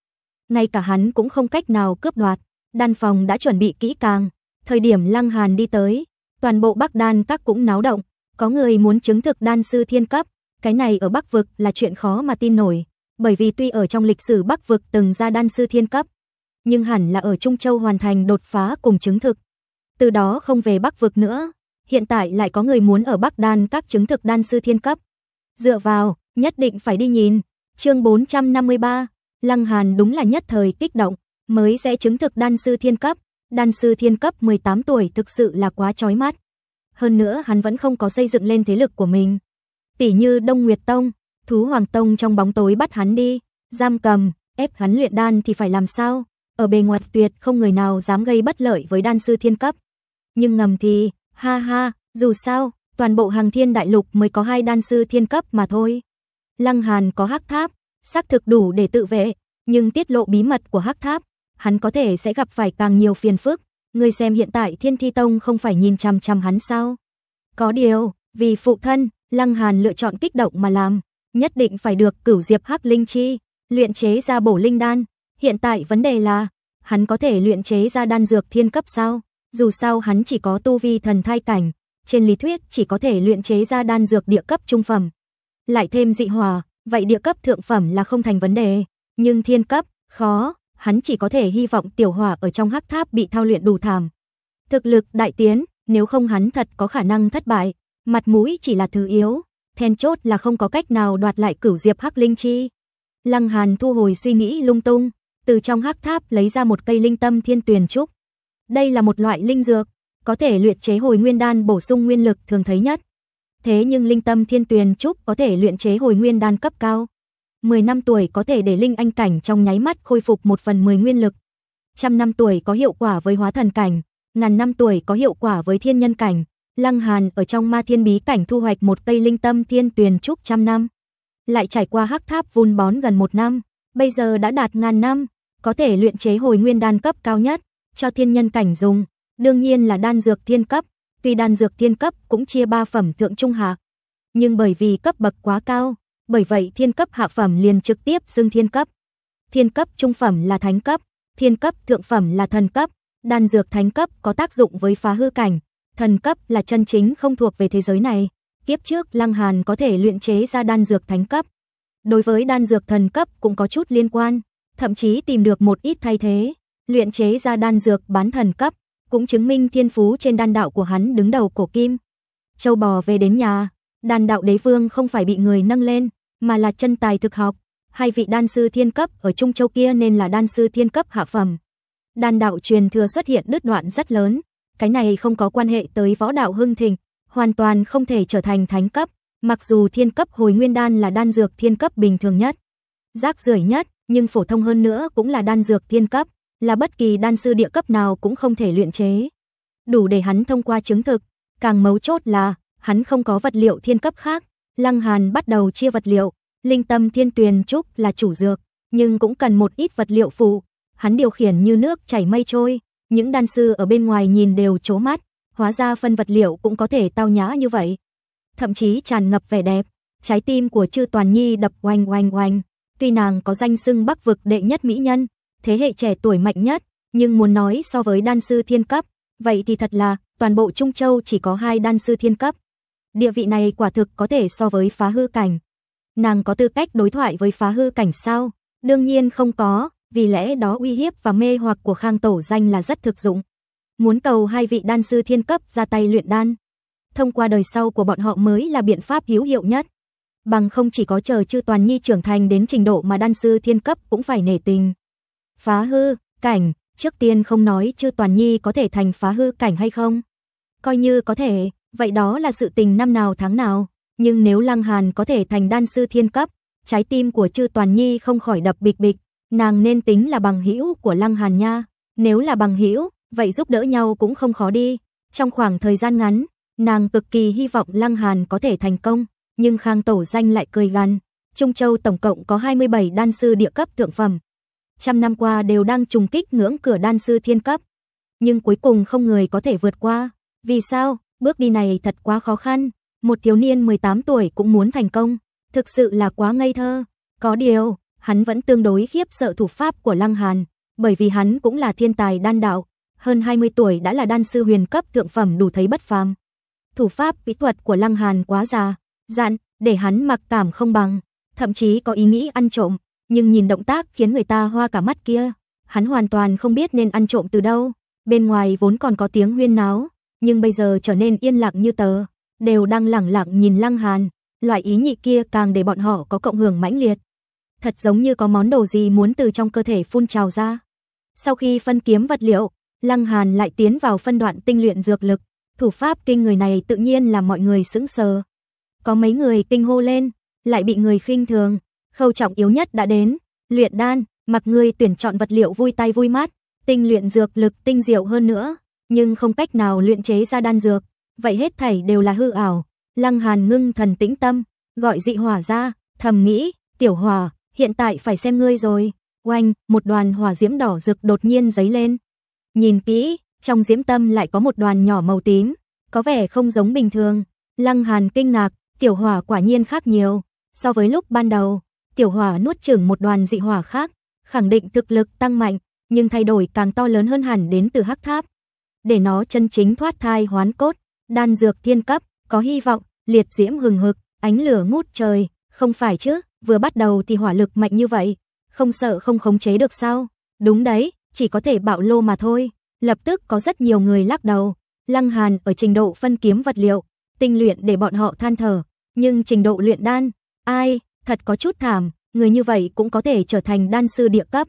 Ngay cả hắn cũng không cách nào cướp đoạt, đan phòng đã chuẩn bị kỹ càng, thời điểm Lăng Hàn đi tới, toàn bộ Bắc Đan các cũng náo động, có người muốn chứng thực đan sư thiên cấp, cái này ở Bắc Vực là chuyện khó mà tin nổi, bởi vì tuy ở trong lịch sử Bắc Vực từng ra đan sư thiên cấp, nhưng hẳn là ở Trung Châu hoàn thành đột phá cùng chứng thực. Từ đó không về Bắc Vực nữa, hiện tại lại có người muốn ở Bắc đan các chứng thực đan sư thiên cấp. Dựa vào, nhất định phải đi nhìn. Chương 453, Lăng Hàn đúng là nhất thời kích động, mới sẽ chứng thực đan sư thiên cấp. Đan sư thiên cấp 18 tuổi thực sự là quá chói mắt. Hơn nữa hắn vẫn không có xây dựng lên thế lực của mình, tỉ như Đông Nguyệt Tông, Thú Hoàng Tông trong bóng tối bắt hắn đi, giam cầm, ép hắn luyện đan thì phải làm sao? Ở bề ngoài tuyệt không người nào dám gây bất lợi với đan sư thiên cấp. Nhưng ngầm thì, ha ha, dù sao, toàn bộ hàng thiên đại lục mới có hai đan sư thiên cấp mà thôi. Lăng Hàn có hắc tháp, xác thực đủ để tự vệ, nhưng tiết lộ bí mật của hắc tháp, hắn có thể sẽ gặp phải càng nhiều phiền phức. Người xem hiện tại Thiên Thi Tông không phải nhìn chăm chăm hắn sao? Có điều, vì phụ thân, Lăng Hàn lựa chọn kích động mà làm, nhất định phải được Cửu Diệp Hắc Linh Chi luyện chế ra bổ linh đan. Hiện tại vấn đề là, hắn có thể luyện chế ra đan dược thiên cấp sao? Dù sao hắn chỉ có tu vi thần thai cảnh, trên lý thuyết chỉ có thể luyện chế ra đan dược địa cấp trung phẩm. Lại thêm dị hòa, vậy địa cấp thượng phẩm là không thành vấn đề, nhưng thiên cấp, khó, hắn chỉ có thể hy vọng tiểu hỏa ở trong hắc tháp bị thao luyện đủ thảm. Thực lực đại tiến, nếu không hắn thật có khả năng thất bại. Mặt mũi chỉ là thứ yếu, then chốt là không có cách nào đoạt lại cửu diệp hắc linh chi. Lăng Hàn thu hồi suy nghĩ lung tung, từ trong hắc tháp lấy ra một cây linh tâm thiên tuyền trúc. Đây là một loại linh dược, có thể luyện chế hồi nguyên đan bổ sung nguyên lực thường thấy nhất. Thế nhưng linh tâm thiên tuyền trúc có thể luyện chế hồi nguyên đan cấp cao. 10 năm tuổi có thể để linh anh cảnh trong nháy mắt khôi phục một phần 10 nguyên lực. Trăm năm tuổi có hiệu quả với hóa thần cảnh, ngàn năm tuổi có hiệu quả với thiên nhân cảnh, Lăng Hàn ở trong ma thiên bí cảnh thu hoạch một cây linh tâm thiên tuyền trúc trăm năm. Lại trải qua hắc tháp vun bón gần một năm, bây giờ đã đạt ngàn năm, có thể luyện chế hồi nguyên đan cấp cao nhất, cho thiên nhân cảnh dùng. Đương nhiên là đan dược thiên cấp, tuy đan dược thiên cấp cũng chia ba phẩm thượng trung hạ. Nhưng bởi vì cấp bậc quá cao, bởi vậy thiên cấp hạ phẩm liền trực tiếp xưng thiên cấp. Thiên cấp trung phẩm là thánh cấp, thiên cấp thượng phẩm là thần cấp, đan dược thánh cấp có tác dụng với phá hư cảnh, thần cấp là chân chính không thuộc về thế giới này. Kiếp trước Lăng Hàn có thể luyện chế ra đan dược thánh cấp. Đối với đan dược thần cấp cũng có chút liên quan, thậm chí tìm được một ít thay thế, luyện chế ra đan dược bán thần cấp, cũng chứng minh thiên phú trên đan đạo của hắn đứng đầu cổ kim. Châu bò về đến nhà, đan đạo đế vương không phải bị người nâng lên, mà là chân tài thực học. Hai vị đan sư thiên cấp ở Trung Châu kia nên là đan sư thiên cấp hạ phẩm. Đan đạo truyền thừa xuất hiện đứt đoạn rất lớn, cái này không có quan hệ tới võ đạo hưng thịnh, hoàn toàn không thể trở thành thánh cấp, mặc dù thiên cấp hồi nguyên đan là đan dược thiên cấp bình thường nhất, rác rưởi nhất, nhưng phổ thông hơn nữa cũng là đan dược thiên cấp, là bất kỳ đan sư địa cấp nào cũng không thể luyện chế. Đủ để hắn thông qua chứng thực, càng mấu chốt là hắn không có vật liệu thiên cấp khác, Lăng Hàn bắt đầu chia vật liệu, linh tâm thiên tuyền trúc là chủ dược, nhưng cũng cần một ít vật liệu phụ, hắn điều khiển như nước chảy mây trôi. Những đan sư ở bên ngoài nhìn đều chố mắt, hóa ra phân vật liệu cũng có thể tao nhã như vậy. Thậm chí tràn ngập vẻ đẹp, trái tim của Trư Toàn Nhi đập oanh oanh oanh. Tuy nàng có danh xưng Bắc vực đệ nhất mỹ nhân, thế hệ trẻ tuổi mạnh nhất, nhưng muốn nói so với đan sư thiên cấp, vậy thì thật là toàn bộ Trung Châu chỉ có hai đan sư thiên cấp. Địa vị này quả thực có thể so với phá hư cảnh. Nàng có tư cách đối thoại với phá hư cảnh sao? Đương nhiên không có, vì lẽ đó uy hiếp và mê hoặc của Khang Tổ Danh là rất thực dụng. Muốn cầu hai vị đan sư thiên cấp ra tay luyện đan, thông qua đời sau của bọn họ mới là biện pháp hữu hiệu nhất. Bằng không chỉ có chờ chư toàn nhi trưởng thành đến trình độ mà đan sư thiên cấp cũng phải nể tình. Phá hư, cảnh, trước tiên không nói chư toàn nhi có thể thành phá hư cảnh hay không. Coi như có thể, vậy đó là sự tình năm nào tháng nào, nhưng nếu Lăng Hàn có thể thành đan sư thiên cấp, trái tim của chư toàn nhi không khỏi đập bịch bịch, nàng nên tính là bằng hữu của Lăng Hàn nha. Nếu là bằng hữu, vậy giúp đỡ nhau cũng không khó đi. Trong khoảng thời gian ngắn, nàng cực kỳ hy vọng Lăng Hàn có thể thành công, nhưng Khang Tổ Danh lại cười gằn, Trung Châu tổng cộng có 27 đan sư địa cấp thượng phẩm. Trăm năm qua đều đang trùng kích ngưỡng cửa đan sư thiên cấp, nhưng cuối cùng không người có thể vượt qua. Vì sao? Bước đi này thật quá khó khăn, một thiếu niên 18 tuổi cũng muốn thành công, thực sự là quá ngây thơ. Có điều, hắn vẫn tương đối khiếp sợ thủ pháp của Lăng Hàn, bởi vì hắn cũng là thiên tài đan đạo, hơn 20 tuổi đã là đan sư huyền cấp thượng phẩm đủ thấy bất phàm. Thủ pháp kỹ thuật của Lăng Hàn quá già, dạn, để hắn mặc cảm không bằng, thậm chí có ý nghĩ ăn trộm, nhưng nhìn động tác khiến người ta hoa cả mắt kia, hắn hoàn toàn không biết nên ăn trộm từ đâu. Bên ngoài vốn còn có tiếng huyên náo, nhưng bây giờ trở nên yên lặng như tờ, đều đang lẳng lặng nhìn Lăng Hàn, loại ý nhị kia càng để bọn họ có cộng hưởng mãnh liệt thật giống như có món đồ gì muốn từ trong cơ thể phun trào ra. Sau khi phân kiếm vật liệu, Lăng Hàn lại tiến vào phân đoạn tinh luyện dược lực, thủ pháp kinh người này tự nhiên là mọi người sững sờ. Có mấy người kinh hô lên, lại bị người khinh thường, khâu trọng yếu nhất đã đến, luyện đan, mặc người tuyển chọn vật liệu vui tay vui mát, tinh luyện dược lực tinh diệu hơn nữa, nhưng không cách nào luyện chế ra đan dược, vậy hết thảy đều là hư ảo. Lăng Hàn ngưng thần tĩnh tâm, gọi dị hỏa ra, thầm nghĩ, tiểu hỏa, hiện tại phải xem ngươi rồi. Oanh, một đoàn hỏa diễm đỏ rực đột nhiên giấy lên. Nhìn kỹ, trong diễm tâm lại có một đoàn nhỏ màu tím, có vẻ không giống bình thường. Lăng Hàn kinh ngạc, tiểu hỏa quả nhiên khác nhiều. So với lúc ban đầu, tiểu hỏa nuốt chửng một đoàn dị hỏa khác, khẳng định thực lực tăng mạnh, nhưng thay đổi càng to lớn hơn hẳn đến từ hắc tháp. Để nó chân chính thoát thai hoán cốt, đan dược thiên cấp, có hy vọng, liệt diễm hừng hực, ánh lửa ngút trời, không phải chứ? Vừa bắt đầu thì hỏa lực mạnh như vậy, không sợ không khống chế được sao? Đúng đấy, chỉ có thể bạo lô mà thôi. Lập tức có rất nhiều người lắc đầu. Lăng Hàn ở trình độ phân kiếm vật liệu, tinh luyện để bọn họ than thở, nhưng trình độ luyện đan, ai, thật có chút thảm, người như vậy cũng có thể trở thành đan sư địa cấp.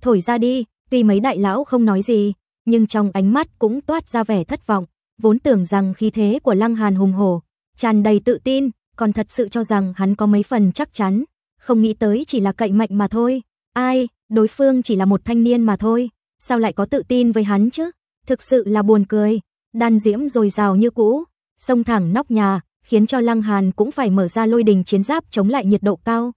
Thổi ra đi, tuy mấy đại lão không nói gì, nhưng trong ánh mắt cũng toát ra vẻ thất vọng, vốn tưởng rằng khí thế của Lăng Hàn hùng hổ, tràn đầy tự tin, còn thật sự cho rằng hắn có mấy phần chắc chắn, không nghĩ tới chỉ là cậy mạnh mà thôi. Ai, đối phương chỉ là một thanh niên mà thôi, sao lại có tự tin với hắn chứ? Thực sự là buồn cười, đan diễm rồi rào như cũ, sông thẳng nóc nhà, khiến cho Lăng Hàn cũng phải mở ra lôi đình chiến giáp chống lại nhiệt độ cao.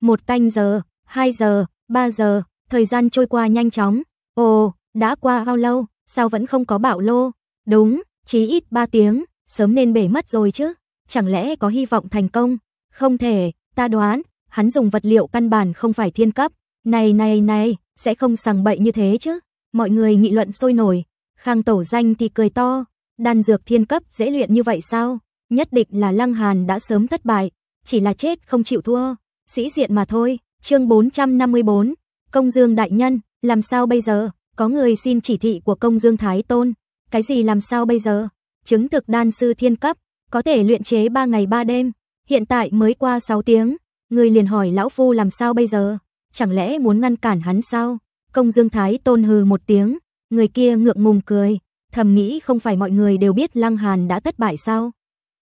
Một canh giờ, hai giờ, ba giờ, thời gian trôi qua nhanh chóng. Ồ, đã qua bao lâu, sao vẫn không có bảo lô? Đúng, chỉ ít ba tiếng, sớm nên bể mất rồi chứ chẳng lẽ có hy vọng thành công? Không thể, ta đoán, hắn dùng vật liệu căn bản không phải thiên cấp. Này này này, sẽ không sằng bậy như thế chứ. Mọi người nghị luận sôi nổi, Khang Tổ Danh thì cười to, đan dược thiên cấp dễ luyện như vậy sao? Nhất định là Lăng Hàn đã sớm thất bại, chỉ là chết không chịu thua, sĩ diện mà thôi. Chương 454, Công Dương đại nhân, làm sao bây giờ? Có người xin chỉ thị của Công Dương Thái Tôn. Cái gì làm sao bây giờ? Chứng thực đan sư thiên cấp, có thể luyện chế 3 ngày 3 đêm, hiện tại mới qua 6 tiếng, người liền hỏi lão phu làm sao bây giờ, chẳng lẽ muốn ngăn cản hắn sao? Công Dương Thái tôn hừ một tiếng, người kia ngượng ngùng cười, thầm nghĩ không phải mọi người đều biết Lăng Hàn đã thất bại sao?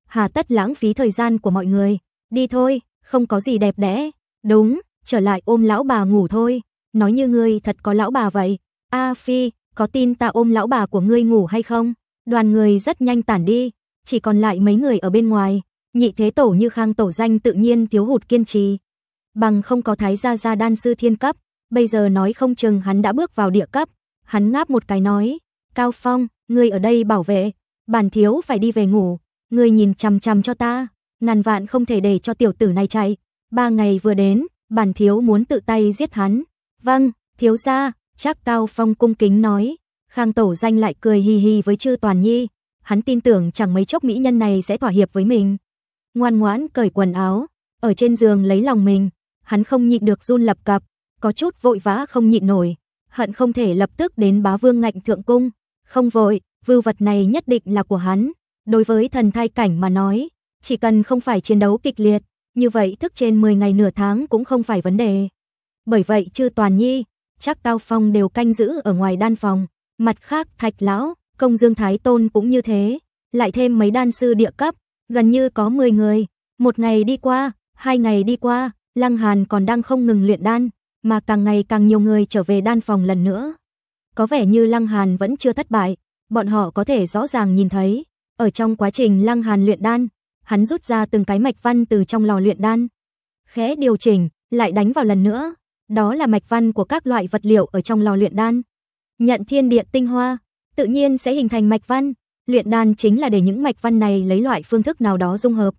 Hà tất lãng phí thời gian của mọi người, đi thôi, không có gì đẹp đẽ. Đúng, trở lại ôm lão bà ngủ thôi, nói như ngươi thật có lão bà vậy. A Phi, có tin ta ôm lão bà của ngươi ngủ hay không? Đoàn người rất nhanh tản đi, chỉ còn lại mấy người ở bên ngoài, nhị thế tổ như Khang tổ danh tự nhiên thiếu hụt kiên trì. Bằng không có thái gia gia đan sư thiên cấp, bây giờ nói không chừng hắn đã bước vào địa cấp. Hắn ngáp một cái nói, Cao Phong, người ở đây bảo vệ, bản thiếu phải đi về ngủ, người nhìn chằm chằm cho ta, ngàn vạn không thể để cho tiểu tử này chạy. Ba ngày vừa đến, bản thiếu muốn tự tay giết hắn. Vâng, thiếu gia, chắc Cao Phong cung kính nói. Khang Tổ Danh lại cười hì hì với Trư Toàn Nhi, hắn tin tưởng chẳng mấy chốc mỹ nhân này sẽ thỏa hiệp với mình. Ngoan ngoãn cởi quần áo, ở trên giường lấy lòng mình, hắn không nhịn được run lập cập, có chút vội vã không nhịn nổi, hận không thể lập tức đến bá vương ngạnh thượng cung. Không vội, vưu vật này nhất định là của hắn. Đối với thần thai cảnh mà nói, chỉ cần không phải chiến đấu kịch liệt, như vậy thức trên 10 ngày nửa tháng cũng không phải vấn đề. Bởi vậy chư toàn nhi, chắc Cao Phong đều canh giữ ở ngoài đan phòng, mặt khác thạch lão, Công Dương Thái Tôn cũng như thế, lại thêm mấy đan sư địa cấp, gần như có 10 người. Một ngày đi qua, hai ngày đi qua, Lăng Hàn còn đang không ngừng luyện đan, mà càng ngày càng nhiều người trở về đan phòng lần nữa. Có vẻ như Lăng Hàn vẫn chưa thất bại, bọn họ có thể rõ ràng nhìn thấy, ở trong quá trình Lăng Hàn luyện đan, hắn rút ra từng cái mạch văn từ trong lò luyện đan, khẽ điều chỉnh, lại đánh vào lần nữa. Đó là mạch văn của các loại vật liệu ở trong lò luyện đan. Nhận thiên địa tinh hoa, tự nhiên sẽ hình thành mạch văn. Luyện đan chính là để những mạch văn này lấy loại phương thức nào đó dung hợp.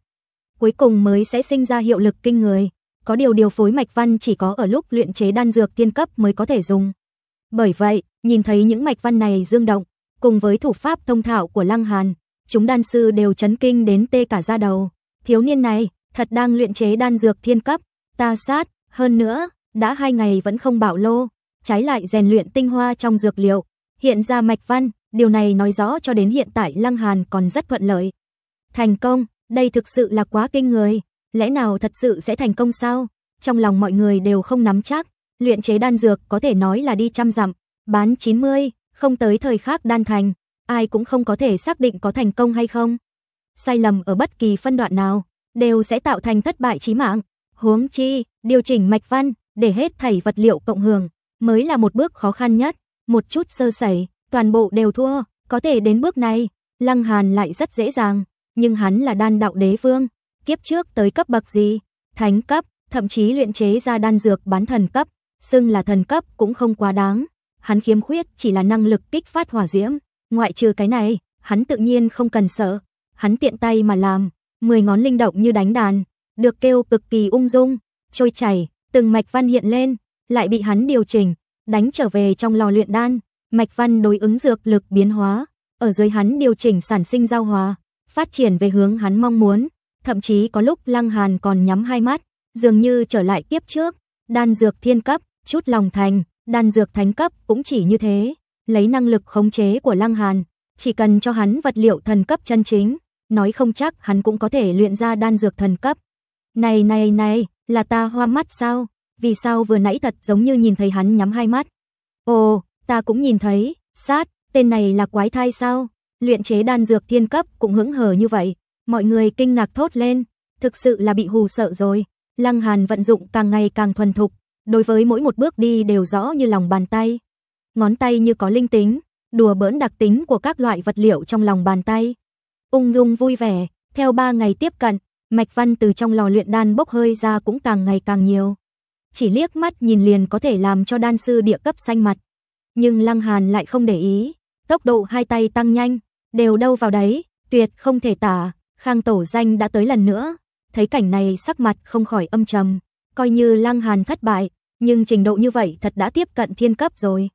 Cuối cùng mới sẽ sinh ra hiệu lực kinh người. Có điều điều phối mạch văn chỉ có ở lúc luyện chế đan dược tiên cấp mới có thể dùng. Bởi vậy, nhìn thấy những mạch văn này dương động, cùng với thủ pháp thông thạo của Lăng Hàn, chúng đan sư đều chấn kinh đến tê cả da đầu. Thiếu niên này, thật đang luyện chế đan dược thiên cấp, ta sát, hơn nữa, đã hai ngày vẫn không bảo lô, trái lại rèn luyện tinh hoa trong dược liệu, hiện ra mạch văn, điều này nói rõ cho đến hiện tại Lăng Hàn còn rất thuận lợi. Thành công, đây thực sự là quá kinh người, lẽ nào thật sự sẽ thành công sao? Trong lòng mọi người đều không nắm chắc, luyện chế đan dược có thể nói là đi trăm dặm, bán 90, không tới thời khắc đan thành, ai cũng không có thể xác định có thành công hay không. Sai lầm ở bất kỳ phân đoạn nào đều sẽ tạo thành thất bại chí mạng. Huống chi, điều chỉnh mạch văn để hết thảy vật liệu cộng hưởng mới là một bước khó khăn nhất một chút sơ sẩy, toàn bộ đều thua, có thể đến bước này, Lăng Hàn lại rất dễ dàng, nhưng hắn là đan đạo đế vương, kiếp trước tới cấp bậc gì? Thánh cấp, thậm chí luyện chế ra đan dược bán thần cấp, xưng là thần cấp cũng không quá đáng. Hắn khiếm khuyết chỉ là năng lực kích phát hỏa diễm, ngoại trừ cái này, hắn tự nhiên không cần sợ, hắn tiện tay mà làm, mười ngón linh động như đánh đàn, được kêu cực kỳ ung dung, trôi chảy, từng mạch văn hiện lên, lại bị hắn điều chỉnh, đánh trở về trong lò luyện đan, mạch văn đối ứng dược lực biến hóa, ở dưới hắn điều chỉnh sản sinh giao hòa, phát triển về hướng hắn mong muốn, thậm chí có lúc Lăng Hàn còn nhắm hai mắt, dường như trở lại kiếp trước, đan dược thiên cấp, chút lòng thành, đan dược thánh cấp cũng chỉ như thế, lấy năng lực khống chế của Lăng Hàn, chỉ cần cho hắn vật liệu thần cấp chân chính, nói không chắc hắn cũng có thể luyện ra đan dược thần cấp. Này này này, là ta hoa mắt sao? vì sao vừa nãy thật giống như nhìn thấy hắn nhắm hai mắt. Ồ, ta cũng nhìn thấy, sát, tên này là quái thai sao? Luyện chế đan dược thiên cấp cũng hững hờ như vậy, mọi người kinh ngạc thốt lên, thực sự là bị hù sợ rồi. Lăng Hàn vận dụng càng ngày càng thuần thục, đối với mỗi một bước đi đều rõ như lòng bàn tay. Ngón tay như có linh tính, đùa bỡn đặc tính của các loại vật liệu trong lòng bàn tay. Ung dung vui vẻ, theo ba ngày tiếp cận, mạch văn từ trong lò luyện đan bốc hơi ra cũng càng ngày càng nhiều chỉ liếc mắt nhìn liền có thể làm cho đan sư địa cấp xanh mặt. Nhưng Lăng Hàn lại không để ý, tốc độ hai tay tăng nhanh, đều đâu vào đấy, tuyệt không thể tả, Khang Tổ Danh đã tới lần nữa, thấy cảnh này sắc mặt không khỏi âm trầm, coi như Lăng Hàn thất bại, nhưng trình độ như vậy thật đã tiếp cận thiên cấp rồi.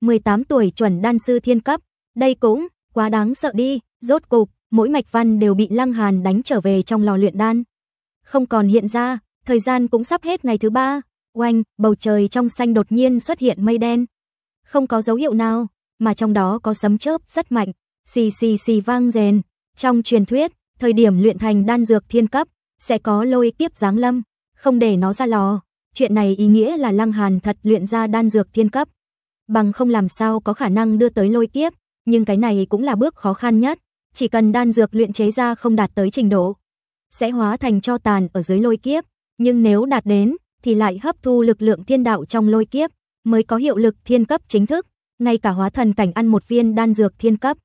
18 tuổi chuẩn đan sư thiên cấp, đây cũng quá đáng sợ đi, rốt cục, mỗi mạch văn đều bị Lăng Hàn đánh trở về trong lò luyện đan. Không còn hiện ra, thời gian cũng sắp hết ngày thứ ba, Oanh, bầu trời trong xanh đột nhiên xuất hiện mây đen. Không có dấu hiệu nào, mà trong đó có sấm chớp rất mạnh, xì xì xì vang rền. Trong truyền thuyết, thời điểm luyện thành đan dược thiên cấp, sẽ có lôi kiếp giáng lâm, không để nó ra lò. Chuyện này ý nghĩa là Lăng Hàn thật luyện ra đan dược thiên cấp. Bằng không làm sao có khả năng đưa tới lôi kiếp, nhưng cái này cũng là bước khó khăn nhất. Chỉ cần đan dược luyện chế ra không đạt tới trình độ, sẽ hóa thành cho tàn ở dưới lôi kiếp. Nhưng nếu đạt đến, thì lại hấp thu lực lượng thiên đạo trong lôi kiếp, mới có hiệu lực thiên cấp chính thức, ngay cả hóa thần cảnh ăn một viên đan dược thiên cấp,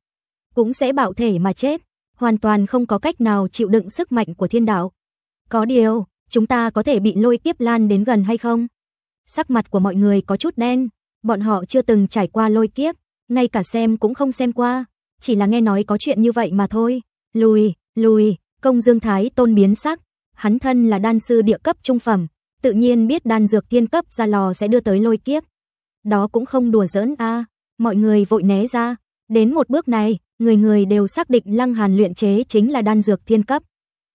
cũng sẽ bạo thể mà chết, hoàn toàn không có cách nào chịu đựng sức mạnh của thiên đạo. Có điều, chúng ta có thể bị lôi kiếp lan đến gần hay không? Sắc mặt của mọi người có chút đen, bọn họ chưa từng trải qua lôi kiếp, ngay cả xem cũng không xem qua, chỉ là nghe nói có chuyện như vậy mà thôi. Lùi, lùi, công dương thái tôn biến sắc, hắn thân là đan sư địa cấp trung phẩm, tự nhiên biết đan dược thiên cấp ra lò sẽ đưa tới lôi kiếp. Đó cũng không đùa giỡn a, mọi người vội né ra, đến một bước này, người người đều xác định Lăng Hàn luyện chế chính là đan dược thiên cấp.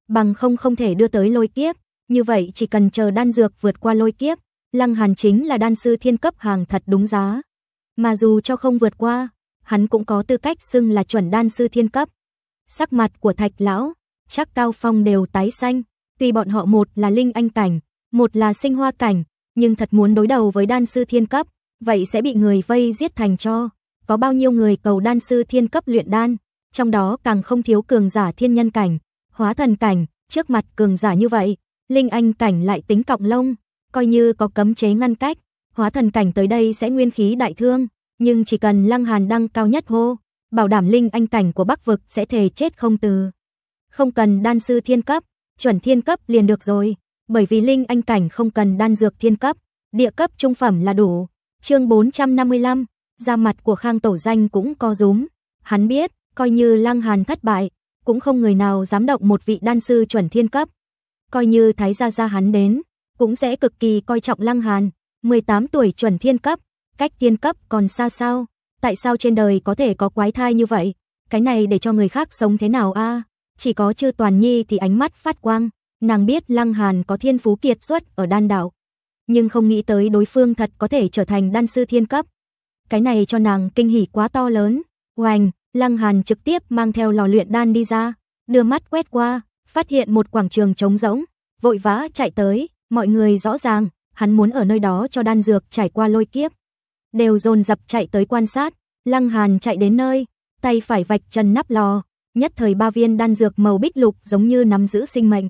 Bằng không không thể đưa tới lôi kiếp, như vậy chỉ cần chờ đan dược vượt qua lôi kiếp, Lăng Hàn chính là đan sư thiên cấp hàng thật đúng giá. Mà dù cho không vượt qua, hắn cũng có tư cách xưng là chuẩn đan sư thiên cấp. Sắc mặt của Thạch lão, chắc Cao Phong đều tái xanh, tuy bọn họ một là linh anh cảnh, một là sinh hoa cảnh, nhưng thật muốn đối đầu với đan sư thiên cấp, vậy sẽ bị người vây giết thành cho. Có bao nhiêu người cầu đan sư thiên cấp luyện đan, trong đó càng không thiếu cường giả thiên nhân cảnh, hóa thần cảnh, trước mặt cường giả như vậy, linh anh cảnh lại tính cọng lông, coi như có cấm chế ngăn cách, hóa thần cảnh tới đây sẽ nguyên khí đại thương, nhưng chỉ cần Lăng Hàn đăng cao nhất hô, bảo đảm linh anh cảnh của Bắc vực sẽ thề chết không từ. Không cần đan sư thiên cấp, chuẩn thiên cấp liền được rồi bởi vì linh anh cảnh không cần đan dược thiên cấp, địa cấp trung phẩm là đủ. Chương 455, da mặt của Khang Tổ Danh cũng co rúm. Hắn biết, coi như Lăng Hàn thất bại, cũng không người nào dám động một vị đan sư chuẩn thiên cấp. Coi như Thái gia gia hắn đến, cũng sẽ cực kỳ coi trọng Lăng Hàn, 18 tuổi chuẩn thiên cấp, cách thiên cấp còn xa sao? Tại sao trên đời có thể có quái thai như vậy? Cái này để cho người khác sống thế nào a? Chỉ có Chư Toàn Nhi thì ánh mắt phát quang, Nàng biết Lăng Hàn có thiên phú kiệt xuất ở đan đảo nhưng không nghĩ tới đối phương thật có thể trở thành đan sư thiên cấp. Cái này cho nàng kinh hỉ quá to lớn. hoành Lăng Hàn trực tiếp mang theo lò luyện đan đi ra, đưa mắt quét qua, phát hiện một quảng trường trống rỗng, vội vã chạy tới, mọi người rõ ràng, hắn muốn ở nơi đó cho đan dược trải qua lôi kiếp. Đều dồn dập chạy tới quan sát, Lăng Hàn chạy đến nơi, tay phải vạch chân nắp lò, nhất thời ba viên đan dược màu bích lục giống như nắm giữ sinh mệnh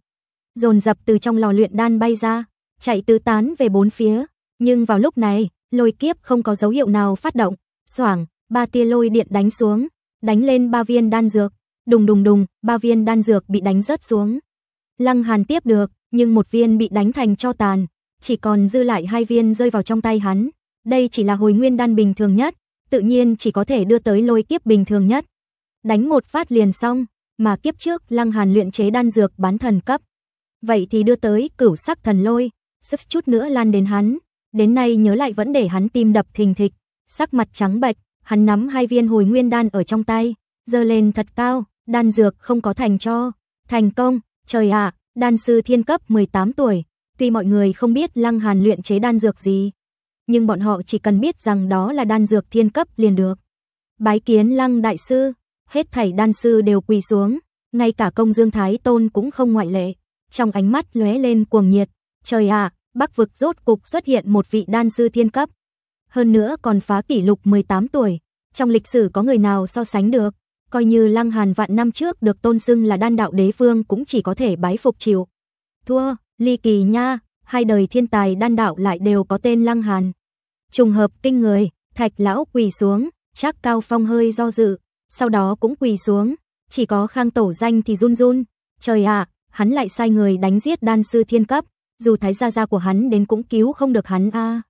dồn dập từ trong lò luyện đan bay ra, chạy tứ tán về bốn phía, nhưng vào lúc này, lôi kiếp không có dấu hiệu nào phát động, xoảng, ba tia lôi điện đánh xuống, đánh lên ba viên đan dược, đùng đùng đùng, ba viên đan dược bị đánh rớt xuống. Lăng Hàn tiếp được, nhưng một viên bị đánh thành cho tàn, chỉ còn dư lại hai viên rơi vào trong tay hắn. Đây chỉ là hồi nguyên đan bình thường nhất, tự nhiên chỉ có thể đưa tới lôi kiếp bình thường nhất. Đánh một phát liền xong, mà kiếp trước Lăng Hàn luyện chế đan dược bán thần cấp, Vậy thì đưa tới cửu sắc thần lôi, sức chút nữa lan đến hắn, đến nay nhớ lại vẫn để hắn tim đập thình thịch, sắc mặt trắng bệch, hắn nắm hai viên hồi nguyên đan ở trong tay, giơ lên thật cao, đan dược không có thành cho, thành công, trời ạ, đan sư thiên cấp 18 tuổi, tuy mọi người không biết Lăng Hàn luyện chế đan dược gì, nhưng bọn họ chỉ cần biết rằng đó là đan dược thiên cấp liền được. Bái kiến Lăng đại sư, hết thảy đan sư đều quỳ xuống, ngay cả công Dương Thái Tôn cũng không ngoại lệ trong ánh mắt lóe lên cuồng nhiệt. Trời ạ, Bắc vực rốt cục xuất hiện một vị đan sư thiên cấp. Hơn nữa còn phá kỷ lục 18 tuổi, trong lịch sử có người nào so sánh được, coi như Lăng Hàn vạn năm trước được tôn xưng là đan đạo đế vương cũng chỉ có thể bái phục chịu. Thua, ly kỳ nha, hai đời thiên tài đan đạo lại đều có tên Lăng Hàn. Trùng hợp kinh người, Thạch lão quỳ xuống, chắc Cao Phong hơi do dự, sau đó cũng quỳ xuống, chỉ có Khang Tổ Danh thì run run, trời ạ, hắn lại sai người đánh giết đan sư thiên cấp, dù thái gia gia của hắn đến cũng cứu không được hắn a. À.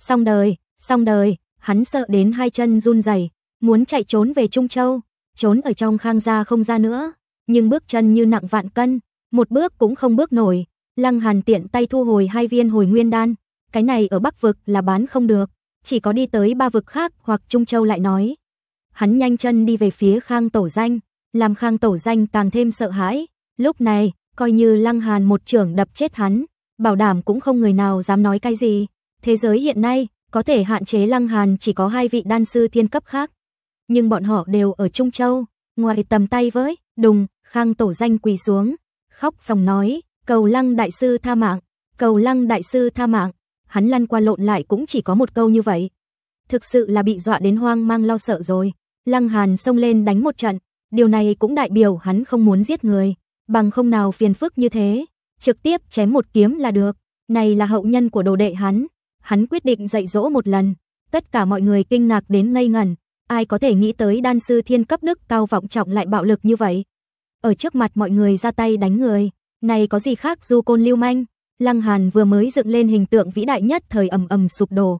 Xong đời, xong đời, hắn sợ đến hai chân run rẩy, muốn chạy trốn về Trung Châu, trốn ở trong Khang gia không ra nữa, nhưng bước chân như nặng vạn cân, một bước cũng không bước nổi. Lăng Hàn tiện tay thu hồi hai viên hồi nguyên đan, cái này ở Bắc vực là bán không được, chỉ có đi tới ba vực khác hoặc Trung Châu lại nói. Hắn nhanh chân đi về phía Khang Tổ Danh, làm Khang Tổ Danh càng thêm sợ hãi, Lúc này, coi như Lăng Hàn một trưởng đập chết hắn, bảo đảm cũng không người nào dám nói cái gì. Thế giới hiện nay, có thể hạn chế Lăng Hàn chỉ có hai vị đan sư thiên cấp khác. Nhưng bọn họ đều ở Trung Châu, ngoài tầm tay với, đùng, khang tổ danh quỳ xuống, khóc xong nói, cầu lăng đại sư tha mạng, cầu lăng đại sư tha mạng, hắn lăn qua lộn lại cũng chỉ có một câu như vậy. Thực sự là bị dọa đến hoang mang lo sợ rồi, lăng hàn xông lên đánh một trận, điều này cũng đại biểu hắn không muốn giết người, bằng không nào phiền phức như thế, trực tiếp chém một kiếm là được. Này là hậu nhân của đồ đệ hắn, hắn quyết định dạy dỗ một lần. Tất cả mọi người kinh ngạc đến ngây ngẩn, ai có thể nghĩ tới đan sư thiên cấp đức cao vọng trọng lại bạo lực như vậy. Ở trước mặt mọi người ra tay đánh người, này có gì khác du côn lưu manh, Lăng Hàn vừa mới dựng lên hình tượng vĩ đại nhất thời ầm ầm sụp đổ.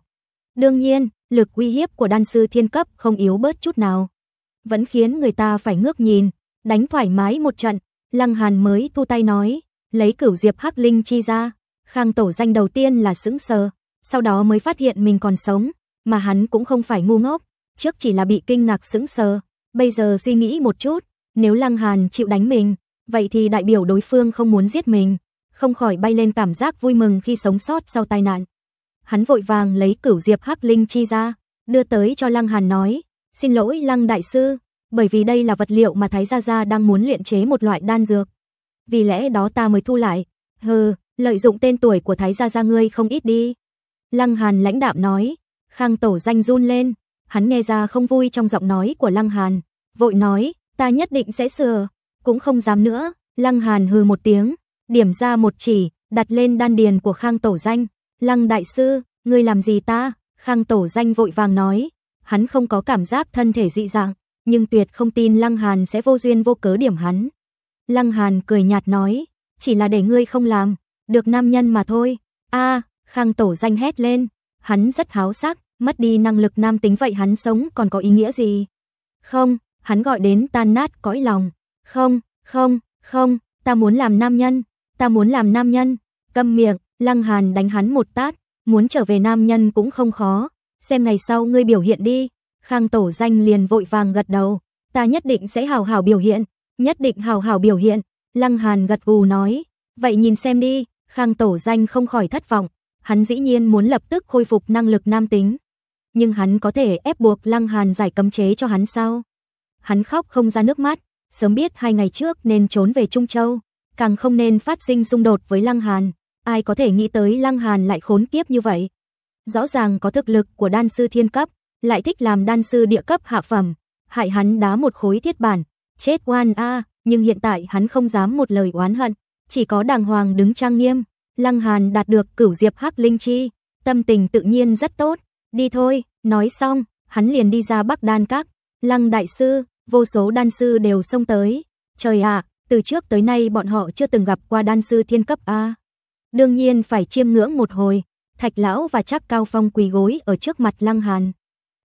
Đương nhiên, lực uy hiếp của đan sư thiên cấp không yếu bớt chút nào. Vẫn khiến người ta phải ngước nhìn, đánh thoải mái một trận, Lăng Hàn mới thu tay nói, lấy cửu diệp hắc linh chi ra, Khang Tổ danh đầu tiên là sững sờ, sau đó mới phát hiện mình còn sống, mà hắn cũng không phải ngu ngốc, trước chỉ là bị kinh ngạc sững sờ, bây giờ suy nghĩ một chút, nếu Lăng Hàn chịu đánh mình, vậy thì đại biểu đối phương không muốn giết mình, không khỏi bay lên cảm giác vui mừng khi sống sót sau tai nạn. Hắn vội vàng lấy cửu diệp hắc linh chi ra, đưa tới cho Lăng Hàn nói, "Xin lỗi Lăng đại sư, bởi vì đây là vật liệu mà Thái Gia Gia đang muốn luyện chế một loại đan dược. Vì lẽ đó ta mới thu lại. Hừ, lợi dụng tên tuổi của Thái Gia Gia ngươi không ít đi. Lăng Hàn lãnh đạm nói, Khang Tổ danh run lên, hắn nghe ra không vui trong giọng nói của Lăng Hàn, vội nói, ta nhất định sẽ sửa, cũng không dám nữa, Lăng Hàn hừ một tiếng, điểm ra một chỉ, đặt lên đan điền của Khang Tổ danh, Lăng Đại Sư, ngươi làm gì ta, Khang Tổ danh vội vàng nói, hắn không có cảm giác thân thể dị dạng, nhưng tuyệt không tin Lăng Hàn sẽ vô duyên vô cớ điểm hắn. Lăng Hàn cười nhạt nói, chỉ là để ngươi không làm, được nam nhân mà thôi. A, Khang Tổ danh hét lên, hắn rất háo sắc, mất đi năng lực nam tính vậy hắn sống còn có ý nghĩa gì? Không, hắn gọi đến tan nát cõi lòng. Không, không, không, ta muốn làm nam nhân, ta muốn làm nam nhân. Câm miệng, Lăng Hàn đánh hắn một tát, muốn trở về nam nhân cũng không khó, xem ngày sau ngươi biểu hiện đi. Khang Tổ Danh liền vội vàng gật đầu, ta nhất định sẽ hào hào biểu hiện, nhất định hào hào biểu hiện, Lăng Hàn gật gù nói, vậy nhìn xem đi, Khang Tổ Danh không khỏi thất vọng, hắn dĩ nhiên muốn lập tức khôi phục năng lực nam tính, nhưng hắn có thể ép buộc Lăng Hàn giải cấm chế cho hắn sao? Hắn khóc không ra nước mắt, sớm biết hai ngày trước nên trốn về Trung Châu, càng không nên phát sinh xung đột với Lăng Hàn, ai có thể nghĩ tới Lăng Hàn lại khốn kiếp như vậy. Rõ ràng có thực lực của đan sư thiên cấp, lại thích làm đan sư địa cấp hạ phẩm, hại hắn đá một khối thiết bản, chết oan a, nhưng hiện tại hắn không dám một lời oán hận, chỉ có đàng hoàng đứng trang nghiêm. Lăng Hàn đạt được cửu diệp hắc linh chi, tâm tình tự nhiên rất tốt, đi thôi, nói xong, hắn liền đi ra Bắc Đan Các. Lăng đại sư, vô số đan sư đều xông tới. Trời ạ, à, từ trước tới nay bọn họ chưa từng gặp qua đan sư thiên cấp a. Đương nhiên phải chiêm ngưỡng một hồi. Thạch lão và chắc Cao Phong quỳ gối ở trước mặt Lăng Hàn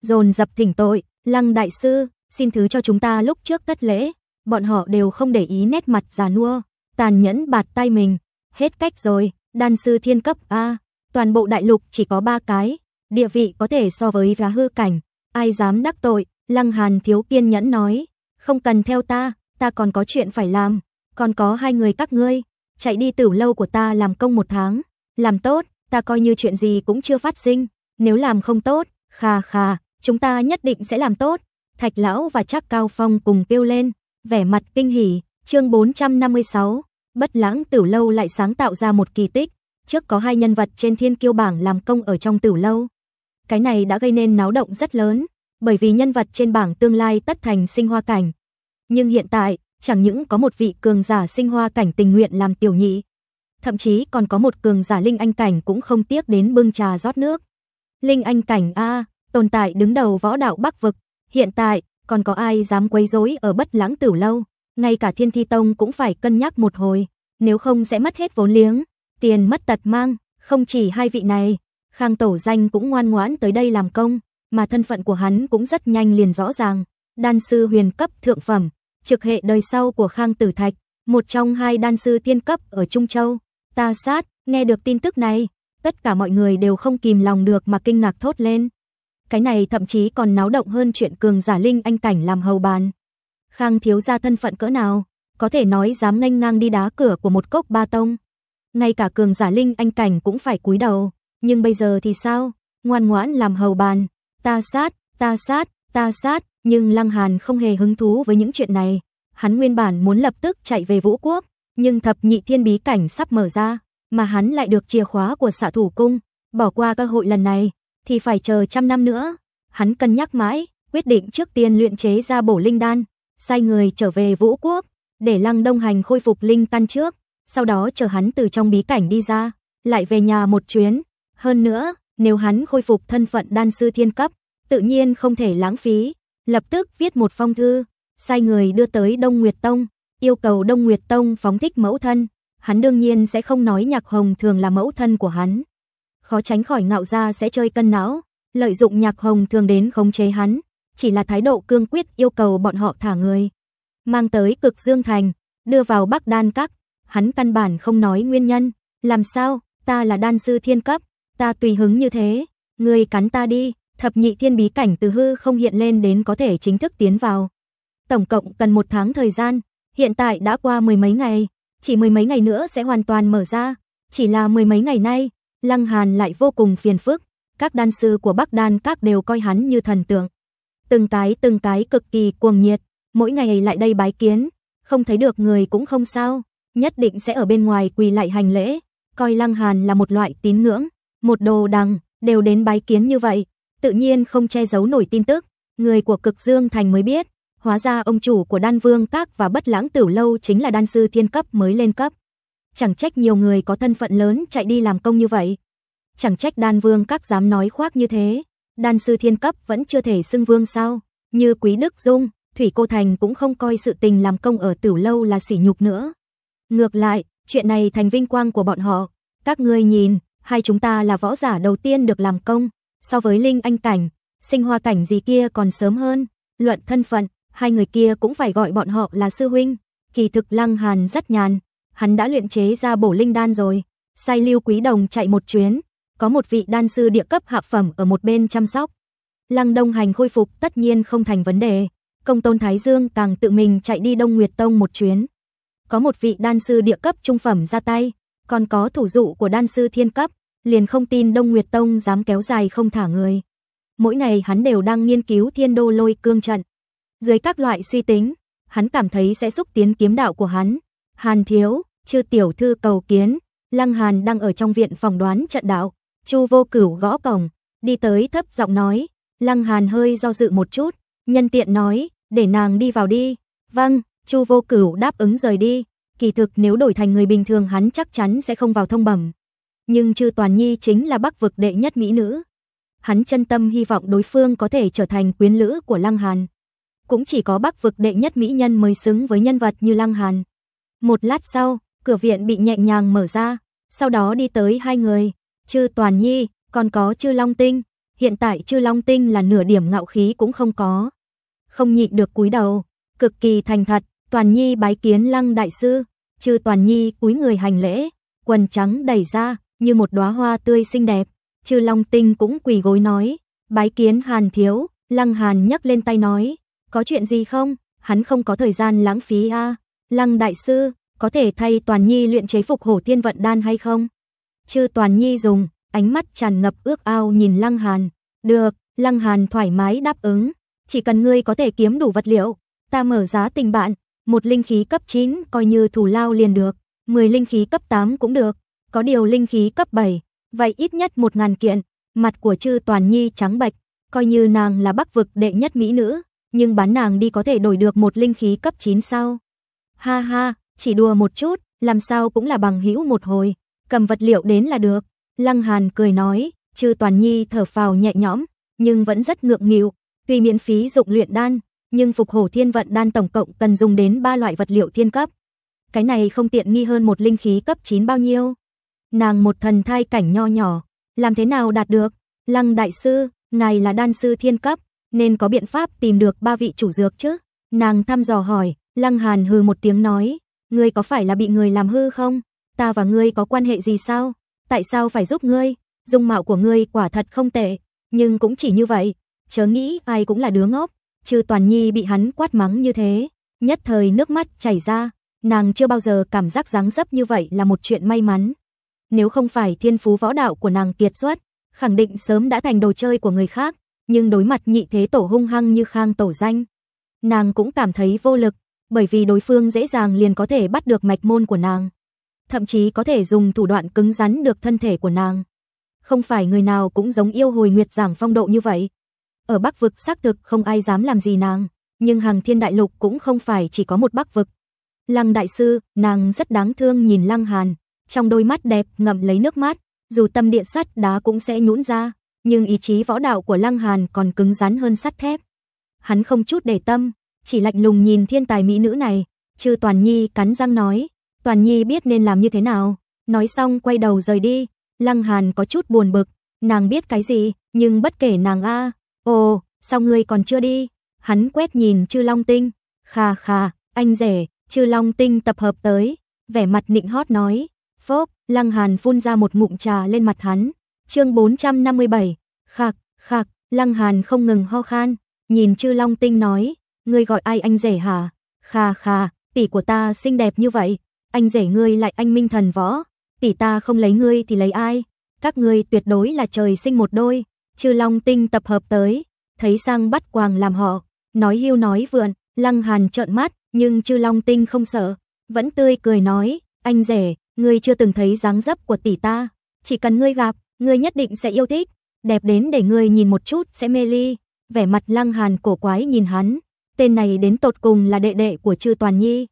dồn dập thỉnh tội, "Lăng đại sư, xin thứ cho chúng ta lúc trước tất lễ." Bọn họ đều không để ý nét mặt già nua, tàn nhẫn bạt tay mình, hết cách rồi, đan sư thiên cấp a, toàn bộ đại lục chỉ có ba cái, địa vị có thể so với phá hư cảnh, ai dám đắc tội, Lăng Hàn thiếu kiên nhẫn nói, không cần theo ta, ta còn có chuyện phải làm, còn có hai người các ngươi, chạy đi tử lâu của ta làm công một tháng, làm tốt, ta coi như chuyện gì cũng chưa phát sinh, nếu làm không tốt, kha kha, Chúng ta nhất định sẽ làm tốt. Thạch Lão và Trác Cao Phong cùng kêu lên, vẻ mặt kinh hỉ, chương 456. Bất lãng tử lâu lại sáng tạo ra một kỳ tích, trước có hai nhân vật trên thiên kiêu bảng làm công ở trong tử lâu. Cái này đã gây nên náo động rất lớn, bởi vì nhân vật trên bảng tương lai tất thành sinh hoa cảnh. Nhưng hiện tại, chẳng những có một vị cường giả sinh hoa cảnh tình nguyện làm tiểu nhị, thậm chí còn có một cường giả linh anh cảnh cũng không tiếc đến bưng trà rót nước. Linh anh cảnh a, tồn tại đứng đầu võ đạo Bắc vực, hiện tại còn có ai dám quấy rối ở Bất Lãng Tử lâu, ngay cả Thiên Thi Tông cũng phải cân nhắc một hồi, nếu không sẽ mất hết vốn liếng, tiền mất tật mang, không chỉ hai vị này, Khang Tổ Danh cũng ngoan ngoãn tới đây làm công, mà thân phận của hắn cũng rất nhanh liền rõ ràng, đan sư huyền cấp thượng phẩm, trực hệ đời sau của Khang Tử Thạch, một trong hai đan sư tiên cấp ở Trung Châu. Ta sát, nghe được tin tức này, tất cả mọi người đều không kìm lòng được mà kinh ngạc thốt lên cái này thậm chí còn náo động hơn chuyện cường giả linh anh cảnh làm hầu bàn. Khang thiếu ra thân phận cỡ nào, có thể nói dám nghênh ngang đi đá cửa của một cốc ba tông. Ngay cả cường giả linh anh cảnh cũng phải cúi đầu, nhưng bây giờ thì sao? Ngoan ngoãn làm hầu bàn, ta sát, ta sát, ta sát, nhưng Lăng Hàn không hề hứng thú với những chuyện này. Hắn nguyên bản muốn lập tức chạy về Vũ Quốc, nhưng thập nhị thiên bí cảnh sắp mở ra, mà hắn lại được chìa khóa của xạ thủ cung, bỏ qua cơ hội lần này, thì phải chờ trăm năm nữa. Hắn cân nhắc mãi, quyết định trước tiên luyện chế ra bổ linh đan, sai người trở về Vũ Quốc, để Lăng Đông Hành khôi phục linh căn trước, sau đó chờ hắn từ trong bí cảnh đi ra, lại về nhà một chuyến. Hơn nữa, nếu hắn khôi phục thân phận đan sư thiên cấp, tự nhiên không thể lãng phí, lập tức viết một phong thư, sai người đưa tới Đông Nguyệt Tông, yêu cầu Đông Nguyệt Tông phóng thích mẫu thân. Hắn đương nhiên sẽ không nói Nhạc Hồng thường là mẫu thân của hắn khó tránh khỏi ngạo ra sẽ chơi cân não, lợi dụng Nhạc Hồng thường đến khống chế hắn, chỉ là thái độ cương quyết yêu cầu bọn họ thả người, mang tới Cực Dương Thành, đưa vào Bắc Đan Các, hắn căn bản không nói nguyên nhân, làm sao, ta là đan sư thiên cấp, ta tùy hứng như thế, người cắn ta đi, thập nhị thiên bí cảnh từ hư không hiện lên đến có thể chính thức tiến vào. Tổng cộng cần một tháng thời gian, hiện tại đã qua mười mấy ngày, chỉ mười mấy ngày nữa sẽ hoàn toàn mở ra, chỉ là mười mấy ngày nay, Lăng Hàn lại vô cùng phiền phức, các đan sư của Bắc Đan các đều coi hắn như thần tượng. Từng tái từng tái cực kỳ cuồng nhiệt, mỗi ngày lại đây bái kiến, không thấy được người cũng không sao, nhất định sẽ ở bên ngoài quỳ lại hành lễ, coi Lăng Hàn là một loại tín ngưỡng, một đồ đằng, đều đến bái kiến như vậy, tự nhiên không che giấu nổi tin tức, người của Cực Dương Thành mới biết, hóa ra ông chủ của Đan Vương Các và Bất Lãng Tửu Lâu chính là đan sư thiên cấp mới lên cấp. Chẳng trách nhiều người có thân phận lớn chạy đi làm công như vậy. Chẳng trách đan vương các dám nói khoác như thế. Đan sư thiên cấp vẫn chưa thể xưng vương sao. Như Quý Đức Dung, Thủy Cô Thành cũng không coi sự tình làm công ở tử lâu là sỉ nhục nữa. Ngược lại, chuyện này thành vinh quang của bọn họ. Các ngươi nhìn, hai chúng ta là võ giả đầu tiên được làm công. So với Linh Anh Cảnh, sinh hoa cảnh gì kia còn sớm hơn. Luận thân phận, hai người kia cũng phải gọi bọn họ là sư huynh. Kỳ thực Lăng Hàn rất nhàn, hắn đã luyện chế ra bổ linh đan rồi. Sai Lưu Quý Đồng chạy một chuyến, có một vị đan sư địa cấp hạ phẩm ở một bên chăm sóc. Lăng Đông Hành khôi phục tất nhiên không thành vấn đề, Công Tôn Thái Dương càng tự mình chạy đi Đông Nguyệt Tông một chuyến. Có một vị đan sư địa cấp trung phẩm ra tay, còn có thủ dụ của đan sư thiên cấp, liền không tin Đông Nguyệt Tông dám kéo dài không thả người. Mỗi ngày hắn đều đang nghiên cứu Thiên Đô Lôi Cương trận. Dưới các loại suy tính, hắn cảm thấy sẽ xúc tiến kiếm đạo của hắn. Hàn Thiếu, chư tiểu thư cầu kiến, Lăng Hàn đang ở trong viện phòng đoán trận đạo, Chu Vô Cửu gõ cổng, đi tới thấp giọng nói, Lăng Hàn hơi do dự một chút, nhân tiện nói, để nàng đi vào đi. Vâng, Chu Vô Cửu đáp ứng rời đi, kỳ thực nếu đổi thành người bình thường hắn chắc chắn sẽ không vào thông bẩm. Nhưng chư Toàn Nhi chính là Bắc vực đệ nhất mỹ nữ. Hắn chân tâm hy vọng đối phương có thể trở thành quyến lữ của Lăng Hàn. Cũng chỉ có Bắc vực đệ nhất mỹ nhân mới xứng với nhân vật như Lăng Hàn. Một lát sau, cửa viện bị nhẹ nhàng mở ra, sau đó đi tới hai người, Chư Toàn Nhi, còn có trư Long Tinh, hiện tại trư Long Tinh là nửa điểm ngạo khí cũng không có. Không nhịn được cúi đầu, cực kỳ thành thật, Toàn Nhi bái kiến Lăng đại sư, Chư Toàn Nhi cúi người hành lễ, quần trắng đẩy ra, như một đóa hoa tươi xinh đẹp, trư Long Tinh cũng quỳ gối nói, bái kiến Hàn thiếu, Lăng Hàn nhấc lên tay nói, có chuyện gì không? Hắn không có thời gian lãng phí a. Lăng đại sư, có thể thay Toàn Nhi luyện chế phục hổ thiên vận đan hay không? Chư Toàn Nhi dùng, ánh mắt tràn ngập ước ao nhìn Lăng Hàn. Được, Lăng Hàn thoải mái đáp ứng. Chỉ cần ngươi có thể kiếm đủ vật liệu, ta mở giá tình bạn. Một linh khí cấp 9 coi như thù lao liền được. 10 linh khí cấp 8 cũng được. Có điều linh khí cấp 7, vậy ít nhất 1.000 kiện. Mặt của chư Toàn Nhi trắng bạch, coi như nàng là bắc vực đệ nhất mỹ nữ. Nhưng bán nàng đi có thể đổi được một linh khí cấp 9 sao? Ha ha, chỉ đùa một chút, làm sao cũng là bằng hữu một hồi, cầm vật liệu đến là được. Lăng Hàn cười nói, Trư Toàn Nhi thở phào nhẹ nhõm, nhưng vẫn rất ngượng nghịu, tuy miễn phí dụng luyện đan, nhưng phục hổ thiên vận đan tổng cộng cần dùng đến 3 loại vật liệu thiên cấp. Cái này không tiện nghi hơn một linh khí cấp 9 bao nhiêu. Nàng một thần thai cảnh nho nhỏ, làm thế nào đạt được? Lăng đại sư, ngài là đan sư thiên cấp, nên có biện pháp tìm được ba vị chủ dược chứ? Nàng thăm dò hỏi, Lăng Hàn hừ một tiếng nói, ngươi có phải là bị người làm hư không? Ta và ngươi có quan hệ gì sao? Tại sao phải giúp ngươi? Dung mạo của ngươi quả thật không tệ, nhưng cũng chỉ như vậy, chớ nghĩ ai cũng là đứa ngốc, trừ Toàn Nhi bị hắn quát mắng như thế, nhất thời nước mắt chảy ra, nàng chưa bao giờ cảm giác dáng dấp như vậy là một chuyện may mắn. Nếu không phải thiên phú võ đạo của nàng kiệt xuất, khẳng định sớm đã thành đồ chơi của người khác, nhưng đối mặt nhị thế tổ hung hăng như Khang Tổ Danh, nàng cũng cảm thấy vô lực, bởi vì đối phương dễ dàng liền có thể bắt được mạch môn của nàng, thậm chí có thể dùng thủ đoạn cứng rắn được thân thể của nàng. Không phải người nào cũng giống yêu hồi nguyệt giảng phong độ như vậy. Ở Bắc vực xác thực không ai dám làm gì nàng, nhưng hàng thiên đại lục cũng không phải chỉ có một Bắc vực. Lăng đại sư, nàng rất đáng thương nhìn Lăng Hàn, trong đôi mắt đẹp ngậm lấy nước mắt, dù tâm điện sắt đá cũng sẽ nhũn ra, nhưng ý chí võ đạo của Lăng Hàn còn cứng rắn hơn sắt thép. Hắn không chút để tâm, chỉ lạnh lùng nhìn thiên tài mỹ nữ này, Trư Toàn Nhi cắn răng nói, Toàn Nhi biết nên làm như thế nào, nói xong quay đầu rời đi, Lăng Hàn có chút buồn bực, nàng biết cái gì, nhưng bất kể nàng a, à, ồ, sao ngươi còn chưa đi? Hắn quét nhìn Trư Long Tinh, kha kha, anh rể, Trư Long Tinh tập hợp tới, vẻ mặt nịnh hót nói, phốp, Lăng Hàn phun ra một ngụm trà lên mặt hắn. Chương 457, khạc, khạc, Lăng Hàn không ngừng ho khan, nhìn Trư Long Tinh nói, ngươi gọi ai anh rể hả? Kha kha, tỷ của ta xinh đẹp như vậy, anh rể ngươi lại anh minh thần võ, tỷ ta không lấy ngươi thì lấy ai? Các ngươi tuyệt đối là trời sinh một đôi. Chư Long Tinh tập hợp tới, thấy sang bắt quàng làm họ, nói hiu nói vượn, Lăng Hàn trợn mắt, nhưng Chư Long Tinh không sợ, vẫn tươi cười nói, anh rể, ngươi chưa từng thấy dáng dấp của tỷ ta, chỉ cần ngươi gặp, ngươi nhất định sẽ yêu thích, đẹp đến để ngươi nhìn một chút sẽ mê ly. Vẻ mặt Lăng Hàn cổ quái nhìn hắn, tên này đến tột cùng là đệ đệ của Trư Toàn Nhi,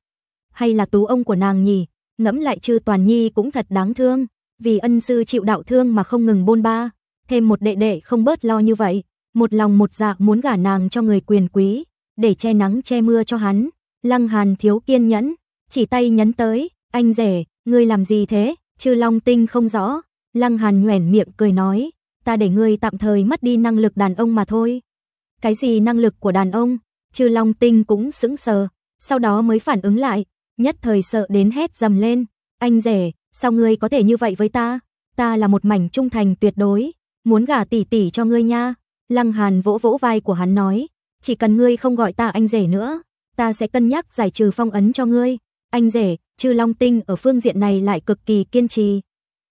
hay là tú ông của nàng nhỉ? Ngẫm lại Trư Toàn Nhi cũng thật đáng thương, vì ân sư chịu đạo thương mà không ngừng bôn ba, thêm một đệ đệ không bớt lo như vậy, một lòng một dạ muốn gả nàng cho người quyền quý, để che nắng che mưa cho hắn. Lăng Hàn thiếu kiên nhẫn, chỉ tay nhấn tới, "Anh rể, ngươi làm gì thế?" Trư Long Tinh không rõ, Lăng Hàn nhoẻn miệng cười nói, "Ta để ngươi tạm thời mất đi năng lực đàn ông mà thôi." "Cái gì năng lực của đàn ông? Trừ Long Tinh cũng sững sờ, sau đó mới phản ứng lại, nhất thời sợ đến hét dầm lên, "Anh rể, sao ngươi có thể như vậy với ta? Ta là một mảnh trung thành tuyệt đối, muốn gả tỷ tỷ cho ngươi nha." Lăng Hàn vỗ vỗ vai của hắn nói, "Chỉ cần ngươi không gọi ta anh rể nữa, ta sẽ cân nhắc giải trừ phong ấn cho ngươi." Anh rể, Trừ Long Tinh ở phương diện này lại cực kỳ kiên trì.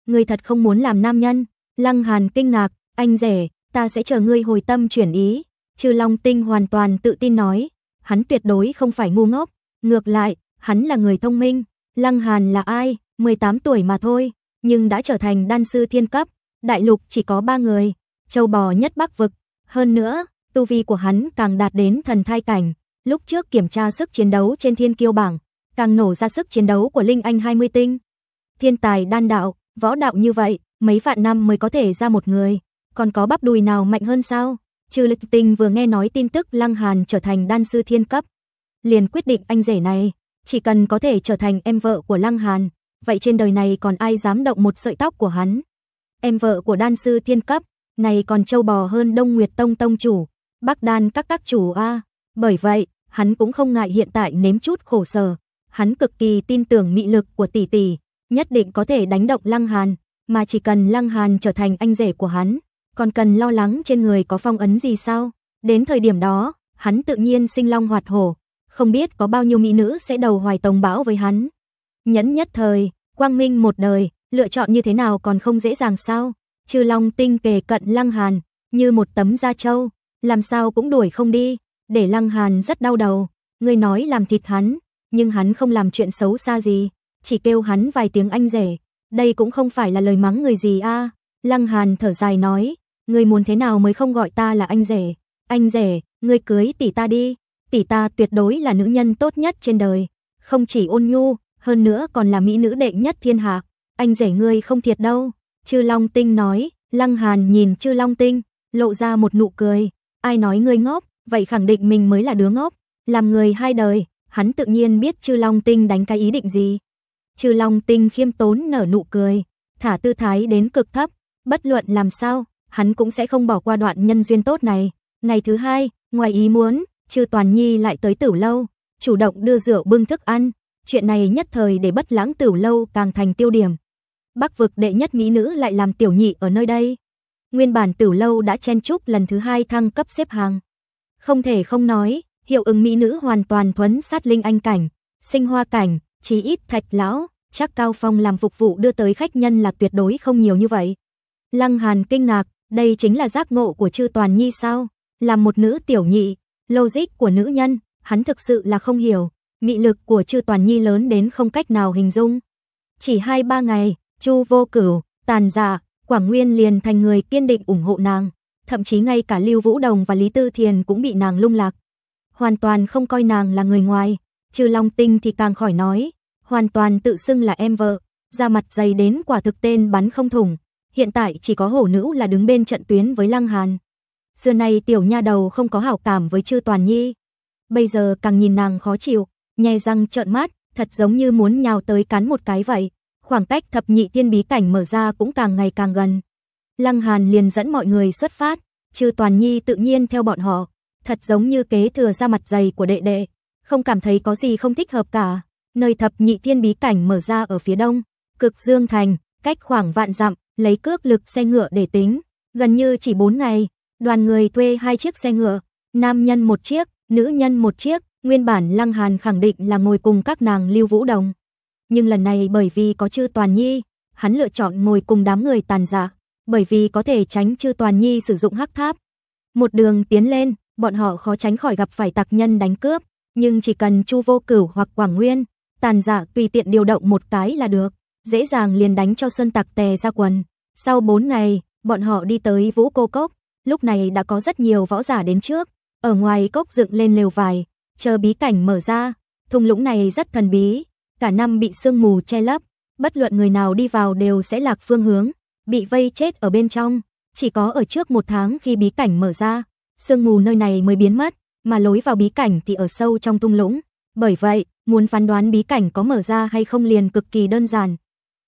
"Ngươi thật không muốn làm nam nhân?" Lăng Hàn kinh ngạc, "Anh rể, ta sẽ chờ ngươi hồi tâm chuyển ý." Trừ Long Tinh hoàn toàn tự tin nói, hắn tuyệt đối không phải ngu ngốc, ngược lại, hắn là người thông minh. Lăng Hàn là ai? 18 tuổi mà thôi, nhưng đã trở thành đan sư thiên cấp, đại lục chỉ có 3 người, châu bò nhất Bắc vực, hơn nữa, tu vi của hắn càng đạt đến thần thai cảnh, lúc trước kiểm tra sức chiến đấu trên thiên kiêu bảng, càng nổ ra sức chiến đấu của linh anh 20 tinh. Thiên tài đan đạo, võ đạo như vậy, mấy vạn năm mới có thể ra một người, còn có bắp đùi nào mạnh hơn sao? Trừ lịch tình vừa nghe nói tin tức Lăng Hàn trở thành đan sư thiên cấp. Liền quyết định anh rể này, chỉ cần có thể trở thành em vợ của Lăng Hàn, vậy trên đời này còn ai dám động một sợi tóc của hắn. Em vợ của đan sư thiên cấp, này còn trâu bò hơn Đông Nguyệt Tông Tông chủ, Bắc Đan các các chủ A. Bởi vậy, hắn cũng không ngại hiện tại nếm chút khổ sở. Hắn cực kỳ tin tưởng mị lực của tỷ tỷ, nhất định có thể đánh động Lăng Hàn, mà chỉ cần Lăng Hàn trở thành anh rể của hắn, còn cần lo lắng trên người có phong ấn gì sao? Đến thời điểm đó, hắn tự nhiên sinh long hoạt hổ, không biết có bao nhiêu mỹ nữ sẽ đầu hoài tông bão với hắn. Nhẫn nhất thời, quang minh một đời, lựa chọn như thế nào còn không dễ dàng sao? Trừ Long Tinh kề cận Lăng Hàn, như một tấm da trâu, làm sao cũng đuổi không đi, để Lăng Hàn rất đau đầu. Người nói làm thịt hắn, nhưng hắn không làm chuyện xấu xa gì, chỉ kêu hắn vài tiếng anh rể. Đây cũng không phải là lời mắng người gì a Lăng Hàn thở dài nói, người muốn thế nào mới không gọi ta là anh rể? Anh rể, người cưới tỷ ta đi, tỷ ta tuyệt đối là nữ nhân tốt nhất trên đời, không chỉ ôn nhu, hơn nữa còn là mỹ nữ đệ nhất thiên hạ, anh rể ngươi không thiệt đâu." Chư Long Tinh nói, Lăng Hàn nhìn Chư Long Tinh, lộ ra một nụ cười, ai nói ngươi ngốc, vậy khẳng định mình mới là đứa ngốc, làm người hai đời, hắn tự nhiên biết Chư Long Tinh đánh cái ý định gì. Chư Long Tinh khiêm tốn nở nụ cười, thả tư thái đến cực thấp, bất luận làm sao, hắn cũng sẽ không bỏ qua đoạn nhân duyên tốt này. Ngày thứ hai, ngoài ý muốn, Trư Toàn Nhi lại tới Tửu lâu, chủ động đưa rượu bưng thức ăn, chuyện này nhất thời để bất lãng Tửu lâu càng thành tiêu điểm. Bắc vực đệ nhất mỹ nữ lại làm tiểu nhị ở nơi đây. Nguyên bản Tửu lâu đã chen chúc lần thứ hai thăng cấp xếp hàng. Không thể không nói, hiệu ứng mỹ nữ hoàn toàn thuấn sát linh anh cảnh, sinh hoa cảnh, chí ít thạch lão, chắc cao phong làm phục vụ đưa tới khách nhân là tuyệt đối không nhiều như vậy. Lăng Hàn kinh ngạc, đây chính là giác ngộ của Trư Toàn Nhi sao? Là một nữ tiểu nhị, logic của nữ nhân, hắn thực sự là không hiểu, mị lực của Trư Toàn Nhi lớn đến không cách nào hình dung. Chỉ hai ba ngày, Chu Vô Cửu, Tàn Dạ, Quảng Nguyên liền thành người kiên định ủng hộ nàng, thậm chí ngay cả Lưu Vũ Đồng và Lý Tư Thiền cũng bị nàng lung lạc. Hoàn toàn không coi nàng là người ngoài, trừ Long Tinh thì càng khỏi nói, hoàn toàn tự xưng là em vợ, da mặt dày đến quả thực tên bắn không thủng hiện tại chỉ có hổ nữ là đứng bên trận tuyến với Lăng Hàn. Xưa nay tiểu nha đầu không có hảo cảm với Trư Toàn Nhi. Bây giờ càng nhìn nàng khó chịu, nhè răng trợn mắt, thật giống như muốn nhào tới cắn một cái vậy. Khoảng cách thập nhị tiên bí cảnh mở ra cũng càng ngày càng gần. Lăng Hàn liền dẫn mọi người xuất phát, Trư Toàn Nhi tự nhiên theo bọn họ, thật giống như kế thừa ra mặt dày của đệ đệ, không cảm thấy có gì không thích hợp cả. Nơi thập nhị tiên bí cảnh mở ra ở phía đông, cực dương thành, cách khoảng vạn dặm, lấy cước lực xe ngựa để tính, gần như chỉ 4 ngày, đoàn người thuê hai chiếc xe ngựa, nam nhân một chiếc, nữ nhân một chiếc, nguyên bản Lăng Hàn khẳng định là ngồi cùng các nàng Lưu Vũ Đồng. Nhưng lần này bởi vì có Chư Toàn Nhi, hắn lựa chọn ngồi cùng đám người tàn dạ, bởi vì có thể tránh Chư Toàn Nhi sử dụng hắc tháp. Một đường tiến lên, bọn họ khó tránh khỏi gặp phải tặc nhân đánh cướp, nhưng chỉ cần Chu Vô Cửu hoặc Quảng Nguyên, tàn dạ tùy tiện điều động một cái là được dễ dàng liền đánh cho Sơn tặc tè ra quần. Sau 4 ngày, bọn họ đi tới Vũ Cô Cốc, lúc này đã có rất nhiều võ giả đến trước, ở ngoài cốc dựng lên lều vài chờ bí cảnh mở ra, thung lũng này rất thần bí, cả năm bị sương mù che lấp, bất luận người nào đi vào đều sẽ lạc phương hướng, bị vây chết ở bên trong, chỉ có ở trước một tháng khi bí cảnh mở ra, sương mù nơi này mới biến mất, mà lối vào bí cảnh thì ở sâu trong thung lũng, bởi vậy, muốn phán đoán bí cảnh có mở ra hay không liền cực kỳ đơn giản,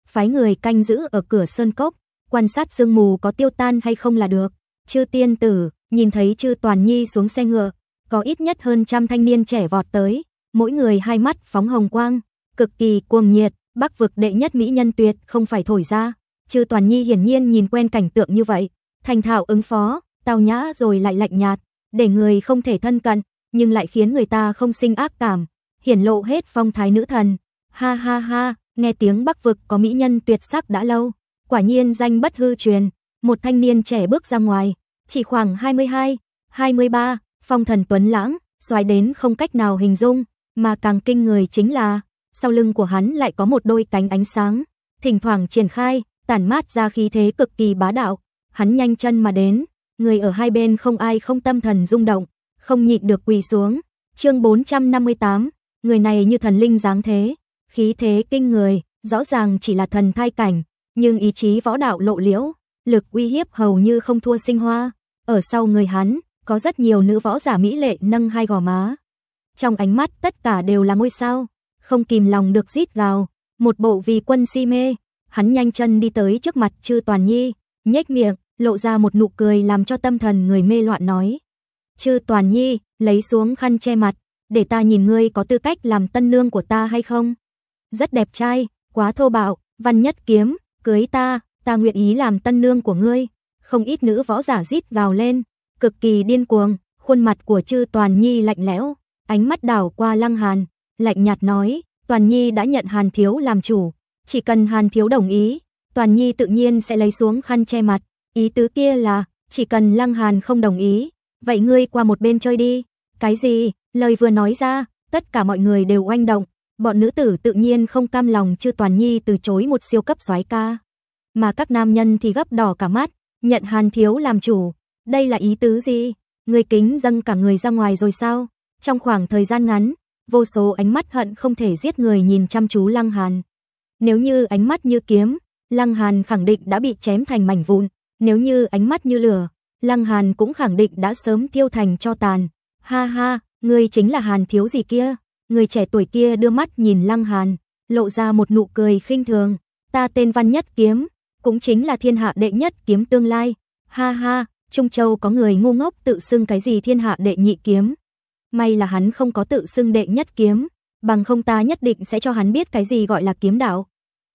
phái người canh giữ ở cửa sơn cốc, quan sát dương mù có tiêu tan hay không là được. Chư tiên tử, nhìn thấy chư Toàn Nhi xuống xe ngựa, có ít nhất hơn trăm thanh niên trẻ vọt tới, mỗi người hai mắt phóng hồng quang, cực kỳ cuồng nhiệt, bắc vực đệ nhất mỹ nhân tuyệt không phải thổi ra. Chư Toàn Nhi hiển nhiên nhìn quen cảnh tượng như vậy, thành thạo ứng phó, tao nhã rồi lại lạnh nhạt, để người không thể thân cận, nhưng lại khiến người ta không sinh ác cảm, hiển lộ hết phong thái nữ thần. Ha ha ha, nghe tiếng Bắc vực có mỹ nhân tuyệt sắc đã lâu, quả nhiên danh bất hư truyền, một thanh niên trẻ bước ra ngoài, chỉ khoảng 22, 23, phong thần tuấn lãng, xoái đến không cách nào hình dung, mà càng kinh người chính là, sau lưng của hắn lại có một đôi cánh ánh sáng, thỉnh thoảng triển khai, tản mát ra khí thế cực kỳ bá đạo, hắn nhanh chân mà đến, người ở hai bên không ai không tâm thần rung động, không nhịn được quỳ xuống. Chương 458, người này như thần linh dáng thế, khí thế kinh người, rõ ràng chỉ là thần thai cảnh, nhưng ý chí võ đạo lộ liễu, lực uy hiếp hầu như không thua sinh hoa. Ở sau người hắn, có rất nhiều nữ võ giả mỹ lệ nâng hai gò má. Trong ánh mắt tất cả đều là ngôi sao, không kìm lòng được rít gào, một bộ vì quân si mê. Hắn nhanh chân đi tới trước mặt Trư Toàn Nhi, nhếch miệng, lộ ra một nụ cười làm cho tâm thần người mê loạn nói. Chư Toàn Nhi, lấy xuống khăn che mặt, để ta nhìn ngươi có tư cách làm tân nương của ta hay không? rất đẹp trai, quá thô bạo, văn nhất kiếm, cưới ta, ta nguyện ý làm tân nương của ngươi. Không ít nữ võ giả rít gào lên, cực kỳ điên cuồng, khuôn mặt của chư Toàn Nhi lạnh lẽo, ánh mắt đảo qua Lăng Hàn, lạnh nhạt nói, Toàn Nhi đã nhận Hàn Thiếu làm chủ, chỉ cần Hàn Thiếu đồng ý, Toàn Nhi tự nhiên sẽ lấy xuống khăn che mặt, ý tứ kia là, chỉ cần Lăng Hàn không đồng ý, vậy ngươi qua một bên chơi đi. Cái gì? Lời vừa nói ra, tất cả mọi người đều oanh động, Bọn nữ tử tự nhiên không cam lòng chưa toàn nhi từ chối một siêu cấp soái ca. Mà các nam nhân thì gấp đỏ cả mắt, nhận Hàn Thiếu làm chủ. Đây là ý tứ gì? Người kính dâng cả người ra ngoài rồi sao? Trong khoảng thời gian ngắn, vô số ánh mắt hận không thể giết người nhìn chăm chú Lăng Hàn. Nếu như ánh mắt như kiếm, Lăng Hàn khẳng định đã bị chém thành mảnh vụn. Nếu như ánh mắt như lửa, Lăng Hàn cũng khẳng định đã sớm thiêu thành cho tàn. Ha ha, người chính là Hàn thiếu gì kia? Người trẻ tuổi kia đưa mắt nhìn Lăng Hàn, lộ ra một nụ cười khinh thường, ta tên Văn Nhất Kiếm, cũng chính là thiên hạ đệ nhất kiếm tương lai. Ha ha, Trung Châu có người ngu ngốc tự xưng cái gì thiên hạ đệ nhị kiếm. May là hắn không có tự xưng đệ nhất kiếm, bằng không ta nhất định sẽ cho hắn biết cái gì gọi là kiếm đạo.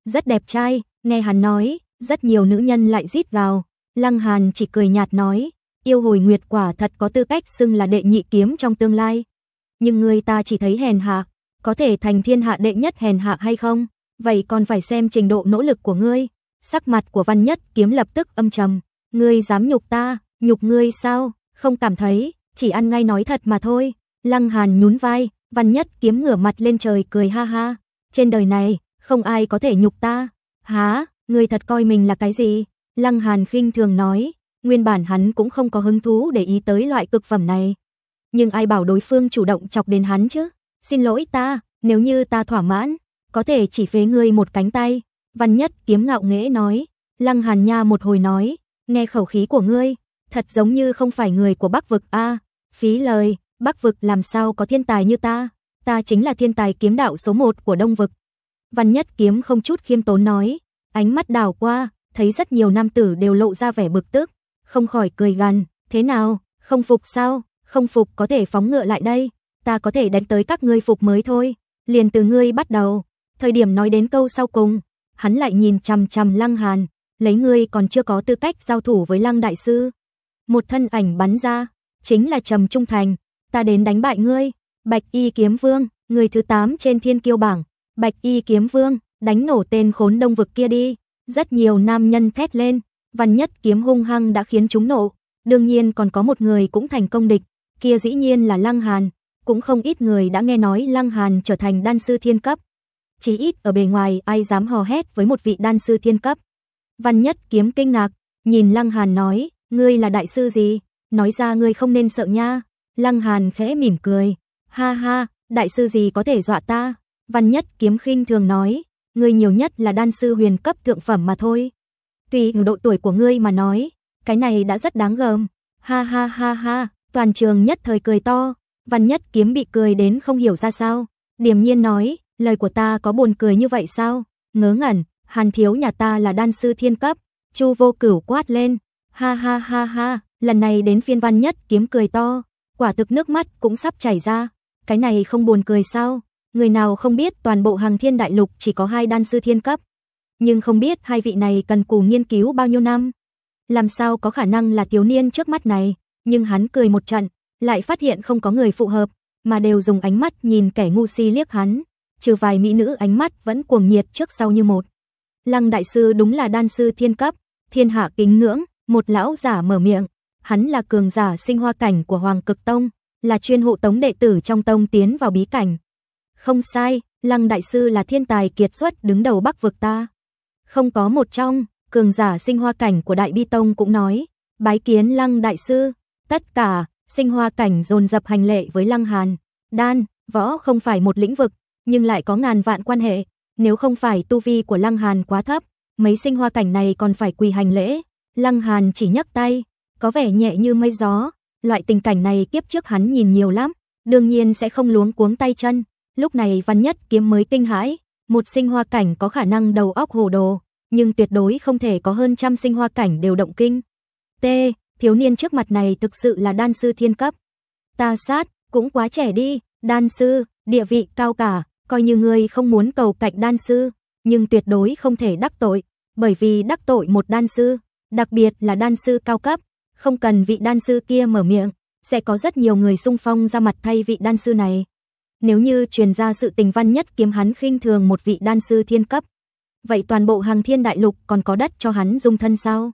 Rất đẹp trai, nghe hắn nói, rất nhiều nữ nhân lại rít gào. Lăng Hàn chỉ cười nhạt nói, yêu hồi nguyệt quả thật có tư cách xưng là đệ nhị kiếm trong tương lai nhưng người ta chỉ thấy hèn hạ, có thể thành thiên hạ đệ nhất hèn hạ hay không? Vậy còn phải xem trình độ nỗ lực của ngươi. Sắc mặt của Văn Nhất Kiếm lập tức âm trầm, ngươi dám nhục ta, nhục ngươi sao? Không cảm thấy, chỉ ăn ngay nói thật mà thôi. Lăng Hàn nhún vai, Văn Nhất Kiếm ngửa mặt lên trời cười ha ha, trên đời này không ai có thể nhục ta. há, ngươi thật coi mình là cái gì? Lăng Hàn khinh thường nói, nguyên bản hắn cũng không có hứng thú để ý tới loại cực phẩm này, nhưng ai bảo đối phương chủ động chọc đến hắn chứ? Xin lỗi ta, nếu như ta thỏa mãn, có thể chỉ phế ngươi một cánh tay. Văn nhất kiếm ngạo nghễ nói, lăng hàn nha một hồi nói, nghe khẩu khí của ngươi, thật giống như không phải người của bắc vực a Phí lời, bắc vực làm sao có thiên tài như ta, ta chính là thiên tài kiếm đạo số một của đông vực. Văn nhất kiếm không chút khiêm tốn nói, ánh mắt đảo qua, thấy rất nhiều nam tử đều lộ ra vẻ bực tức, không khỏi cười gằn, thế nào, không phục sao? không phục có thể phóng ngựa lại đây, ta có thể đánh tới các ngươi phục mới thôi, liền từ ngươi bắt đầu. Thời điểm nói đến câu sau cùng, hắn lại nhìn chằm chằm Lăng Hàn, lấy ngươi còn chưa có tư cách giao thủ với Lăng đại sư. Một thân ảnh bắn ra, chính là Trầm Trung Thành, ta đến đánh bại ngươi, Bạch Y Kiếm Vương, người thứ 8 trên Thiên Kiêu bảng, Bạch Y Kiếm Vương, đánh nổ tên khốn đông vực kia đi. Rất nhiều nam nhân thét lên, Văn Nhất Kiếm hung hăng đã khiến chúng nộ, đương nhiên còn có một người cũng thành công địch, kia dĩ nhiên là Lăng Hàn, cũng không ít người đã nghe nói Lăng Hàn trở thành đan sư thiên cấp. Chí ít ở bề ngoài ai dám hò hét với một vị đan sư thiên cấp. Văn Nhất kiếm kinh ngạc, nhìn Lăng Hàn nói, ngươi là đại sư gì? Nói ra ngươi không nên sợ nha. Lăng Hàn khẽ mỉm cười, ha ha, đại sư gì có thể dọa ta? Văn Nhất kiếm khinh thường nói, ngươi nhiều nhất là đan sư huyền cấp thượng phẩm mà thôi. Tùy độ tuổi của ngươi mà nói, cái này đã rất đáng gờm. Ha ha ha ha, Toàn trường nhất thời cười to, Văn Nhất Kiếm bị cười đến không hiểu ra sao, điềm nhiên nói, lời của ta có buồn cười như vậy sao? Ngớ ngẩn, Hàn thiếu nhà ta là đan sư thiên cấp, Chu Vô Cửu quát lên, ha ha ha ha, lần này đến phiên Văn Nhất Kiếm cười to, quả thực nước mắt cũng sắp chảy ra, cái này không buồn cười sao? Người nào không biết toàn bộ hàng thiên đại lục chỉ có hai đan sư thiên cấp. Nhưng không biết hai vị này cần cù nghiên cứu bao nhiêu năm. Làm sao có khả năng là thiếu niên trước mắt này nhưng hắn cười một trận, lại phát hiện không có người phù hợp, mà đều dùng ánh mắt nhìn kẻ ngu si liếc hắn, trừ vài mỹ nữ ánh mắt vẫn cuồng nhiệt trước sau như một. Lăng đại sư đúng là đan sư thiên cấp, thiên hạ kính ngưỡng, một lão giả mở miệng, hắn là cường giả sinh hoa cảnh của Hoàng Cực Tông, là chuyên hộ tống đệ tử trong tông tiến vào bí cảnh. Không sai, Lăng đại sư là thiên tài kiệt xuất đứng đầu Bắc vực ta. Không có một trong, cường giả sinh hoa cảnh của Đại Bi Tông cũng nói, bái kiến Lăng đại sư, Tất cả, sinh hoa cảnh dồn dập hành lệ với Lăng Hàn. Đan, võ không phải một lĩnh vực, nhưng lại có ngàn vạn quan hệ. Nếu không phải tu vi của Lăng Hàn quá thấp, mấy sinh hoa cảnh này còn phải quỳ hành lễ. Lăng Hàn chỉ nhấc tay, có vẻ nhẹ như mây gió. Loại tình cảnh này kiếp trước hắn nhìn nhiều lắm, đương nhiên sẽ không luống cuống tay chân. Lúc này Văn Nhất kiếm mới kinh hãi, một sinh hoa cảnh có khả năng đầu óc hồ đồ, nhưng tuyệt đối không thể có hơn trăm sinh hoa cảnh đều động kinh. T, thiếu niên trước mặt này thực sự là đan sư thiên cấp. Ta sát, cũng quá trẻ đi, đan sư, địa vị cao cả, coi như ngươi không muốn cầu cạnh đan sư, nhưng tuyệt đối không thể đắc tội, bởi vì đắc tội một đan sư, đặc biệt là đan sư cao cấp, không cần vị đan sư kia mở miệng, sẽ có rất nhiều người xung phong ra mặt thay vị đan sư này. Nếu như truyền ra sự tình văn nhất kiếm hắn khinh thường một vị đan sư thiên cấp, vậy toàn bộ hàng thiên đại lục còn có đất cho hắn dung thân sao?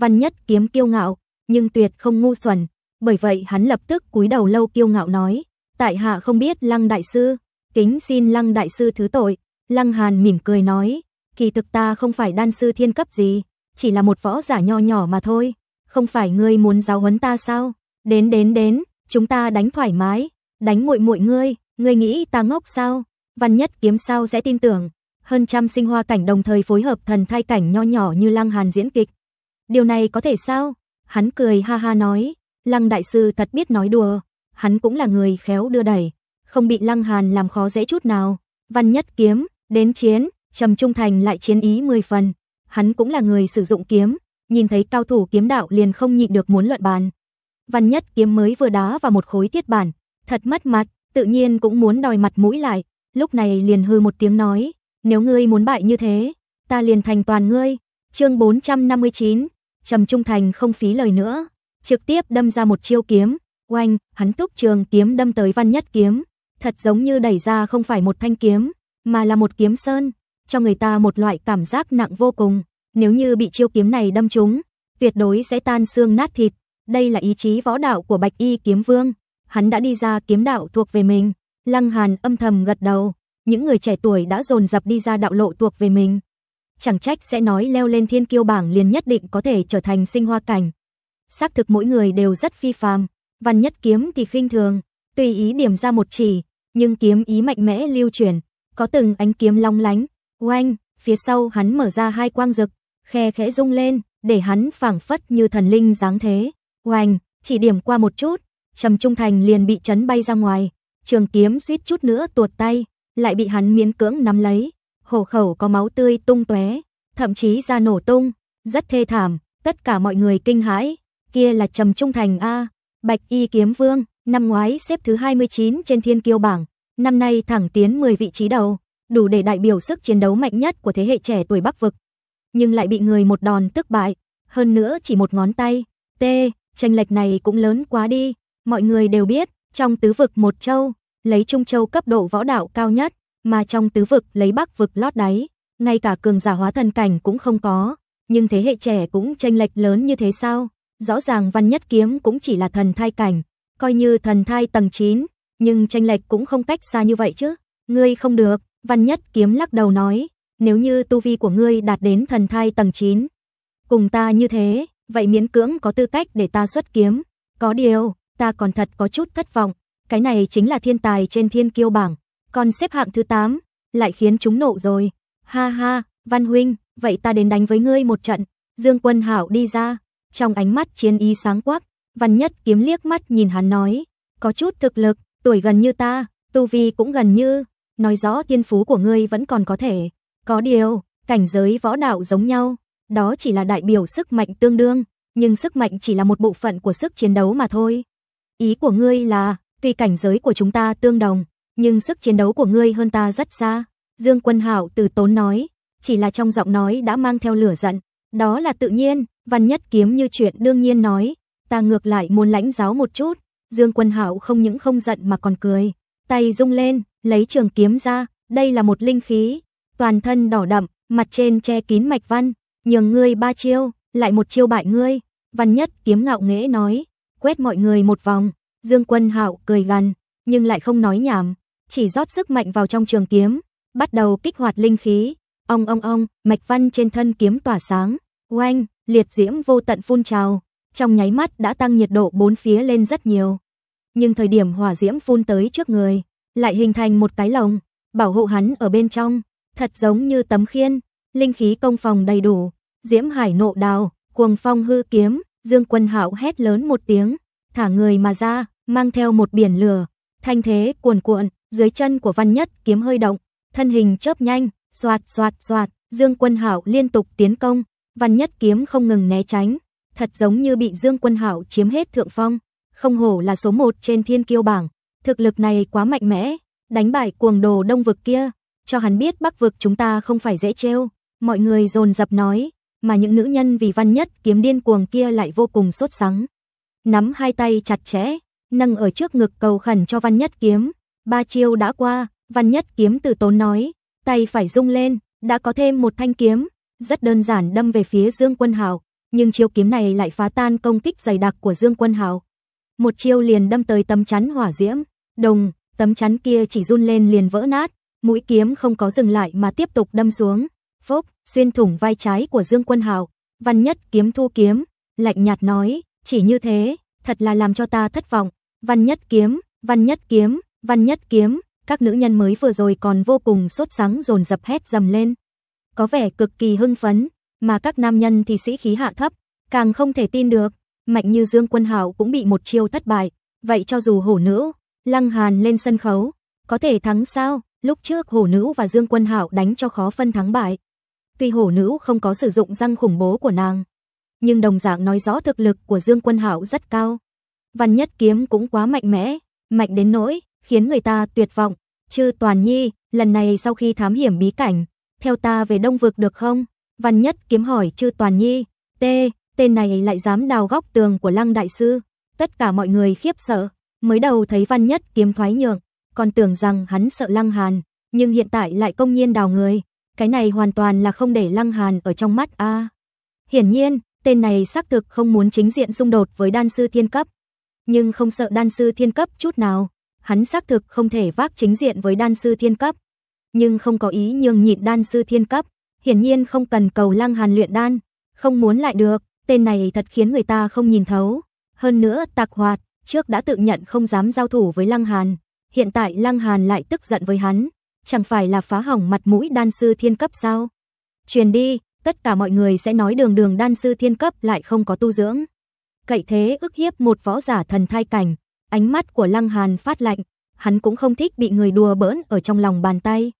Văn nhất kiếm kiêu ngạo, nhưng tuyệt không ngu xuẩn, bởi vậy hắn lập tức cúi đầu lâu kiêu ngạo nói, tại hạ không biết Lăng đại sư, kính xin Lăng đại sư thứ tội. Lăng Hàn mỉm cười nói, kỳ thực ta không phải đan sư thiên cấp gì, chỉ là một võ giả nho nhỏ mà thôi, không phải ngươi muốn giáo huấn ta sao? Đến đến đến, chúng ta đánh thoải mái, đánh muội muội ngươi, ngươi nghĩ ta ngốc sao? Văn nhất kiếm sao sẽ tin tưởng? Hơn trăm sinh hoa cảnh đồng thời phối hợp thần thai cảnh nho nhỏ như Lăng Hàn diễn kịch. Điều này có thể sao? Hắn cười ha ha nói, Lăng đại sư thật biết nói đùa, hắn cũng là người khéo đưa đẩy, không bị Lăng Hàn làm khó dễ chút nào. Văn nhất kiếm, đến chiến, Trầm Trung Thành lại chiến ý 10 phần. Hắn cũng là người sử dụng kiếm, nhìn thấy cao thủ kiếm đạo liền không nhịn được muốn luận bàn. Văn nhất kiếm mới vừa đá vào một khối tiết bản, thật mất mặt, tự nhiên cũng muốn đòi mặt mũi lại, lúc này liền hư một tiếng nói, nếu ngươi muốn bại như thế, ta liền thành toàn ngươi. Chương 459, Trầm Trung Thành không phí lời nữa, trực tiếp đâm ra một chiêu kiếm, oanh, hắn túc trường kiếm đâm tới Văn Nhất kiếm, thật giống như đẩy ra không phải một thanh kiếm, mà là một kiếm sơn, cho người ta một loại cảm giác nặng vô cùng, nếu như bị chiêu kiếm này đâm trúng, tuyệt đối sẽ tan xương nát thịt, đây là ý chí võ đạo của Bạch Y kiếm vương, hắn đã đi ra kiếm đạo thuộc về mình. Lăng Hàn âm thầm gật đầu, những người trẻ tuổi đã dồn dập đi ra đạo lộ thuộc về mình, chẳng trách sẽ nói leo lên thiên kiêu bảng liền nhất định có thể trở thành sinh hoa cảnh. Xác thực mỗi người đều rất phi phàm, văn nhất kiếm thì khinh thường, tùy ý điểm ra một chỉ, nhưng kiếm ý mạnh mẽ lưu chuyển, có từng ánh kiếm long lánh, oanh, phía sau hắn mở ra hai quang rực, khe khẽ rung lên, để hắn phảng phất như thần linh dáng thế, oanh, chỉ điểm qua một chút, Trầm Trung Thành liền bị chấn bay ra ngoài, trường kiếm suýt chút nữa tuột tay, lại bị hắn miến cưỡng nắm lấy hổ khẩu có máu tươi tung tóe, thậm chí ra nổ tung, rất thê thảm, tất cả mọi người kinh hãi, kia là Trầm Trung Thành a, Bạch Y Kiếm Vương, năm ngoái xếp thứ 29 trên Thiên Kiêu bảng, năm nay thẳng tiến 10 vị trí đầu, đủ để đại biểu sức chiến đấu mạnh nhất của thế hệ trẻ tuổi Bắc vực, nhưng lại bị người một đòn tức bại, hơn nữa chỉ một ngón tay, t, tranh lệch này cũng lớn quá đi, mọi người đều biết, trong tứ vực một châu, lấy Trung Châu cấp độ võ đạo cao nhất, mà trong tứ vực lấy bắc vực lót đáy, ngay cả cường giả hóa thần cảnh cũng không có, nhưng thế hệ trẻ cũng chênh lệch lớn như thế sao? Rõ ràng Văn Nhất Kiếm cũng chỉ là thần thai cảnh, coi như thần thai tầng 9, nhưng chênh lệch cũng không cách xa như vậy chứ. Ngươi không được, Văn Nhất Kiếm lắc đầu nói, nếu như tu vi của ngươi đạt đến thần thai tầng 9, cùng ta như thế, vậy miễn cưỡng có tư cách để ta xuất kiếm. Có điều, ta còn thật có chút thất vọng, cái này chính là thiên tài trên thiên kiêu bảng, còn xếp hạng thứ 8, lại khiến chúng nộ rồi. Ha ha, Văn huynh, vậy ta đến đánh với ngươi một trận. Dương Quân Hảo đi ra, trong ánh mắt chiến y sáng quắc, Văn Nhất kiếm liếc mắt nhìn hắn nói, có chút thực lực, tuổi gần như ta, tu vi cũng gần như, nói rõ thiên phú của ngươi vẫn còn có thể. Có điều, cảnh giới võ đạo giống nhau, đó chỉ là đại biểu sức mạnh tương đương, nhưng sức mạnh chỉ là một bộ phận của sức chiến đấu mà thôi. Ý của ngươi là, tuy cảnh giới của chúng ta tương đồng, nhưng sức chiến đấu của ngươi hơn ta rất xa. Dương Quân Hảo từ tốn nói, chỉ là trong giọng nói đã mang theo lửa giận. Đó là tự nhiên, văn nhất kiếm như chuyện đương nhiên nói, ta ngược lại muốn lãnh giáo một chút. Dương Quân Hảo không những không giận mà còn cười, tay rung lên, lấy trường kiếm ra, đây là một linh khí, toàn thân đỏ đậm, mặt trên che kín mạch văn, nhường ngươi ba chiêu, lại một chiêu bại ngươi. Văn nhất kiếm ngạo nghễ nói, quét mọi người một vòng, Dương Quân Hạo cười gằn, nhưng lại không nói nhảm, chỉ rót sức mạnh vào trong trường kiếm, bắt đầu kích hoạt linh khí, ông ông ông, mạch văn trên thân kiếm tỏa sáng, oanh, liệt diễm vô tận phun trào, trong nháy mắt đã tăng nhiệt độ bốn phía lên rất nhiều. Nhưng thời điểm hỏa diễm phun tới trước người, lại hình thành một cái lồng, bảo hộ hắn ở bên trong, thật giống như tấm khiên, linh khí công phòng đầy đủ, diễm hải nộ đào, cuồng phong hư kiếm, dương quân hạo hét lớn một tiếng, thả người mà ra, mang theo một biển lửa, thanh thế cuồn cuộn, dưới chân của Văn Nhất kiếm hơi động, thân hình chớp nhanh, xoạt xoạt xoạt, Dương Quân Hảo liên tục tiến công, Văn Nhất kiếm không ngừng né tránh, thật giống như bị Dương Quân Hảo chiếm hết thượng phong, không hổ là số một trên thiên kiêu bảng, thực lực này quá mạnh mẽ, đánh bại cuồng đồ đông vực kia, cho hắn biết Bắc vực chúng ta không phải dễ trêu, mọi người dồn dập nói, mà những nữ nhân vì Văn Nhất kiếm điên cuồng kia lại vô cùng sốt sắng. Nắm hai tay chặt chẽ, nâng ở trước ngực cầu khẩn cho Văn Nhất kiếm ba chiêu đã qua, Văn Nhất kiếm từ tốn nói, tay phải rung lên, đã có thêm một thanh kiếm, rất đơn giản đâm về phía Dương Quân Hào, nhưng chiêu kiếm này lại phá tan công kích dày đặc của Dương Quân Hào. Một chiêu liền đâm tới tấm chắn hỏa diễm, đồng, tấm chắn kia chỉ run lên liền vỡ nát, mũi kiếm không có dừng lại mà tiếp tục đâm xuống, phốc, xuyên thủng vai trái của Dương Quân Hào, Văn Nhất kiếm thu kiếm, lạnh nhạt nói, chỉ như thế, thật là làm cho ta thất vọng, Văn Nhất kiếm, Văn Nhất kiếm, Văn Nhất Kiếm, các nữ nhân mới vừa rồi còn vô cùng sốt sắng dồn dập hét dầm lên. Có vẻ cực kỳ hưng phấn, mà các nam nhân thì sĩ khí hạ thấp, càng không thể tin được, mạnh như Dương Quân Hảo cũng bị một chiêu thất bại, vậy cho dù hổ nữ, Lăng Hàn lên sân khấu, có thể thắng sao? Lúc trước hổ nữ và Dương Quân Hảo đánh cho khó phân thắng bại. Tuy hổ nữ không có sử dụng răng khủng bố của nàng, nhưng đồng dạng nói rõ thực lực của Dương Quân Hảo rất cao. Văn Nhất Kiếm cũng quá mạnh mẽ, mạnh đến nỗi khiến người ta tuyệt vọng. Chư Toàn Nhi, lần này sau khi thám hiểm bí cảnh, theo ta về Đông Vực được không? Văn Nhất kiếm hỏi Chư Toàn Nhi. T, tên này lại dám đào góc tường của Lăng Đại Sư. Tất cả mọi người khiếp sợ, mới đầu thấy Văn Nhất kiếm thoái nhượng, còn tưởng rằng hắn sợ Lăng Hàn, nhưng hiện tại lại công nhiên đào người. Cái này hoàn toàn là không để Lăng Hàn ở trong mắt a. hiển nhiên, tên này xác thực không muốn chính diện xung đột với đan sư thiên cấp, nhưng không sợ đan sư thiên cấp chút nào hắn xác thực không thể vác chính diện với đan sư thiên cấp, nhưng không có ý nhường nhịn đan sư thiên cấp, hiển nhiên không cần cầu Lăng Hàn luyện đan, không muốn lại được, tên này thật khiến người ta không nhìn thấu. Hơn nữa, Tạc Hoạt trước đã tự nhận không dám giao thủ với Lăng Hàn, hiện tại Lăng Hàn lại tức giận với hắn, chẳng phải là phá hỏng mặt mũi đan sư thiên cấp sao? Truyền đi, tất cả mọi người sẽ nói đường đường đan sư thiên cấp lại không có tu dưỡng. Cậy thế ức hiếp một võ giả thần thai cảnh, Ánh mắt của Lăng Hàn phát lạnh, hắn cũng không thích bị người đùa bỡn ở trong lòng bàn tay.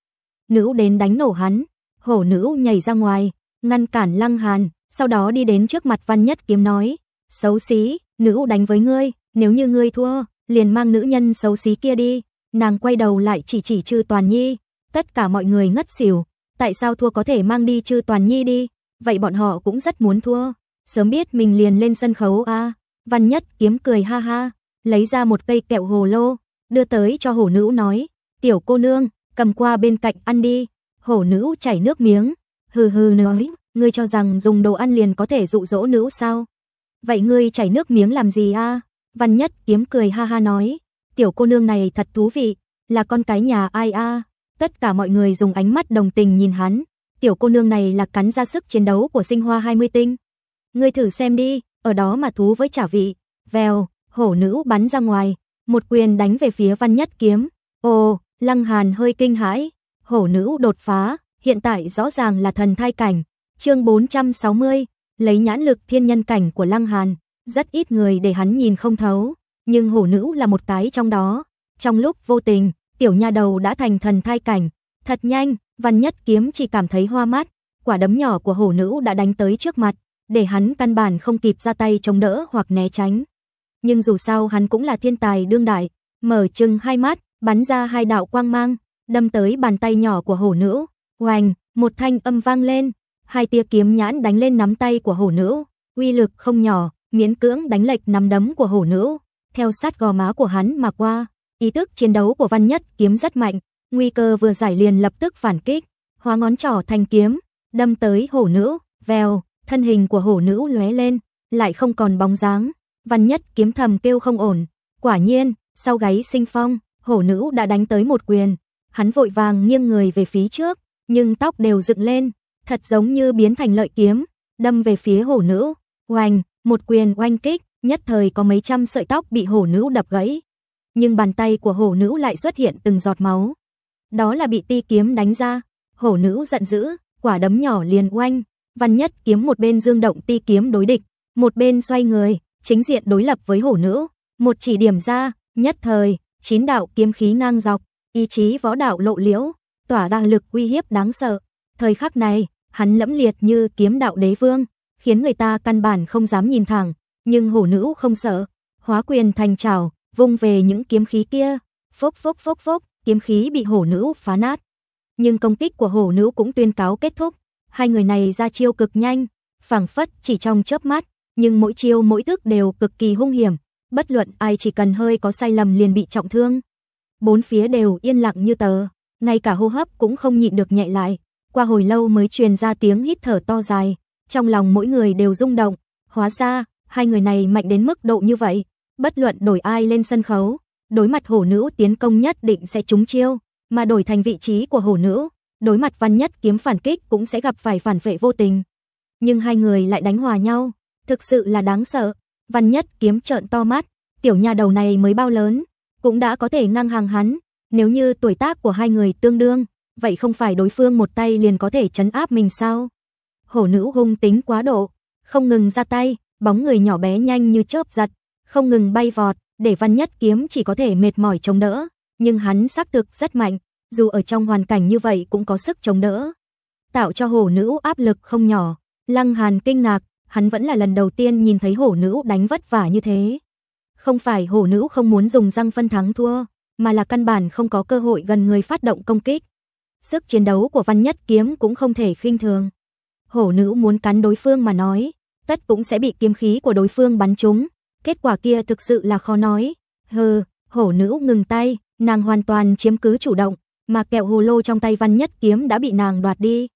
Nữ đến đánh nổ hắn, hổ nữ nhảy ra ngoài, ngăn cản Lăng Hàn, sau đó đi đến trước mặt Văn Nhất Kiếm nói, xấu xí, nữ đánh với ngươi, nếu như ngươi thua, liền mang nữ nhân xấu xí kia đi. Nàng quay đầu lại chỉ chỉ Trư Toàn Nhi, tất cả mọi người ngất xỉu, tại sao thua có thể mang đi Trư Toàn Nhi đi, vậy bọn họ cũng rất muốn thua, sớm biết mình liền lên sân khấu a. Văn Nhất Kiếm cười ha ha, lấy ra một cây kẹo hồ lô, đưa tới cho hổ nữ nói, tiểu cô nương, cầm qua bên cạnh ăn đi. Hổ nữ chảy nước miếng, hừ hừ nói, ngươi cho rằng dùng đồ ăn liền có thể dụ dỗ nữ sao? Vậy ngươi chảy nước miếng làm gì a? Văn Nhất kiếm cười ha ha nói, tiểu cô nương này thật thú vị, là con cái nhà ai a? Tất cả mọi người dùng ánh mắt đồng tình nhìn hắn, tiểu cô nương này là cắn ra sức chiến đấu của sinh hoa 20 tinh. Ngươi thử xem đi, ở đó mà thú với chả vị. Vèo, hổ nữ bắn ra ngoài, một quyền đánh về phía văn nhất kiếm. Ồ, lăng hàn hơi kinh hãi, hổ nữ đột phá, hiện tại rõ ràng là thần thai cảnh. chương 460, lấy nhãn lực thiên nhân cảnh của lăng hàn, rất ít người để hắn nhìn không thấu, nhưng hổ nữ là một cái trong đó. Trong lúc vô tình, tiểu nha đầu đã thành thần thai cảnh. Thật nhanh, văn nhất kiếm chỉ cảm thấy hoa mắt, quả đấm nhỏ của hổ nữ đã đánh tới trước mặt, để hắn căn bản không kịp ra tay chống đỡ hoặc né tránh nhưng dù sao hắn cũng là thiên tài đương đại, mở chừng hai mắt, bắn ra hai đạo quang mang, đâm tới bàn tay nhỏ của hổ nữ. hoành một thanh âm vang lên, hai tia kiếm nhãn đánh lên nắm tay của hổ nữ, uy lực không nhỏ, miễn cưỡng đánh lệch nắm đấm của hổ nữ, theo sát gò má của hắn mà qua. Ý thức chiến đấu của Văn Nhất kiếm rất mạnh, nguy cơ vừa giải liền lập tức phản kích, hóa ngón trỏ thành kiếm, đâm tới hổ nữ, vèo, thân hình của hổ nữ lóe lên, lại không còn bóng dáng. Văn Nhất kiếm thầm kêu không ổn. Quả nhiên, sau gáy sinh phong, hổ nữ đã đánh tới một quyền. Hắn vội vàng nghiêng người về phía trước, nhưng tóc đều dựng lên, thật giống như biến thành lợi kiếm, đâm về phía hổ nữ. Oanh, một quyền oanh kích, nhất thời có mấy trăm sợi tóc bị hổ nữ đập gãy. Nhưng bàn tay của hổ nữ lại xuất hiện từng giọt máu. Đó là bị ti kiếm đánh ra. Hổ nữ giận dữ, quả đấm nhỏ liền oanh. Văn nhất kiếm một bên dương động ti kiếm đối địch, một bên xoay người, chính diện đối lập với hổ nữ, một chỉ điểm ra, nhất thời, chín đạo kiếm khí ngang dọc, ý chí võ đạo lộ liễu, tỏa ra lực uy hiếp đáng sợ. Thời khắc này, hắn lẫm liệt như kiếm đạo đế vương, khiến người ta căn bản không dám nhìn thẳng, nhưng hổ nữ không sợ, hóa quyền thành trào, vung về những kiếm khí kia, phốc phốc phốc phốc, kiếm khí bị hổ nữ phá nát. Nhưng công kích của hổ nữ cũng tuyên cáo kết thúc, hai người này ra chiêu cực nhanh, phẳng phất chỉ trong chớp mắt, nhưng mỗi chiêu mỗi thức đều cực kỳ hung hiểm, bất luận ai chỉ cần hơi có sai lầm liền bị trọng thương. Bốn phía đều yên lặng như tờ, ngay cả hô hấp cũng không nhịn được nhẹ lại, qua hồi lâu mới truyền ra tiếng hít thở to dài, trong lòng mỗi người đều rung động, hóa ra, hai người này mạnh đến mức độ như vậy, bất luận đổi ai lên sân khấu, đối mặt hổ nữ tiến công nhất định sẽ trúng chiêu, mà đổi thành vị trí của hổ nữ, đối mặt văn nhất kiếm phản kích cũng sẽ gặp phải phản vệ vô tình. Nhưng hai người lại đánh hòa nhau, Thực sự là đáng sợ. Văn Nhất kiếm trợn to mắt, tiểu nhà đầu này mới bao lớn, cũng đã có thể ngang hàng hắn, nếu như tuổi tác của hai người tương đương, vậy không phải đối phương một tay liền có thể chấn áp mình sao? Hổ nữ hung tính quá độ, không ngừng ra tay, bóng người nhỏ bé nhanh như chớp giật, không ngừng bay vọt, để Văn Nhất kiếm chỉ có thể mệt mỏi chống đỡ, nhưng hắn xác thực rất mạnh, dù ở trong hoàn cảnh như vậy cũng có sức chống đỡ, tạo cho hổ nữ áp lực không nhỏ. Lăng Hàn kinh ngạc, hắn vẫn là lần đầu tiên nhìn thấy hổ nữ đánh vất vả như thế. Không phải hổ nữ không muốn dùng răng phân thắng thua, mà là căn bản không có cơ hội gần người phát động công kích. Sức chiến đấu của Văn Nhất Kiếm cũng không thể khinh thường. Hổ nữ muốn cắn đối phương mà nói, tất cũng sẽ bị kiếm khí của đối phương bắn trúng. Kết quả kia thực sự là khó nói. Hừ, hổ nữ ngừng tay, nàng hoàn toàn chiếm cứ chủ động, mà kẹo hồ lô trong tay Văn Nhất Kiếm đã bị nàng đoạt đi.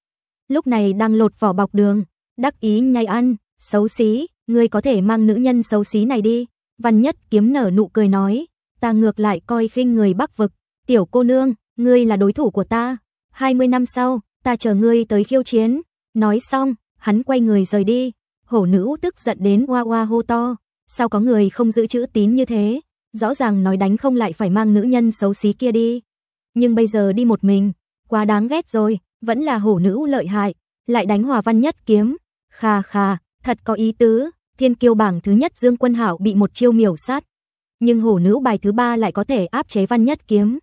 Lúc này đang lột vỏ bọc đường, đắc ý nhai ăn, Xấu xí, ngươi có thể mang nữ nhân xấu xí này đi. Văn nhất kiếm nở nụ cười nói. Ta ngược lại coi khinh người bắc vực. Tiểu cô nương, ngươi là đối thủ của ta. 20 năm sau, ta chờ ngươi tới khiêu chiến. Nói xong, hắn quay người rời đi. Hổ nữ tức giận đến oa oa hô to. Sao có người không giữ chữ tín như thế? Rõ ràng nói đánh không lại phải mang nữ nhân xấu xí kia đi. Nhưng bây giờ đi một mình, quá đáng ghét rồi, vẫn là hổ nữ lợi hại, lại đánh hòa văn nhất kiếm. Kha kha, Thật có ý tứ, thiên kiêu bảng thứ nhất Dương Quân Hảo bị một chiêu miểu sát. Nhưng hổ nữ bài thứ ba lại có thể áp chế văn nhất kiếm.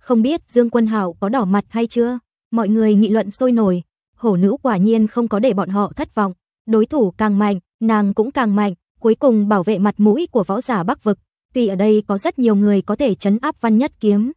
Không biết Dương Quân Hảo có đỏ mặt hay chưa? Mọi người nghị luận sôi nổi. Hổ nữ quả nhiên không có để bọn họ thất vọng. Đối thủ càng mạnh, nàng cũng càng mạnh. Cuối cùng bảo vệ mặt mũi của võ giả bắc vực. Tuy ở đây có rất nhiều người có thể chấn áp văn nhất kiếm.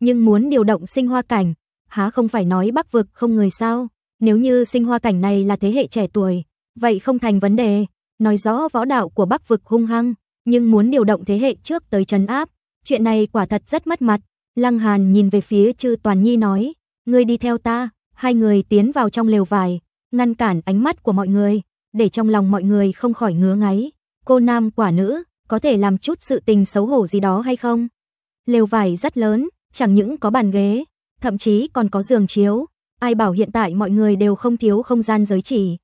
Nhưng muốn điều động sinh hoa cảnh, há không phải nói bắc vực không người sao? Nếu như sinh hoa cảnh này là thế hệ trẻ tuổi, vậy không thành vấn đề. Nói rõ võ đạo của Bắc vực hung hăng, nhưng muốn điều động thế hệ trước tới trấn áp, chuyện này quả thật rất mất mặt. Lăng Hàn nhìn về phía Trư Toàn Nhi nói, ngươi đi theo ta, hai người tiến vào trong lều vải, ngăn cản ánh mắt của mọi người, để trong lòng mọi người không khỏi ngứa ngáy. Cô nam quả nữ, có thể làm chút sự tình xấu hổ gì đó hay không? Lều vải rất lớn, chẳng những có bàn ghế, thậm chí còn có giường chiếu. Ai bảo hiện tại mọi người đều không thiếu không gian giới chỉ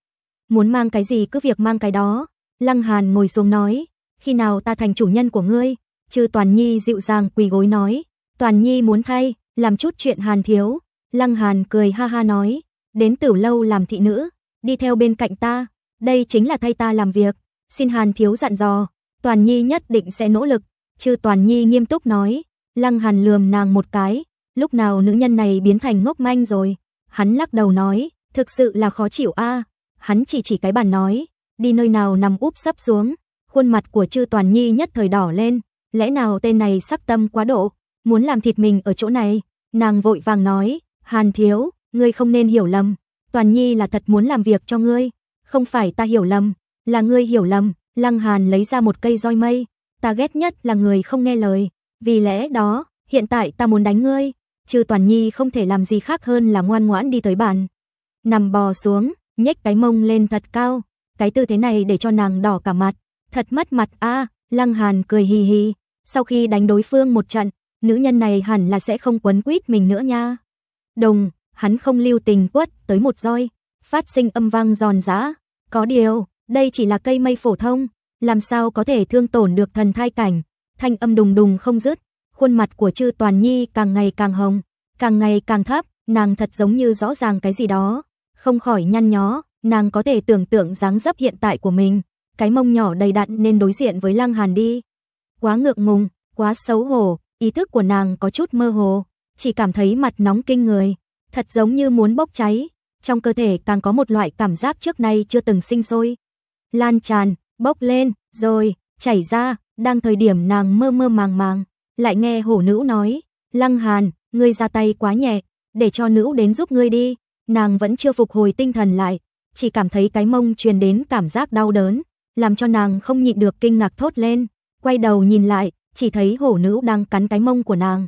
muốn mang cái gì cứ việc mang cái đó. Lăng Hàn ngồi xuống nói, khi nào ta thành chủ nhân của ngươi? Chư Toàn Nhi dịu dàng quỳ gối nói, Toàn Nhi muốn thay, làm chút chuyện Hàn thiếu. Lăng Hàn cười ha ha nói, đến từ lâu làm thị nữ, đi theo bên cạnh ta, đây chính là thay ta làm việc. Xin Hàn thiếu dặn dò, Toàn Nhi nhất định sẽ nỗ lực. Chư Toàn Nhi nghiêm túc nói, Lăng Hàn lườm nàng một cái, lúc nào nữ nhân này biến thành ngốc manh rồi. Hắn lắc đầu nói, thực sự là khó chịu a, hắn chỉ chỉ cái bàn nói, đi nơi nào nằm úp sắp xuống, khuôn mặt của Trư Toàn Nhi nhất thời đỏ lên, lẽ nào tên này sắc tâm quá độ, muốn làm thịt mình ở chỗ này, nàng vội vàng nói, Hàn Thiếu, ngươi không nên hiểu lầm, Toàn Nhi là thật muốn làm việc cho ngươi, không phải ta hiểu lầm, là ngươi hiểu lầm, Lăng Hàn lấy ra một cây roi mây, ta ghét nhất là người không nghe lời, vì lẽ đó, hiện tại ta muốn đánh ngươi, Trư Toàn Nhi không thể làm gì khác hơn là ngoan ngoãn đi tới bàn, nằm bò xuống, nhếch cái mông lên thật cao, cái tư thế này để cho nàng đỏ cả mặt, thật mất mặt a, Lăng Hàn cười hì hì, sau khi đánh đối phương một trận, nữ nhân này hẳn là sẽ không quấn quýt mình nữa nha. Đồng, hắn không lưu tình quất tới một roi, phát sinh âm vang giòn giã, có điều, đây chỉ là cây mây phổ thông, làm sao có thể thương tổn được thần thai cảnh, thanh âm đùng đùng không dứt, khuôn mặt của Trư Toàn Nhi càng ngày càng hồng, càng ngày càng thấp, nàng thật giống như rõ ràng cái gì đó, không khỏi nhăn nhó, nàng có thể tưởng tượng dáng dấp hiện tại của mình, cái mông nhỏ đầy đặn nên đối diện với Lăng Hàn đi. Quá ngượng ngùng, quá xấu hổ, ý thức của nàng có chút mơ hồ, chỉ cảm thấy mặt nóng kinh người, thật giống như muốn bốc cháy, trong cơ thể càng có một loại cảm giác trước nay chưa từng sinh sôi. Lan tràn, bốc lên, rồi, chảy ra, đang thời điểm nàng mơ mơ màng màng, lại nghe hổ nữ nói, Lăng Hàn, ngươi ra tay quá nhẹ, để cho nữ đến giúp ngươi đi. Nàng vẫn chưa phục hồi tinh thần lại, chỉ cảm thấy cái mông truyền đến cảm giác đau đớn, làm cho nàng không nhịn được kinh ngạc thốt lên. Quay đầu nhìn lại, chỉ thấy hổ nữ đang cắn cái mông của nàng,